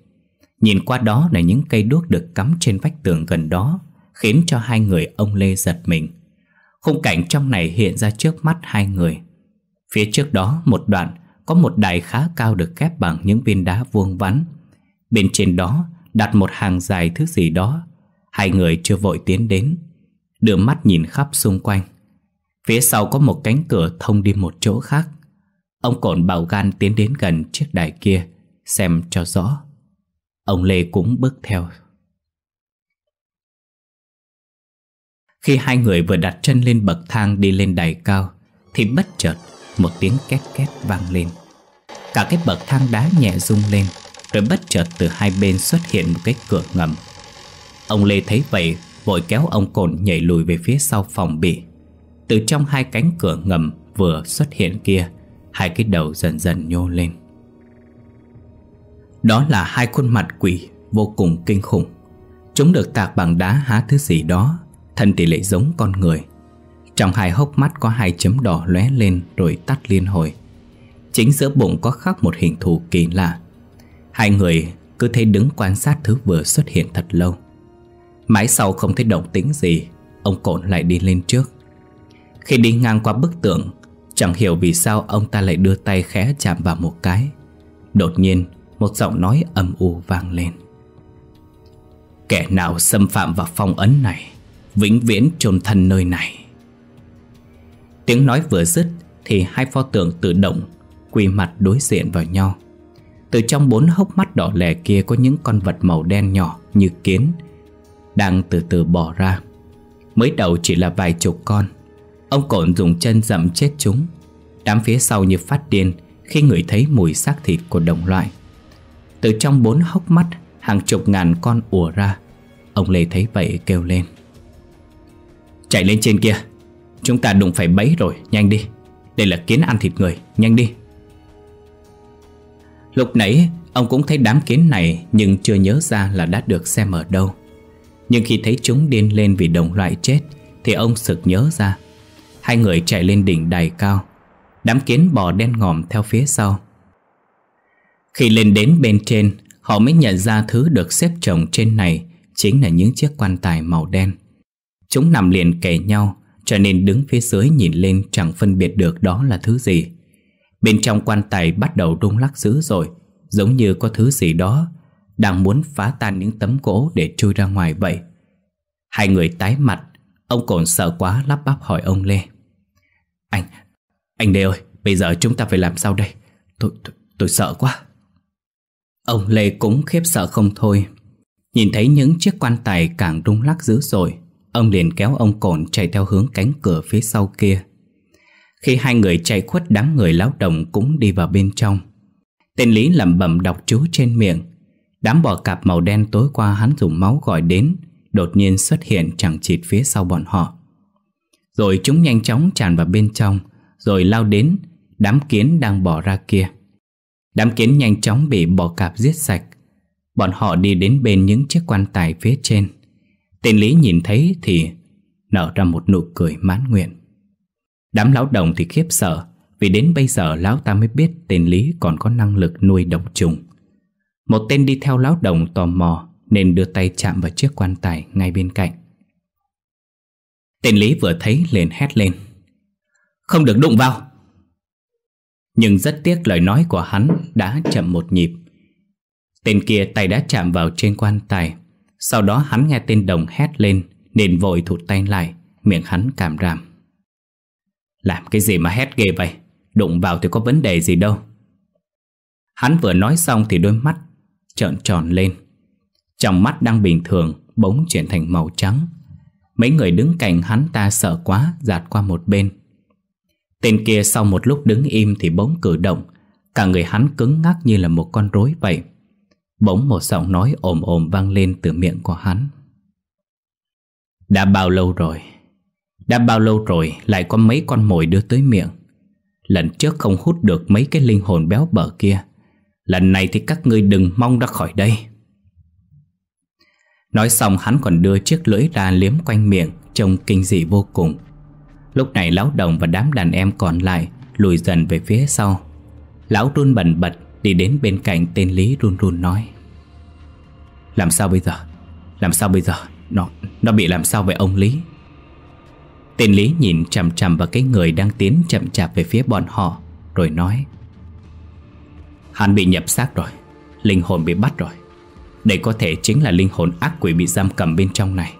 Nhìn qua đó là những cây đuốc được cắm trên vách tường gần đó Khiến cho hai người ông Lê giật mình Khung cảnh trong này hiện ra trước mắt hai người Phía trước đó một đoạn Có một đài khá cao được ghép bằng những viên đá vuông vắn Bên trên đó đặt một hàng dài thứ gì đó Hai người chưa vội tiến đến Đưa mắt nhìn khắp xung quanh Phía sau có một cánh cửa thông đi một chỗ khác Ông cổn bảo gan tiến đến gần chiếc đài kia Xem cho rõ Ông Lê cũng bước theo Khi hai người vừa đặt chân lên bậc thang đi lên đài cao Thì bất chợt một tiếng két két vang lên Cả cái bậc thang đá nhẹ rung lên Rồi bất chợt từ hai bên xuất hiện một cái cửa ngầm Ông Lê thấy vậy vội kéo ông cồn nhảy lùi về phía sau phòng bị Từ trong hai cánh cửa ngầm vừa xuất hiện kia Hai cái đầu dần dần nhô lên Đó là hai khuôn mặt quỷ Vô cùng kinh khủng Chúng được tạc bằng đá há thứ gì đó Thân tỷ lệ giống con người Trong hai hốc mắt có hai chấm đỏ lóe lên Rồi tắt liên hồi Chính giữa bụng có khắc một hình thù kỳ lạ Hai người cứ thế đứng quan sát thứ vừa xuất hiện thật lâu Mãi sau không thấy động tĩnh gì Ông Cổn lại đi lên trước Khi đi ngang qua bức tượng Chẳng hiểu vì sao ông ta lại đưa tay khẽ chạm vào một cái Đột nhiên Một giọng nói âm u vang lên Kẻ nào xâm phạm vào phong ấn này Vĩnh viễn chôn thân nơi này Tiếng nói vừa dứt Thì hai pho tượng tự động Quỳ mặt đối diện vào nhau Từ trong bốn hốc mắt đỏ lẻ kia Có những con vật màu đen nhỏ như kiến Đang từ từ bỏ ra Mới đầu chỉ là vài chục con Ông cổn dùng chân dậm chết chúng Đám phía sau như phát điên Khi người thấy mùi xác thịt của đồng loại Từ trong bốn hốc mắt Hàng chục ngàn con ùa ra Ông Lê thấy vậy kêu lên Chạy lên trên kia Chúng ta đụng phải bẫy rồi Nhanh đi Đây là kiến ăn thịt người Nhanh đi Lúc nãy ông cũng thấy đám kiến này Nhưng chưa nhớ ra là đã được xem ở đâu Nhưng khi thấy chúng điên lên vì đồng loại chết Thì ông sực nhớ ra Hai người chạy lên đỉnh đài cao Đám kiến bò đen ngòm theo phía sau Khi lên đến bên trên Họ mới nhận ra thứ được xếp chồng trên này Chính là những chiếc quan tài màu đen Chúng nằm liền kề nhau Cho nên đứng phía dưới nhìn lên Chẳng phân biệt được đó là thứ gì Bên trong quan tài bắt đầu rung lắc dữ rồi Giống như có thứ gì đó Đang muốn phá tan những tấm gỗ Để chui ra ngoài vậy Hai người tái mặt Ông còn sợ quá lắp bắp hỏi ông Lê anh, anh Lê ơi, bây giờ chúng ta phải làm sao đây? Tôi, tôi, tôi sợ quá. Ông Lê cũng khiếp sợ không thôi. Nhìn thấy những chiếc quan tài càng rung lắc dữ dội, ông liền kéo ông cồn chạy theo hướng cánh cửa phía sau kia. Khi hai người chạy khuất đám người lão đồng cũng đi vào bên trong. Tên Lý lẩm bẩm đọc chú trên miệng. Đám bò cạp màu đen tối qua hắn dùng máu gọi đến, đột nhiên xuất hiện chẳng chịt phía sau bọn họ. Rồi chúng nhanh chóng tràn vào bên trong Rồi lao đến Đám kiến đang bỏ ra kia Đám kiến nhanh chóng bị bò cạp giết sạch Bọn họ đi đến bên những chiếc quan tài phía trên Tên Lý nhìn thấy thì Nở ra một nụ cười mãn nguyện Đám lão đồng thì khiếp sợ Vì đến bây giờ lão ta mới biết Tên Lý còn có năng lực nuôi động trùng Một tên đi theo lão đồng tò mò Nên đưa tay chạm vào chiếc quan tài ngay bên cạnh Tên Lý vừa thấy liền hét lên Không được đụng vào Nhưng rất tiếc lời nói của hắn đã chậm một nhịp Tên kia tay đã chạm vào trên quan tài Sau đó hắn nghe tên đồng hét lên Nên vội thụt tay lại Miệng hắn cảm ràm Làm cái gì mà hét ghê vậy Đụng vào thì có vấn đề gì đâu Hắn vừa nói xong thì đôi mắt trợn tròn lên Trong mắt đang bình thường bỗng chuyển thành màu trắng Mấy người đứng cạnh hắn ta sợ quá Giạt qua một bên Tên kia sau một lúc đứng im thì bỗng cử động Cả người hắn cứng ngắc như là một con rối vậy Bỗng một giọng nói ồm ồm vang lên từ miệng của hắn Đã bao lâu rồi Đã bao lâu rồi lại có mấy con mồi đưa tới miệng Lần trước không hút được mấy cái linh hồn béo bở kia Lần này thì các ngươi đừng mong ra khỏi đây Nói xong hắn còn đưa chiếc lưỡi ra liếm quanh miệng Trông kinh dị vô cùng Lúc này lão đồng và đám đàn em còn lại Lùi dần về phía sau Lão run bẩn bật Đi đến bên cạnh tên Lý run run nói Làm sao bây giờ Làm sao bây giờ Nó nó bị làm sao vậy ông Lý Tên Lý nhìn chằm chằm vào cái người đang tiến chậm chạp về phía bọn họ Rồi nói Hắn bị nhập xác rồi Linh hồn bị bắt rồi đây có thể chính là linh hồn ác quỷ bị giam cầm bên trong này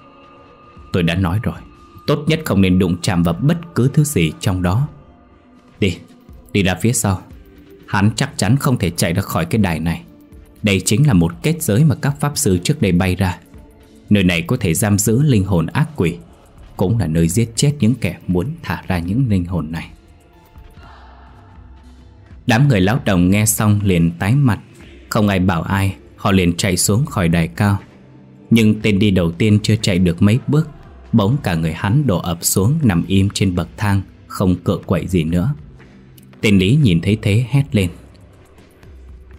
Tôi đã nói rồi Tốt nhất không nên đụng chạm vào bất cứ thứ gì trong đó Đi, đi ra phía sau Hắn chắc chắn không thể chạy ra khỏi cái đài này Đây chính là một kết giới mà các pháp sư trước đây bay ra Nơi này có thể giam giữ linh hồn ác quỷ Cũng là nơi giết chết những kẻ muốn thả ra những linh hồn này Đám người lão đồng nghe xong liền tái mặt Không ai bảo ai Họ liền chạy xuống khỏi đài cao Nhưng tên đi đầu tiên chưa chạy được mấy bước Bỗng cả người hắn đổ ập xuống Nằm im trên bậc thang Không cựa quậy gì nữa Tên Lý nhìn thấy thế hét lên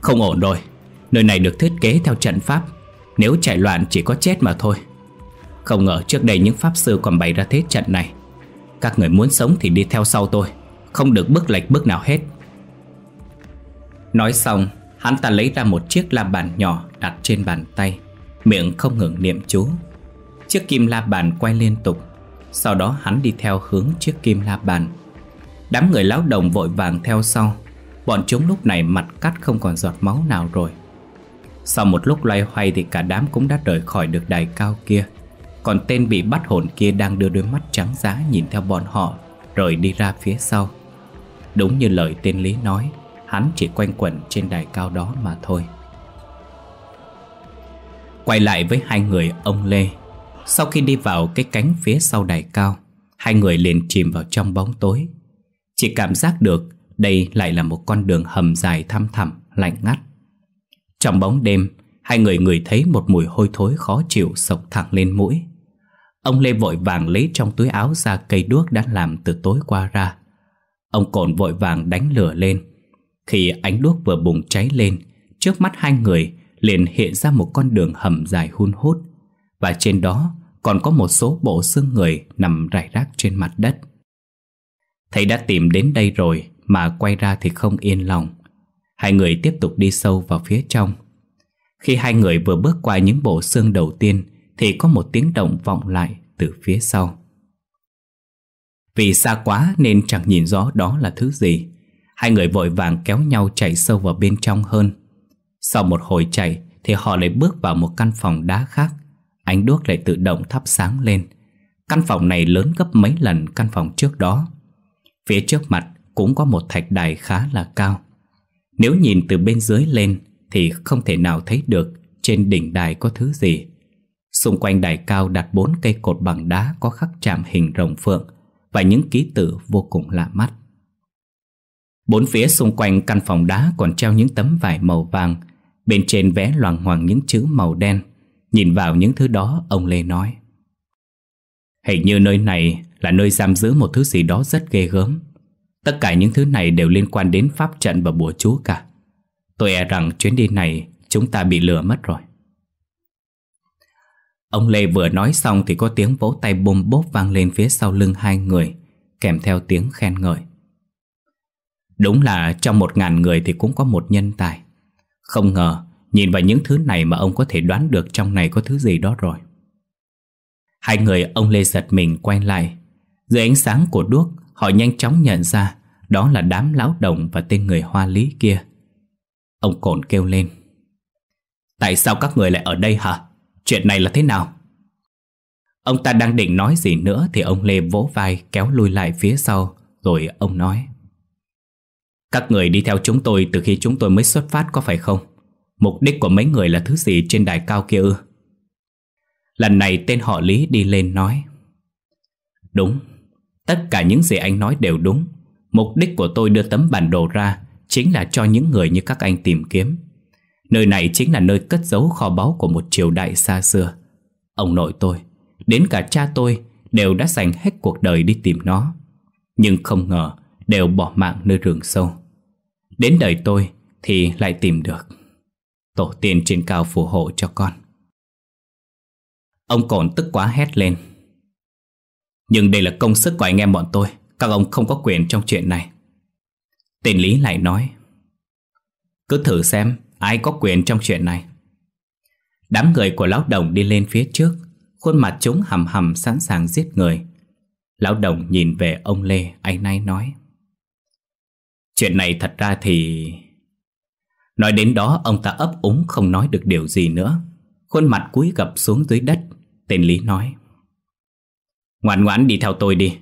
Không ổn rồi Nơi này được thiết kế theo trận pháp Nếu chạy loạn chỉ có chết mà thôi Không ngờ trước đây những pháp sư còn bày ra thế trận này Các người muốn sống thì đi theo sau tôi Không được bước lệch bước nào hết Nói xong Hắn ta lấy ra một chiếc la bàn nhỏ đặt trên bàn tay Miệng không ngừng niệm chú Chiếc kim la bàn quay liên tục Sau đó hắn đi theo hướng chiếc kim la bàn Đám người lão đồng vội vàng theo sau Bọn chúng lúc này mặt cắt không còn giọt máu nào rồi Sau một lúc loay hoay thì cả đám cũng đã rời khỏi được đài cao kia Còn tên bị bắt hồn kia đang đưa đôi mắt trắng giá nhìn theo bọn họ Rồi đi ra phía sau Đúng như lời tên Lý nói Hắn chỉ quanh quẩn trên đài cao đó mà thôi Quay lại với hai người ông Lê Sau khi đi vào cái cánh phía sau đài cao Hai người liền chìm vào trong bóng tối Chỉ cảm giác được đây lại là một con đường hầm dài thăm thẳm, lạnh ngắt Trong bóng đêm, hai người người thấy một mùi hôi thối khó chịu sộc thẳng lên mũi Ông Lê vội vàng lấy trong túi áo ra cây đuốc đã làm từ tối qua ra Ông Cổn vội vàng đánh lửa lên khi ánh đuốc vừa bùng cháy lên, trước mắt hai người liền hiện ra một con đường hầm dài hun hút và trên đó còn có một số bộ xương người nằm rải rác trên mặt đất. thầy đã tìm đến đây rồi mà quay ra thì không yên lòng. Hai người tiếp tục đi sâu vào phía trong. Khi hai người vừa bước qua những bộ xương đầu tiên thì có một tiếng động vọng lại từ phía sau. Vì xa quá nên chẳng nhìn rõ đó là thứ gì Hai người vội vàng kéo nhau chạy sâu vào bên trong hơn Sau một hồi chạy Thì họ lại bước vào một căn phòng đá khác Ánh đuốc lại tự động thắp sáng lên Căn phòng này lớn gấp mấy lần căn phòng trước đó Phía trước mặt cũng có một thạch đài khá là cao Nếu nhìn từ bên dưới lên Thì không thể nào thấy được trên đỉnh đài có thứ gì Xung quanh đài cao đặt bốn cây cột bằng đá có khắc chạm hình rồng phượng Và những ký tự vô cùng lạ mắt Bốn phía xung quanh căn phòng đá còn treo những tấm vải màu vàng Bên trên vẽ loàng hoàng những chữ màu đen Nhìn vào những thứ đó ông Lê nói Hình như nơi này là nơi giam giữ một thứ gì đó rất ghê gớm Tất cả những thứ này đều liên quan đến pháp trận và bùa chú cả Tôi e rằng chuyến đi này chúng ta bị lừa mất rồi Ông Lê vừa nói xong thì có tiếng vỗ tay bùm bốp vang lên phía sau lưng hai người Kèm theo tiếng khen ngợi Đúng là trong một ngàn người thì cũng có một nhân tài Không ngờ Nhìn vào những thứ này mà ông có thể đoán được Trong này có thứ gì đó rồi Hai người ông Lê giật mình quay lại Dưới ánh sáng của đuốc Họ nhanh chóng nhận ra Đó là đám lão đồng và tên người hoa lý kia Ông cồn kêu lên Tại sao các người lại ở đây hả? Chuyện này là thế nào? Ông ta đang định nói gì nữa Thì ông Lê vỗ vai kéo lui lại phía sau Rồi ông nói các người đi theo chúng tôi từ khi chúng tôi mới xuất phát có phải không? Mục đích của mấy người là thứ gì trên đài cao kia ư? Lần này tên họ Lý đi lên nói Đúng, tất cả những gì anh nói đều đúng Mục đích của tôi đưa tấm bản đồ ra Chính là cho những người như các anh tìm kiếm Nơi này chính là nơi cất giấu kho báu của một triều đại xa xưa Ông nội tôi, đến cả cha tôi Đều đã dành hết cuộc đời đi tìm nó Nhưng không ngờ đều bỏ mạng nơi rừng sâu Đến đời tôi thì lại tìm được Tổ tiên trên cao phù hộ cho con Ông còn tức quá hét lên Nhưng đây là công sức của anh em bọn tôi Các ông không có quyền trong chuyện này Tên Lý lại nói Cứ thử xem ai có quyền trong chuyện này Đám người của lão đồng đi lên phía trước Khuôn mặt chúng hầm hầm sẵn sàng giết người Lão đồng nhìn về ông Lê, anh nay nói Chuyện này thật ra thì... Nói đến đó ông ta ấp úng không nói được điều gì nữa Khuôn mặt cúi gập xuống dưới đất Tên Lý nói Ngoan ngoãn đi theo tôi đi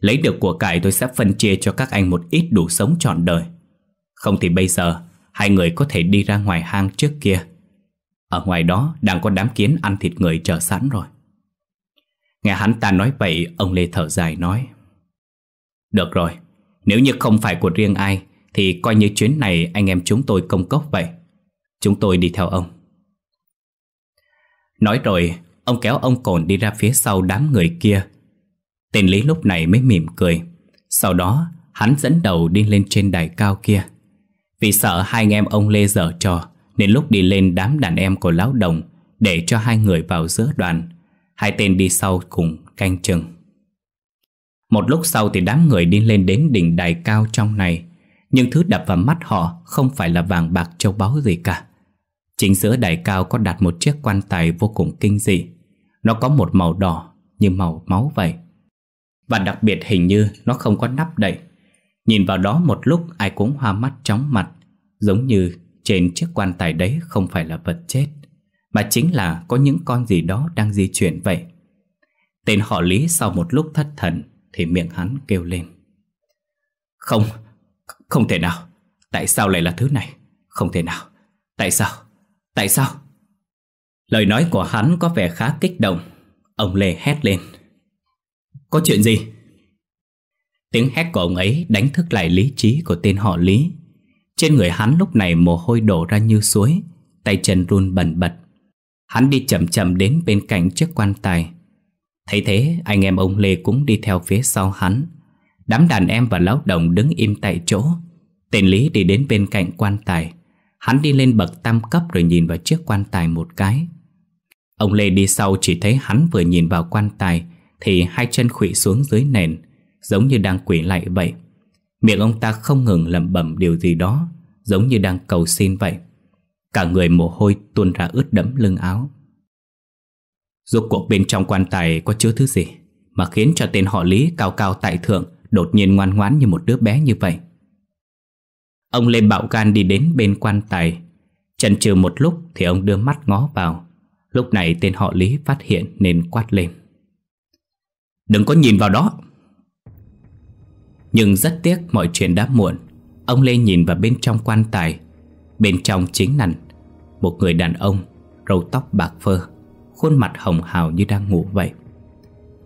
Lấy được của cải tôi sẽ phân chia cho các anh một ít đủ sống trọn đời Không thì bây giờ Hai người có thể đi ra ngoài hang trước kia Ở ngoài đó đang có đám kiến ăn thịt người chờ sẵn rồi Nghe hắn ta nói vậy Ông Lê thở dài nói Được rồi nếu như không phải của riêng ai Thì coi như chuyến này anh em chúng tôi công cốc vậy Chúng tôi đi theo ông Nói rồi Ông kéo ông Cồn đi ra phía sau đám người kia Tên Lý lúc này mới mỉm cười Sau đó Hắn dẫn đầu đi lên trên đài cao kia Vì sợ hai anh em ông Lê dở trò Nên lúc đi lên đám đàn em của Lão Đồng Để cho hai người vào giữa đoàn Hai tên đi sau cùng canh chừng một lúc sau thì đám người đi lên đến đỉnh đài cao trong này Nhưng thứ đập vào mắt họ không phải là vàng bạc châu báu gì cả Chính giữa đài cao có đặt một chiếc quan tài vô cùng kinh dị Nó có một màu đỏ như màu máu vậy Và đặc biệt hình như nó không có nắp đậy Nhìn vào đó một lúc ai cũng hoa mắt chóng mặt Giống như trên chiếc quan tài đấy không phải là vật chết Mà chính là có những con gì đó đang di chuyển vậy Tên họ Lý sau một lúc thất thần thì miệng hắn kêu lên Không, không thể nào Tại sao lại là thứ này Không thể nào, tại sao Tại sao Lời nói của hắn có vẻ khá kích động Ông Lê hét lên Có chuyện gì Tiếng hét của ông ấy đánh thức lại lý trí của tên họ Lý Trên người hắn lúc này mồ hôi đổ ra như suối Tay chân run bần bật Hắn đi chậm chậm đến bên cạnh chiếc quan tài Thấy thế, anh em ông Lê cũng đi theo phía sau hắn. Đám đàn em và lão đồng đứng im tại chỗ. Tên Lý đi đến bên cạnh quan tài. Hắn đi lên bậc tam cấp rồi nhìn vào chiếc quan tài một cái. Ông Lê đi sau chỉ thấy hắn vừa nhìn vào quan tài thì hai chân khụy xuống dưới nền, giống như đang quỷ lại vậy. Miệng ông ta không ngừng lẩm bẩm điều gì đó, giống như đang cầu xin vậy. Cả người mồ hôi tuôn ra ướt đẫm lưng áo. Rốt cuộc bên trong quan tài có chứa thứ gì Mà khiến cho tên họ Lý cao cao tại thượng Đột nhiên ngoan ngoãn như một đứa bé như vậy Ông lê bạo gan đi đến bên quan tài Chần chừ một lúc thì ông đưa mắt ngó vào Lúc này tên họ Lý phát hiện nên quát lên Đừng có nhìn vào đó Nhưng rất tiếc mọi chuyện đã muộn Ông Lê nhìn vào bên trong quan tài Bên trong chính nằm Một người đàn ông Râu tóc bạc phơ Khuôn mặt hồng hào như đang ngủ vậy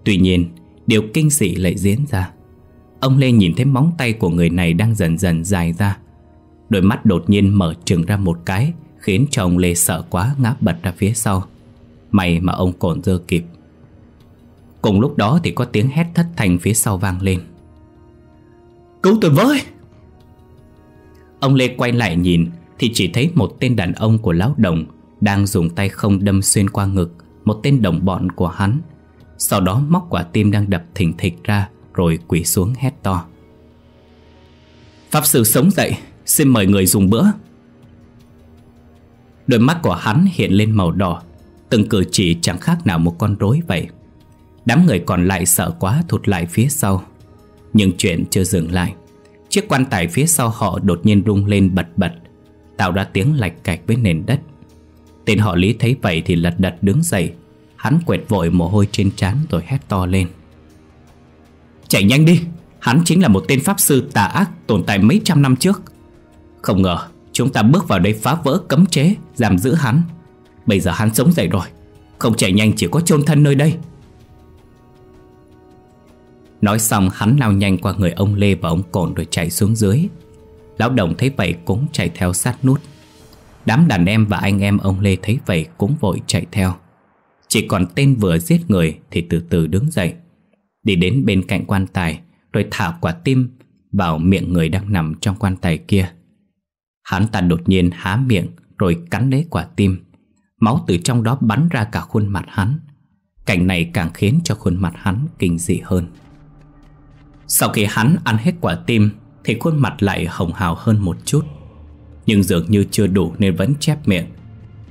Tuy nhiên Điều kinh dị lại diễn ra Ông Lê nhìn thấy móng tay của người này Đang dần dần dài ra Đôi mắt đột nhiên mở trừng ra một cái Khiến cho ông Lê sợ quá ngã bật ra phía sau May mà ông còn dơ kịp Cùng lúc đó thì có tiếng hét thất thanh phía sau vang lên Cứu tôi với Ông Lê quay lại nhìn Thì chỉ thấy một tên đàn ông của lão đồng Đang dùng tay không đâm xuyên qua ngực một tên đồng bọn của hắn Sau đó móc quả tim đang đập thình thịch ra Rồi quỳ xuống hét to Pháp sư sống dậy Xin mời người dùng bữa Đôi mắt của hắn hiện lên màu đỏ Từng cử chỉ chẳng khác nào một con rối vậy Đám người còn lại sợ quá thụt lại phía sau Nhưng chuyện chưa dừng lại Chiếc quan tài phía sau họ đột nhiên rung lên bật bật Tạo ra tiếng lạch cạch với nền đất Tên họ Lý thấy vậy thì lật đật đứng dậy Hắn quẹt vội mồ hôi trên trán rồi hét to lên Chạy nhanh đi Hắn chính là một tên pháp sư tà ác tồn tại mấy trăm năm trước Không ngờ chúng ta bước vào đây phá vỡ cấm chế Giam giữ hắn Bây giờ hắn sống dậy rồi Không chạy nhanh chỉ có chôn thân nơi đây Nói xong hắn lao nhanh qua người ông Lê và ông Cồn rồi chạy xuống dưới Lão Đồng thấy vậy cũng chạy theo sát nút Đám đàn em và anh em ông Lê thấy vậy cũng vội chạy theo Chỉ còn tên vừa giết người thì từ từ đứng dậy Đi đến bên cạnh quan tài Rồi thả quả tim vào miệng người đang nằm trong quan tài kia Hắn ta đột nhiên há miệng rồi cắn lấy quả tim Máu từ trong đó bắn ra cả khuôn mặt hắn Cảnh này càng khiến cho khuôn mặt hắn kinh dị hơn Sau khi hắn ăn hết quả tim Thì khuôn mặt lại hồng hào hơn một chút nhưng dường như chưa đủ nên vẫn chép miệng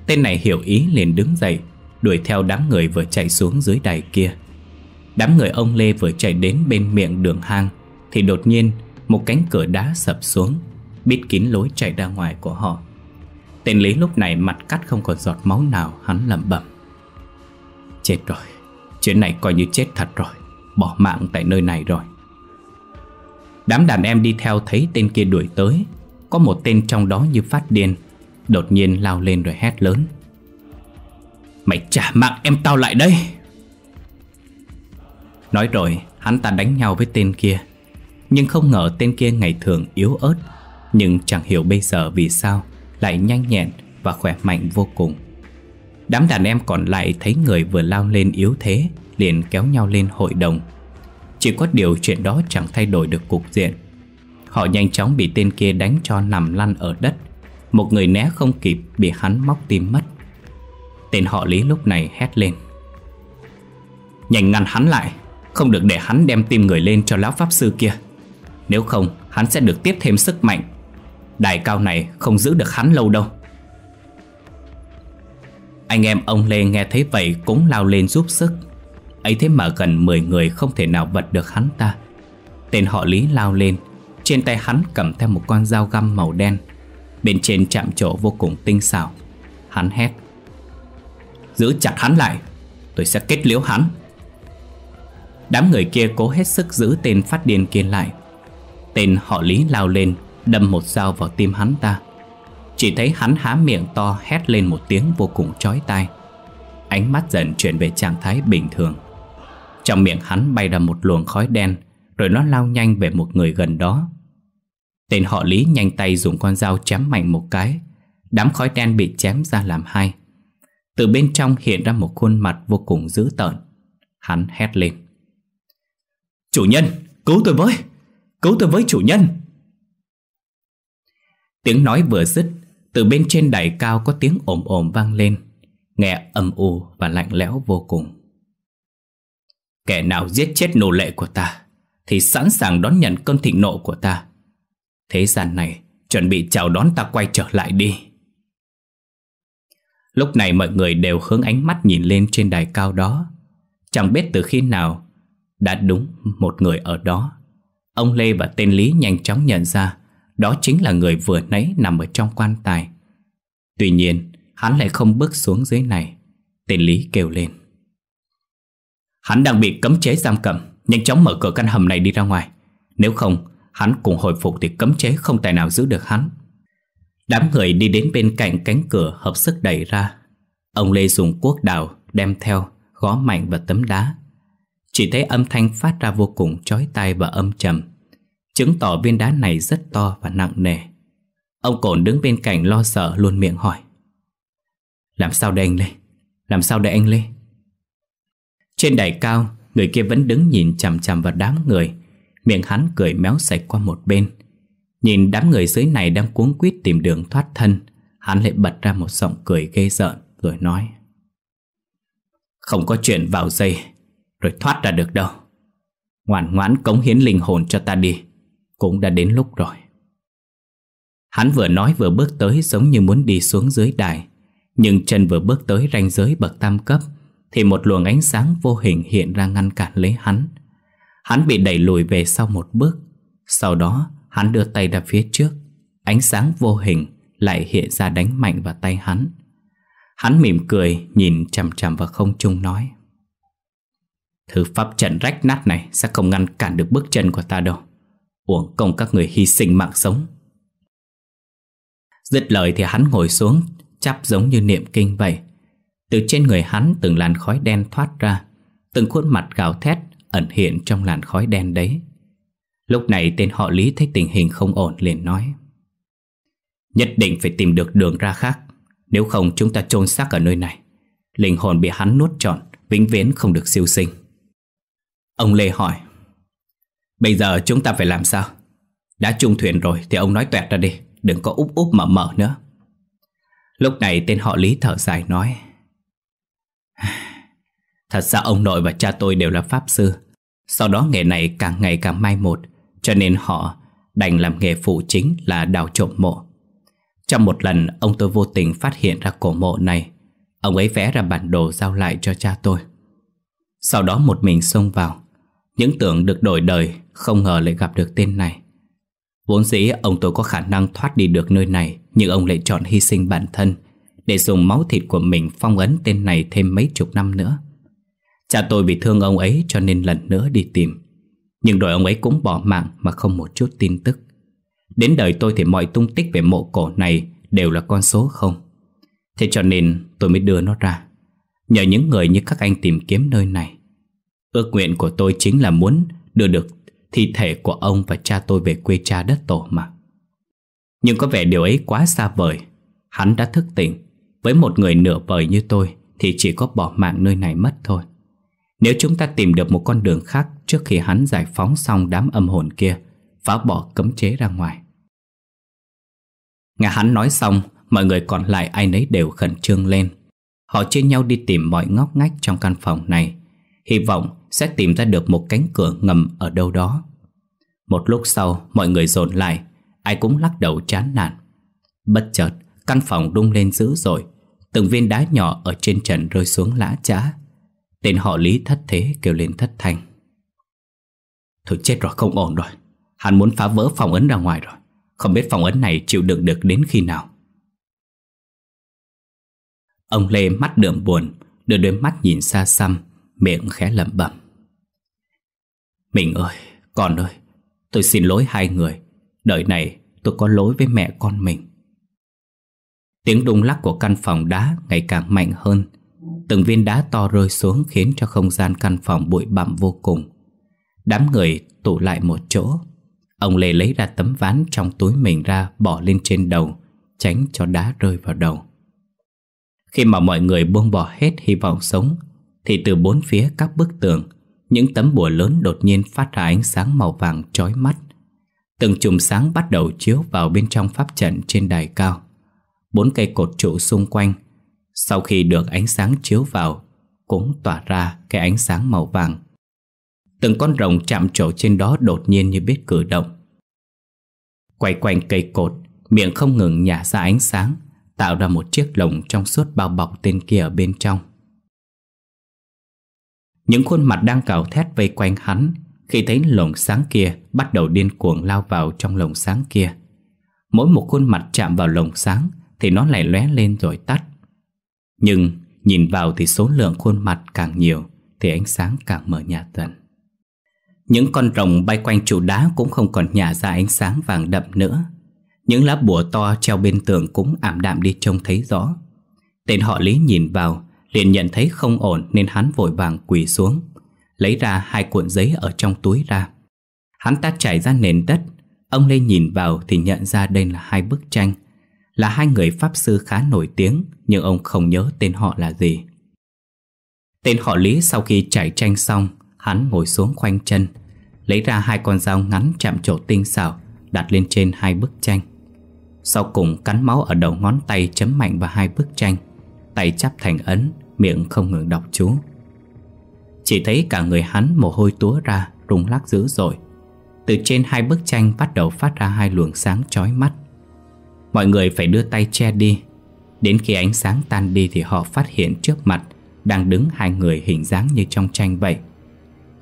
Tên này hiểu ý liền đứng dậy Đuổi theo đám người vừa chạy xuống dưới đài kia Đám người ông Lê vừa chạy đến bên miệng đường hang Thì đột nhiên một cánh cửa đá sập xuống Bít kín lối chạy ra ngoài của họ Tên Lý lúc này mặt cắt không còn giọt máu nào Hắn lẩm bẩm Chết rồi Chuyện này coi như chết thật rồi Bỏ mạng tại nơi này rồi Đám đàn em đi theo thấy tên kia đuổi tới có một tên trong đó như phát điên Đột nhiên lao lên rồi hét lớn Mày trả mạng em tao lại đây Nói rồi hắn ta đánh nhau với tên kia Nhưng không ngờ tên kia ngày thường yếu ớt Nhưng chẳng hiểu bây giờ vì sao Lại nhanh nhẹn và khỏe mạnh vô cùng Đám đàn em còn lại thấy người vừa lao lên yếu thế Liền kéo nhau lên hội đồng Chỉ có điều chuyện đó chẳng thay đổi được cục diện Họ nhanh chóng bị tên kia đánh cho nằm lăn ở đất Một người né không kịp bị hắn móc tim mất Tên họ Lý lúc này hét lên Nhanh ngăn hắn lại Không được để hắn đem tim người lên cho lão pháp sư kia Nếu không hắn sẽ được tiếp thêm sức mạnh Đài cao này không giữ được hắn lâu đâu Anh em ông Lê nghe thấy vậy cũng lao lên giúp sức ấy thế mà gần 10 người không thể nào vật được hắn ta Tên họ Lý lao lên trên tay hắn cầm theo một con dao găm màu đen Bên trên chạm chỗ vô cùng tinh xảo Hắn hét Giữ chặt hắn lại Tôi sẽ kết liễu hắn Đám người kia cố hết sức giữ tên phát điên kia lại Tên họ lý lao lên Đâm một dao vào tim hắn ta Chỉ thấy hắn há miệng to Hét lên một tiếng vô cùng chói tai Ánh mắt dần chuyển về trạng thái bình thường Trong miệng hắn bay ra một luồng khói đen rồi nó lao nhanh về một người gần đó Tên họ Lý nhanh tay dùng con dao chém mạnh một cái Đám khói đen bị chém ra làm hai Từ bên trong hiện ra một khuôn mặt vô cùng dữ tợn Hắn hét lên Chủ nhân, cứu tôi với Cứu tôi với chủ nhân Tiếng nói vừa dứt Từ bên trên đài cao có tiếng ồm ồm vang lên Nghe âm u và lạnh lẽo vô cùng Kẻ nào giết chết nô lệ của ta thì sẵn sàng đón nhận cơn thịnh nộ của ta Thế gian này Chuẩn bị chào đón ta quay trở lại đi Lúc này mọi người đều hướng ánh mắt nhìn lên trên đài cao đó Chẳng biết từ khi nào Đã đúng một người ở đó Ông Lê và tên Lý nhanh chóng nhận ra Đó chính là người vừa nãy nằm ở trong quan tài Tuy nhiên hắn lại không bước xuống dưới này Tên Lý kêu lên Hắn đang bị cấm chế giam cầm Nhanh chóng mở cửa căn hầm này đi ra ngoài Nếu không hắn cùng hồi phục thì cấm chế không tài nào giữ được hắn Đám người đi đến bên cạnh cánh cửa hợp sức đẩy ra Ông Lê dùng cuốc đào đem theo gõ mạnh vào tấm đá Chỉ thấy âm thanh phát ra vô cùng chói tai và âm trầm Chứng tỏ viên đá này rất to và nặng nề Ông Cổn đứng bên cạnh lo sợ luôn miệng hỏi Làm sao đây anh Lê? Làm sao đây anh Lê? Trên đài cao Người kia vẫn đứng nhìn chằm chằm vào đám người Miệng hắn cười méo sạch qua một bên Nhìn đám người dưới này đang cuốn quýt tìm đường thoát thân Hắn lại bật ra một giọng cười ghê rợn Rồi nói Không có chuyện vào dây Rồi thoát ra được đâu Ngoan ngoãn cống hiến linh hồn cho ta đi Cũng đã đến lúc rồi Hắn vừa nói vừa bước tới giống như muốn đi xuống dưới đài Nhưng chân vừa bước tới ranh giới bậc tam cấp thì một luồng ánh sáng vô hình hiện ra ngăn cản lấy hắn Hắn bị đẩy lùi về sau một bước Sau đó hắn đưa tay ra phía trước Ánh sáng vô hình lại hiện ra đánh mạnh vào tay hắn Hắn mỉm cười nhìn chằm chằm vào không trung nói Thứ pháp trận rách nát này sẽ không ngăn cản được bước chân của ta đâu Uổng công các người hy sinh mạng sống Dứt lời thì hắn ngồi xuống Chắp giống như niệm kinh vậy từ trên người hắn từng làn khói đen thoát ra Từng khuôn mặt gào thét ẩn hiện trong làn khói đen đấy Lúc này tên họ Lý thấy tình hình không ổn liền nói Nhất định phải tìm được đường ra khác Nếu không chúng ta chôn xác ở nơi này Linh hồn bị hắn nuốt trọn Vĩnh viễn không được siêu sinh Ông Lê hỏi Bây giờ chúng ta phải làm sao Đã chung thuyền rồi thì ông nói tuẹt ra đi Đừng có úp úp mở mở nữa Lúc này tên họ Lý thở dài nói Thật ra ông nội và cha tôi đều là pháp sư Sau đó nghề này càng ngày càng mai một Cho nên họ đành làm nghề phụ chính là đào trộm mộ Trong một lần ông tôi vô tình phát hiện ra cổ mộ này Ông ấy vẽ ra bản đồ giao lại cho cha tôi Sau đó một mình xông vào Những tưởng được đổi đời Không ngờ lại gặp được tên này Vốn dĩ ông tôi có khả năng thoát đi được nơi này Nhưng ông lại chọn hy sinh bản thân để dùng máu thịt của mình phong ấn tên này thêm mấy chục năm nữa. Cha tôi bị thương ông ấy cho nên lần nữa đi tìm. Nhưng rồi ông ấy cũng bỏ mạng mà không một chút tin tức. Đến đời tôi thì mọi tung tích về mộ cổ này đều là con số không. Thế cho nên tôi mới đưa nó ra. Nhờ những người như các anh tìm kiếm nơi này. Ước nguyện của tôi chính là muốn đưa được thi thể của ông và cha tôi về quê cha đất tổ mà. Nhưng có vẻ điều ấy quá xa vời. Hắn đã thức tỉnh với một người nửa vời như tôi Thì chỉ có bỏ mạng nơi này mất thôi Nếu chúng ta tìm được một con đường khác Trước khi hắn giải phóng xong đám âm hồn kia Phá bỏ cấm chế ra ngoài Nghe hắn nói xong Mọi người còn lại ai nấy đều khẩn trương lên Họ chia nhau đi tìm mọi ngóc ngách trong căn phòng này Hy vọng sẽ tìm ra được một cánh cửa ngầm ở đâu đó Một lúc sau mọi người dồn lại Ai cũng lắc đầu chán nản Bất chợt Căn phòng rung lên dữ rồi, Từng viên đá nhỏ ở trên trần rơi xuống lã chã Tên họ Lý thất thế kêu lên thất thanh Thôi chết rồi không ổn rồi Hắn muốn phá vỡ phòng ấn ra ngoài rồi Không biết phòng ấn này chịu đựng được đến khi nào Ông Lê mắt đượm buồn Đưa đôi mắt nhìn xa xăm Miệng khẽ lẩm bẩm Mình ơi, con ơi Tôi xin lỗi hai người Đời này tôi có lỗi với mẹ con mình Tiếng rung lắc của căn phòng đá ngày càng mạnh hơn Từng viên đá to rơi xuống khiến cho không gian căn phòng bụi bặm vô cùng Đám người tụ lại một chỗ Ông Lê lấy ra tấm ván trong túi mình ra bỏ lên trên đầu Tránh cho đá rơi vào đầu Khi mà mọi người buông bỏ hết hy vọng sống Thì từ bốn phía các bức tường Những tấm bùa lớn đột nhiên phát ra ánh sáng màu vàng chói mắt Từng chùm sáng bắt đầu chiếu vào bên trong pháp trận trên đài cao bốn cây cột trụ xung quanh Sau khi được ánh sáng chiếu vào Cũng tỏa ra cái ánh sáng màu vàng Từng con rồng chạm trổ trên đó đột nhiên như biết cử động Quay quanh cây cột Miệng không ngừng nhả ra ánh sáng Tạo ra một chiếc lồng trong suốt bao bọc tên kia ở bên trong Những khuôn mặt đang cào thét vây quanh hắn Khi thấy lồng sáng kia bắt đầu điên cuồng lao vào trong lồng sáng kia Mỗi một khuôn mặt chạm vào lồng sáng thì nó lại lóe lên rồi tắt. Nhưng nhìn vào thì số lượng khuôn mặt càng nhiều thì ánh sáng càng mở nhà dần. Những con rồng bay quanh trụ đá cũng không còn nhả ra ánh sáng vàng đậm nữa. Những lá bùa to treo bên tường cũng ảm đạm đi trông thấy rõ. Tên họ Lý nhìn vào, liền nhận thấy không ổn nên hắn vội vàng quỳ xuống, lấy ra hai cuộn giấy ở trong túi ra. Hắn ta trải ra nền đất, ông Lê nhìn vào thì nhận ra đây là hai bức tranh là hai người Pháp sư khá nổi tiếng nhưng ông không nhớ tên họ là gì. Tên họ Lý sau khi trải tranh xong, hắn ngồi xuống khoanh chân, lấy ra hai con dao ngắn chạm chỗ tinh xảo đặt lên trên hai bức tranh. Sau cùng cắn máu ở đầu ngón tay chấm mạnh vào hai bức tranh, tay chắp thành ấn, miệng không ngừng đọc chú. Chỉ thấy cả người hắn mồ hôi túa ra, rung lắc dữ dội. Từ trên hai bức tranh bắt đầu phát ra hai luồng sáng chói mắt. Mọi người phải đưa tay che đi Đến khi ánh sáng tan đi thì họ phát hiện trước mặt Đang đứng hai người hình dáng như trong tranh vậy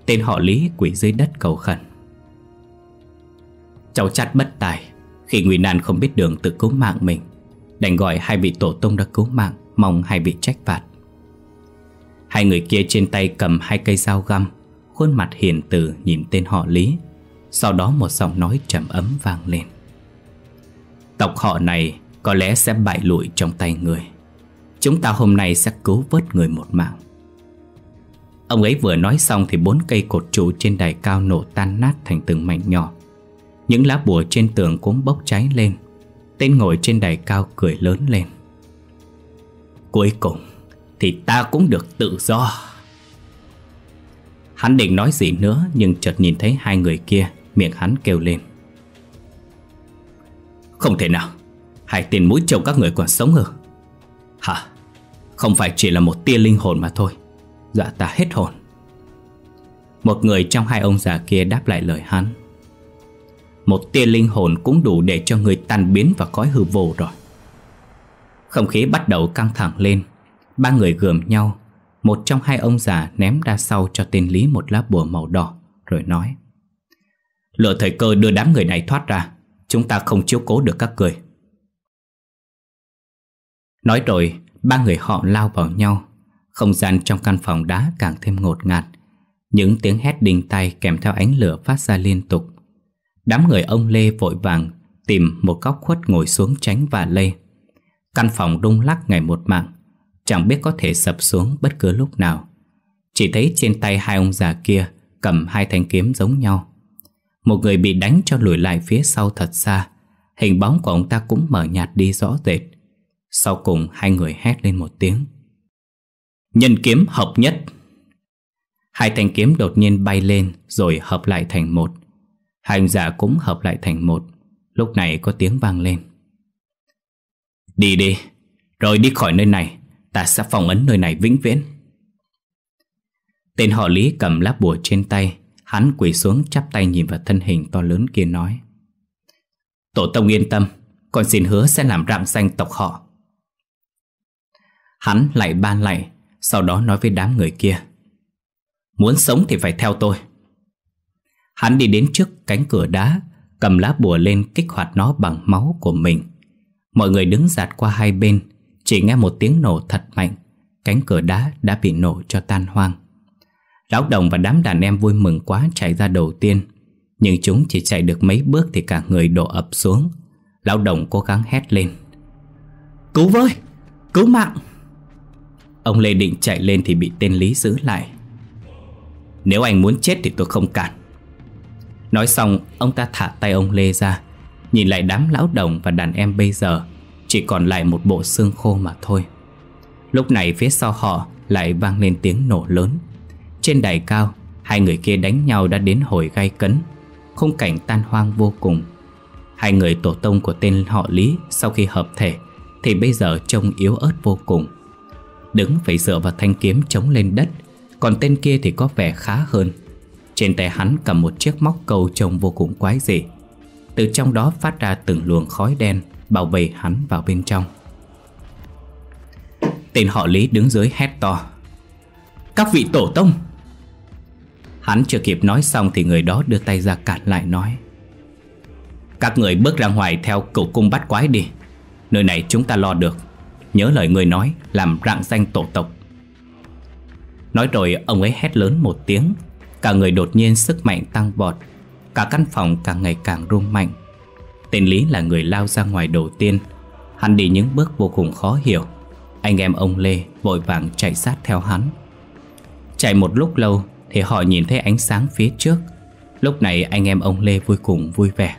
Tên họ Lý quỷ dưới đất cầu khẩn Cháu chát bất tài Khi nguy nan không biết đường tự cứu mạng mình Đành gọi hai vị tổ tông đã cứu mạng Mong hai vị trách phạt Hai người kia trên tay cầm hai cây dao găm Khuôn mặt hiền từ nhìn tên họ Lý Sau đó một giọng nói trầm ấm vang lên Tộc họ này có lẽ sẽ bại lụi trong tay người Chúng ta hôm nay sẽ cứu vớt người một mạng Ông ấy vừa nói xong thì bốn cây cột trụ trên đài cao nổ tan nát thành từng mảnh nhỏ Những lá bùa trên tường cũng bốc cháy lên Tên ngồi trên đài cao cười lớn lên Cuối cùng thì ta cũng được tự do Hắn định nói gì nữa nhưng chợt nhìn thấy hai người kia miệng hắn kêu lên không thể nào Hai tên mũi trâu các người còn sống ư Hả Không phải chỉ là một tia linh hồn mà thôi Dọa dạ ta hết hồn Một người trong hai ông già kia đáp lại lời hắn Một tia linh hồn cũng đủ để cho người tan biến và cõi hư vô rồi Không khí bắt đầu căng thẳng lên Ba người gườm nhau Một trong hai ông già ném ra sau cho tên Lý một lá bùa màu đỏ Rồi nói Lựa thời cơ đưa đám người này thoát ra Chúng ta không chiếu cố được các người Nói rồi Ba người họ lao vào nhau Không gian trong căn phòng đá càng thêm ngột ngạt Những tiếng hét đình tay Kèm theo ánh lửa phát ra liên tục Đám người ông Lê vội vàng Tìm một góc khuất ngồi xuống tránh và lê Căn phòng rung lắc ngày một mạng Chẳng biết có thể sập xuống bất cứ lúc nào Chỉ thấy trên tay hai ông già kia Cầm hai thanh kiếm giống nhau một người bị đánh cho lùi lại phía sau thật xa Hình bóng của ông ta cũng mờ nhạt đi rõ rệt Sau cùng hai người hét lên một tiếng Nhân kiếm hợp nhất Hai thanh kiếm đột nhiên bay lên Rồi hợp lại thành một Hành giả cũng hợp lại thành một Lúc này có tiếng vang lên Đi đi Rồi đi khỏi nơi này Ta sẽ phòng ấn nơi này vĩnh viễn Tên họ Lý cầm lá bùa trên tay Hắn quỳ xuống chắp tay nhìn vào thân hình to lớn kia nói Tổ tông yên tâm Con xin hứa sẽ làm rạng danh tộc họ Hắn lại ban lạy Sau đó nói với đám người kia Muốn sống thì phải theo tôi Hắn đi đến trước cánh cửa đá Cầm lá bùa lên kích hoạt nó bằng máu của mình Mọi người đứng dạt qua hai bên Chỉ nghe một tiếng nổ thật mạnh Cánh cửa đá đã bị nổ cho tan hoang Lão đồng và đám đàn em vui mừng quá chạy ra đầu tiên Nhưng chúng chỉ chạy được mấy bước thì cả người đổ ập xuống Lão đồng cố gắng hét lên Cứu với! Cứu mạng! Ông Lê định chạy lên thì bị tên Lý giữ lại Nếu anh muốn chết thì tôi không cản Nói xong ông ta thả tay ông Lê ra Nhìn lại đám lão đồng và đàn em bây giờ Chỉ còn lại một bộ xương khô mà thôi Lúc này phía sau họ lại vang lên tiếng nổ lớn trên đài cao Hai người kia đánh nhau đã đến hồi gai cấn Khung cảnh tan hoang vô cùng Hai người tổ tông của tên họ Lý Sau khi hợp thể Thì bây giờ trông yếu ớt vô cùng Đứng phải dựa vào thanh kiếm chống lên đất Còn tên kia thì có vẻ khá hơn Trên tay hắn cầm một chiếc móc câu trông vô cùng quái dị Từ trong đó phát ra từng luồng khói đen Bảo vệ hắn vào bên trong Tên họ Lý đứng dưới hét to Các vị tổ tông Hắn chưa kịp nói xong thì người đó đưa tay ra cản lại nói Các người bước ra ngoài theo cựu cung bắt quái đi Nơi này chúng ta lo được Nhớ lời người nói làm rạng danh tổ tộc Nói rồi ông ấy hét lớn một tiếng Cả người đột nhiên sức mạnh tăng vọt Cả căn phòng càng ngày càng rung mạnh Tên Lý là người lao ra ngoài đầu tiên Hắn đi những bước vô cùng khó hiểu Anh em ông Lê vội vàng chạy sát theo hắn Chạy một lúc lâu thì họ nhìn thấy ánh sáng phía trước Lúc này anh em ông Lê vui cùng vui vẻ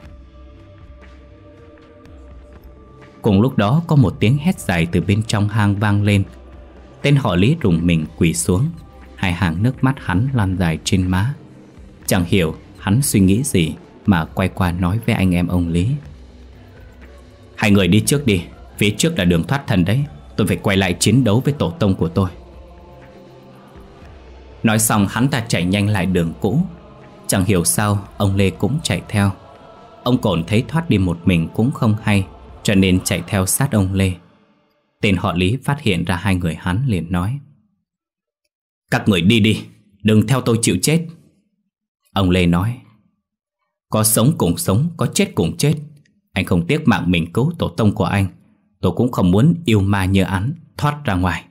Cùng lúc đó có một tiếng hét dài từ bên trong hang vang lên Tên họ Lý rùng mình quỳ xuống Hai hàng nước mắt hắn lan dài trên má Chẳng hiểu hắn suy nghĩ gì Mà quay qua nói với anh em ông Lý Hai người đi trước đi Phía trước là đường thoát thần đấy Tôi phải quay lại chiến đấu với tổ tông của tôi Nói xong hắn ta chạy nhanh lại đường cũ Chẳng hiểu sao ông Lê cũng chạy theo Ông Cổn thấy thoát đi một mình cũng không hay Cho nên chạy theo sát ông Lê Tên họ Lý phát hiện ra hai người hắn liền nói Các người đi đi Đừng theo tôi chịu chết Ông Lê nói Có sống cùng sống Có chết cùng chết Anh không tiếc mạng mình cứu tổ tông của anh Tôi cũng không muốn yêu ma như hắn Thoát ra ngoài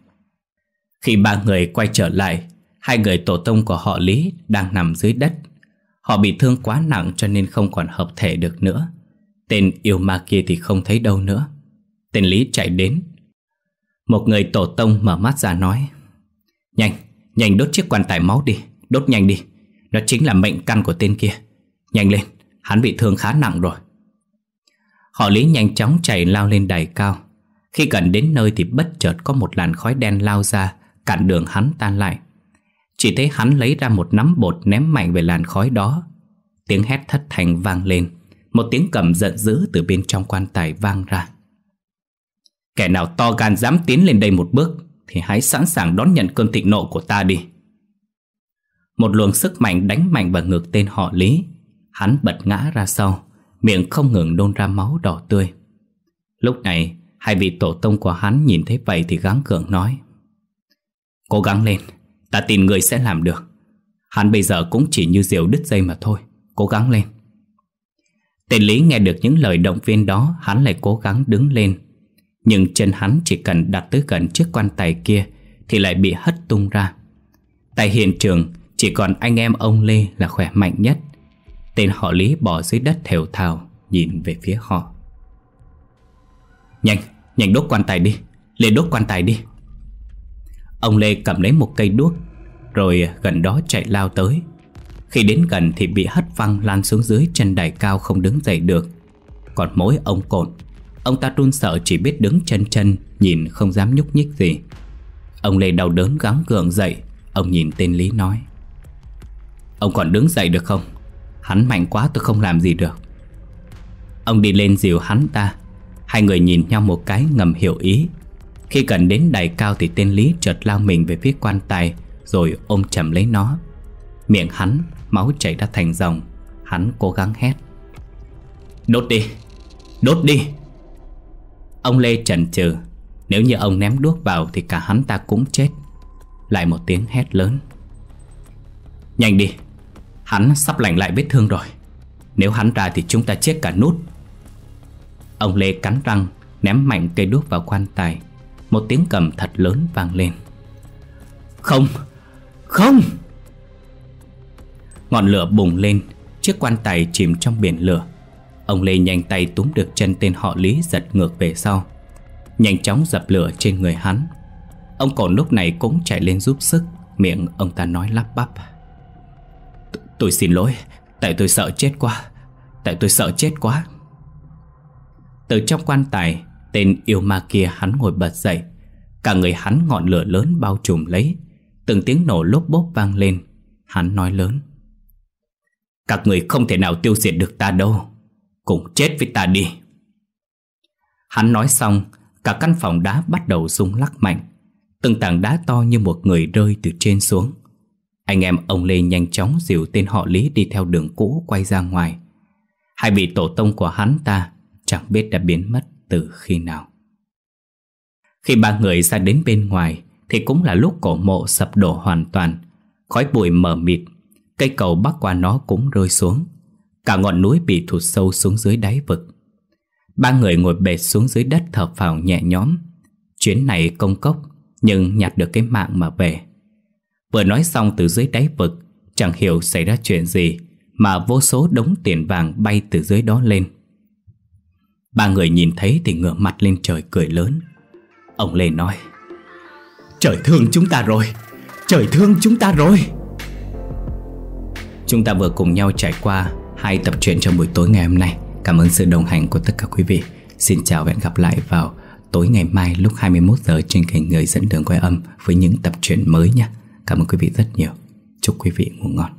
Khi ba người quay trở lại hai người tổ tông của họ Lý đang nằm dưới đất. Họ bị thương quá nặng cho nên không còn hợp thể được nữa. Tên yêu ma kia thì không thấy đâu nữa. Tên Lý chạy đến. Một người tổ tông mở mắt ra nói. Nhanh, nhanh đốt chiếc quan tài máu đi, đốt nhanh đi. Nó chính là mệnh căn của tên kia. Nhanh lên, hắn bị thương khá nặng rồi. Họ Lý nhanh chóng chạy lao lên đài cao. Khi gần đến nơi thì bất chợt có một làn khói đen lao ra, cản đường hắn tan lại. Chỉ thấy hắn lấy ra một nắm bột ném mạnh về làn khói đó Tiếng hét thất thành vang lên Một tiếng cầm giận dữ từ bên trong quan tài vang ra Kẻ nào to gan dám tiến lên đây một bước Thì hãy sẵn sàng đón nhận cơn thịnh nộ của ta đi Một luồng sức mạnh đánh mạnh vào ngực tên họ Lý Hắn bật ngã ra sau Miệng không ngừng nôn ra máu đỏ tươi Lúc này Hai vị tổ tông của hắn nhìn thấy vậy thì gắng gượng nói Cố gắng lên Ta tin người sẽ làm được Hắn bây giờ cũng chỉ như diều đứt dây mà thôi Cố gắng lên Tên Lý nghe được những lời động viên đó Hắn lại cố gắng đứng lên Nhưng chân hắn chỉ cần đặt tới gần chiếc quan tài kia Thì lại bị hất tung ra Tại hiện trường Chỉ còn anh em ông Lê là khỏe mạnh nhất Tên họ Lý bỏ dưới đất thều thào Nhìn về phía họ Nhanh, nhanh đốt quan tài đi Lê đốt quan tài đi Ông Lê cầm lấy một cây đuốc Rồi gần đó chạy lao tới Khi đến gần thì bị hất văng lan xuống dưới chân đài cao không đứng dậy được Còn mối ông cột Ông ta run sợ chỉ biết đứng chân chân Nhìn không dám nhúc nhích gì Ông Lê đau đớn gắng gượng dậy Ông nhìn tên Lý nói Ông còn đứng dậy được không Hắn mạnh quá tôi không làm gì được Ông đi lên dìu hắn ta Hai người nhìn nhau một cái ngầm hiểu ý khi gần đến đài cao thì tên Lý chợt lao mình về phía quan tài Rồi ôm chầm lấy nó Miệng hắn, máu chảy ra thành dòng Hắn cố gắng hét Đốt đi, đốt đi Ông Lê chần chừ Nếu như ông ném đuốc vào thì cả hắn ta cũng chết Lại một tiếng hét lớn Nhanh đi Hắn sắp lành lại vết thương rồi Nếu hắn ra thì chúng ta chết cả nút Ông Lê cắn răng Ném mạnh cây đuốc vào quan tài một tiếng cầm thật lớn vang lên Không, không Ngọn lửa bùng lên Chiếc quan tài chìm trong biển lửa Ông Lê nhanh tay túm được chân tên họ Lý giật ngược về sau Nhanh chóng dập lửa trên người hắn Ông còn lúc này cũng chạy lên giúp sức Miệng ông ta nói lắp bắp Tôi xin lỗi Tại tôi sợ chết quá Tại tôi sợ chết quá Từ trong quan tài Tên yêu ma kia hắn ngồi bật dậy Cả người hắn ngọn lửa lớn bao trùm lấy Từng tiếng nổ lốp bốp vang lên Hắn nói lớn Các người không thể nào tiêu diệt được ta đâu Cùng chết với ta đi Hắn nói xong Cả căn phòng đá bắt đầu rung lắc mạnh Từng tảng đá to như một người rơi từ trên xuống Anh em ông Lê nhanh chóng dìu tên họ Lý đi theo đường cũ quay ra ngoài Hai vị tổ tông của hắn ta chẳng biết đã biến mất từ khi nào Khi ba người ra đến bên ngoài Thì cũng là lúc cổ mộ sập đổ hoàn toàn Khói bụi mờ mịt Cây cầu bắc qua nó cũng rơi xuống Cả ngọn núi bị thụt sâu xuống dưới đáy vực Ba người ngồi bệt xuống dưới đất thở phào nhẹ nhõm Chuyến này công cốc Nhưng nhặt được cái mạng mà về Vừa nói xong từ dưới đáy vực Chẳng hiểu xảy ra chuyện gì Mà vô số đống tiền vàng bay từ dưới đó lên Ba người nhìn thấy thì ngửa mặt lên trời cười lớn Ông Lê nói Trời thương chúng ta rồi Trời thương chúng ta rồi Chúng ta vừa cùng nhau trải qua hai tập truyện trong buổi tối ngày hôm nay Cảm ơn sự đồng hành của tất cả quý vị Xin chào và hẹn gặp lại vào tối ngày mai lúc 21 giờ trên kênh Người Dẫn Đường Quay Âm với những tập truyện mới nha. Cảm ơn quý vị rất nhiều. Chúc quý vị ngủ ngon.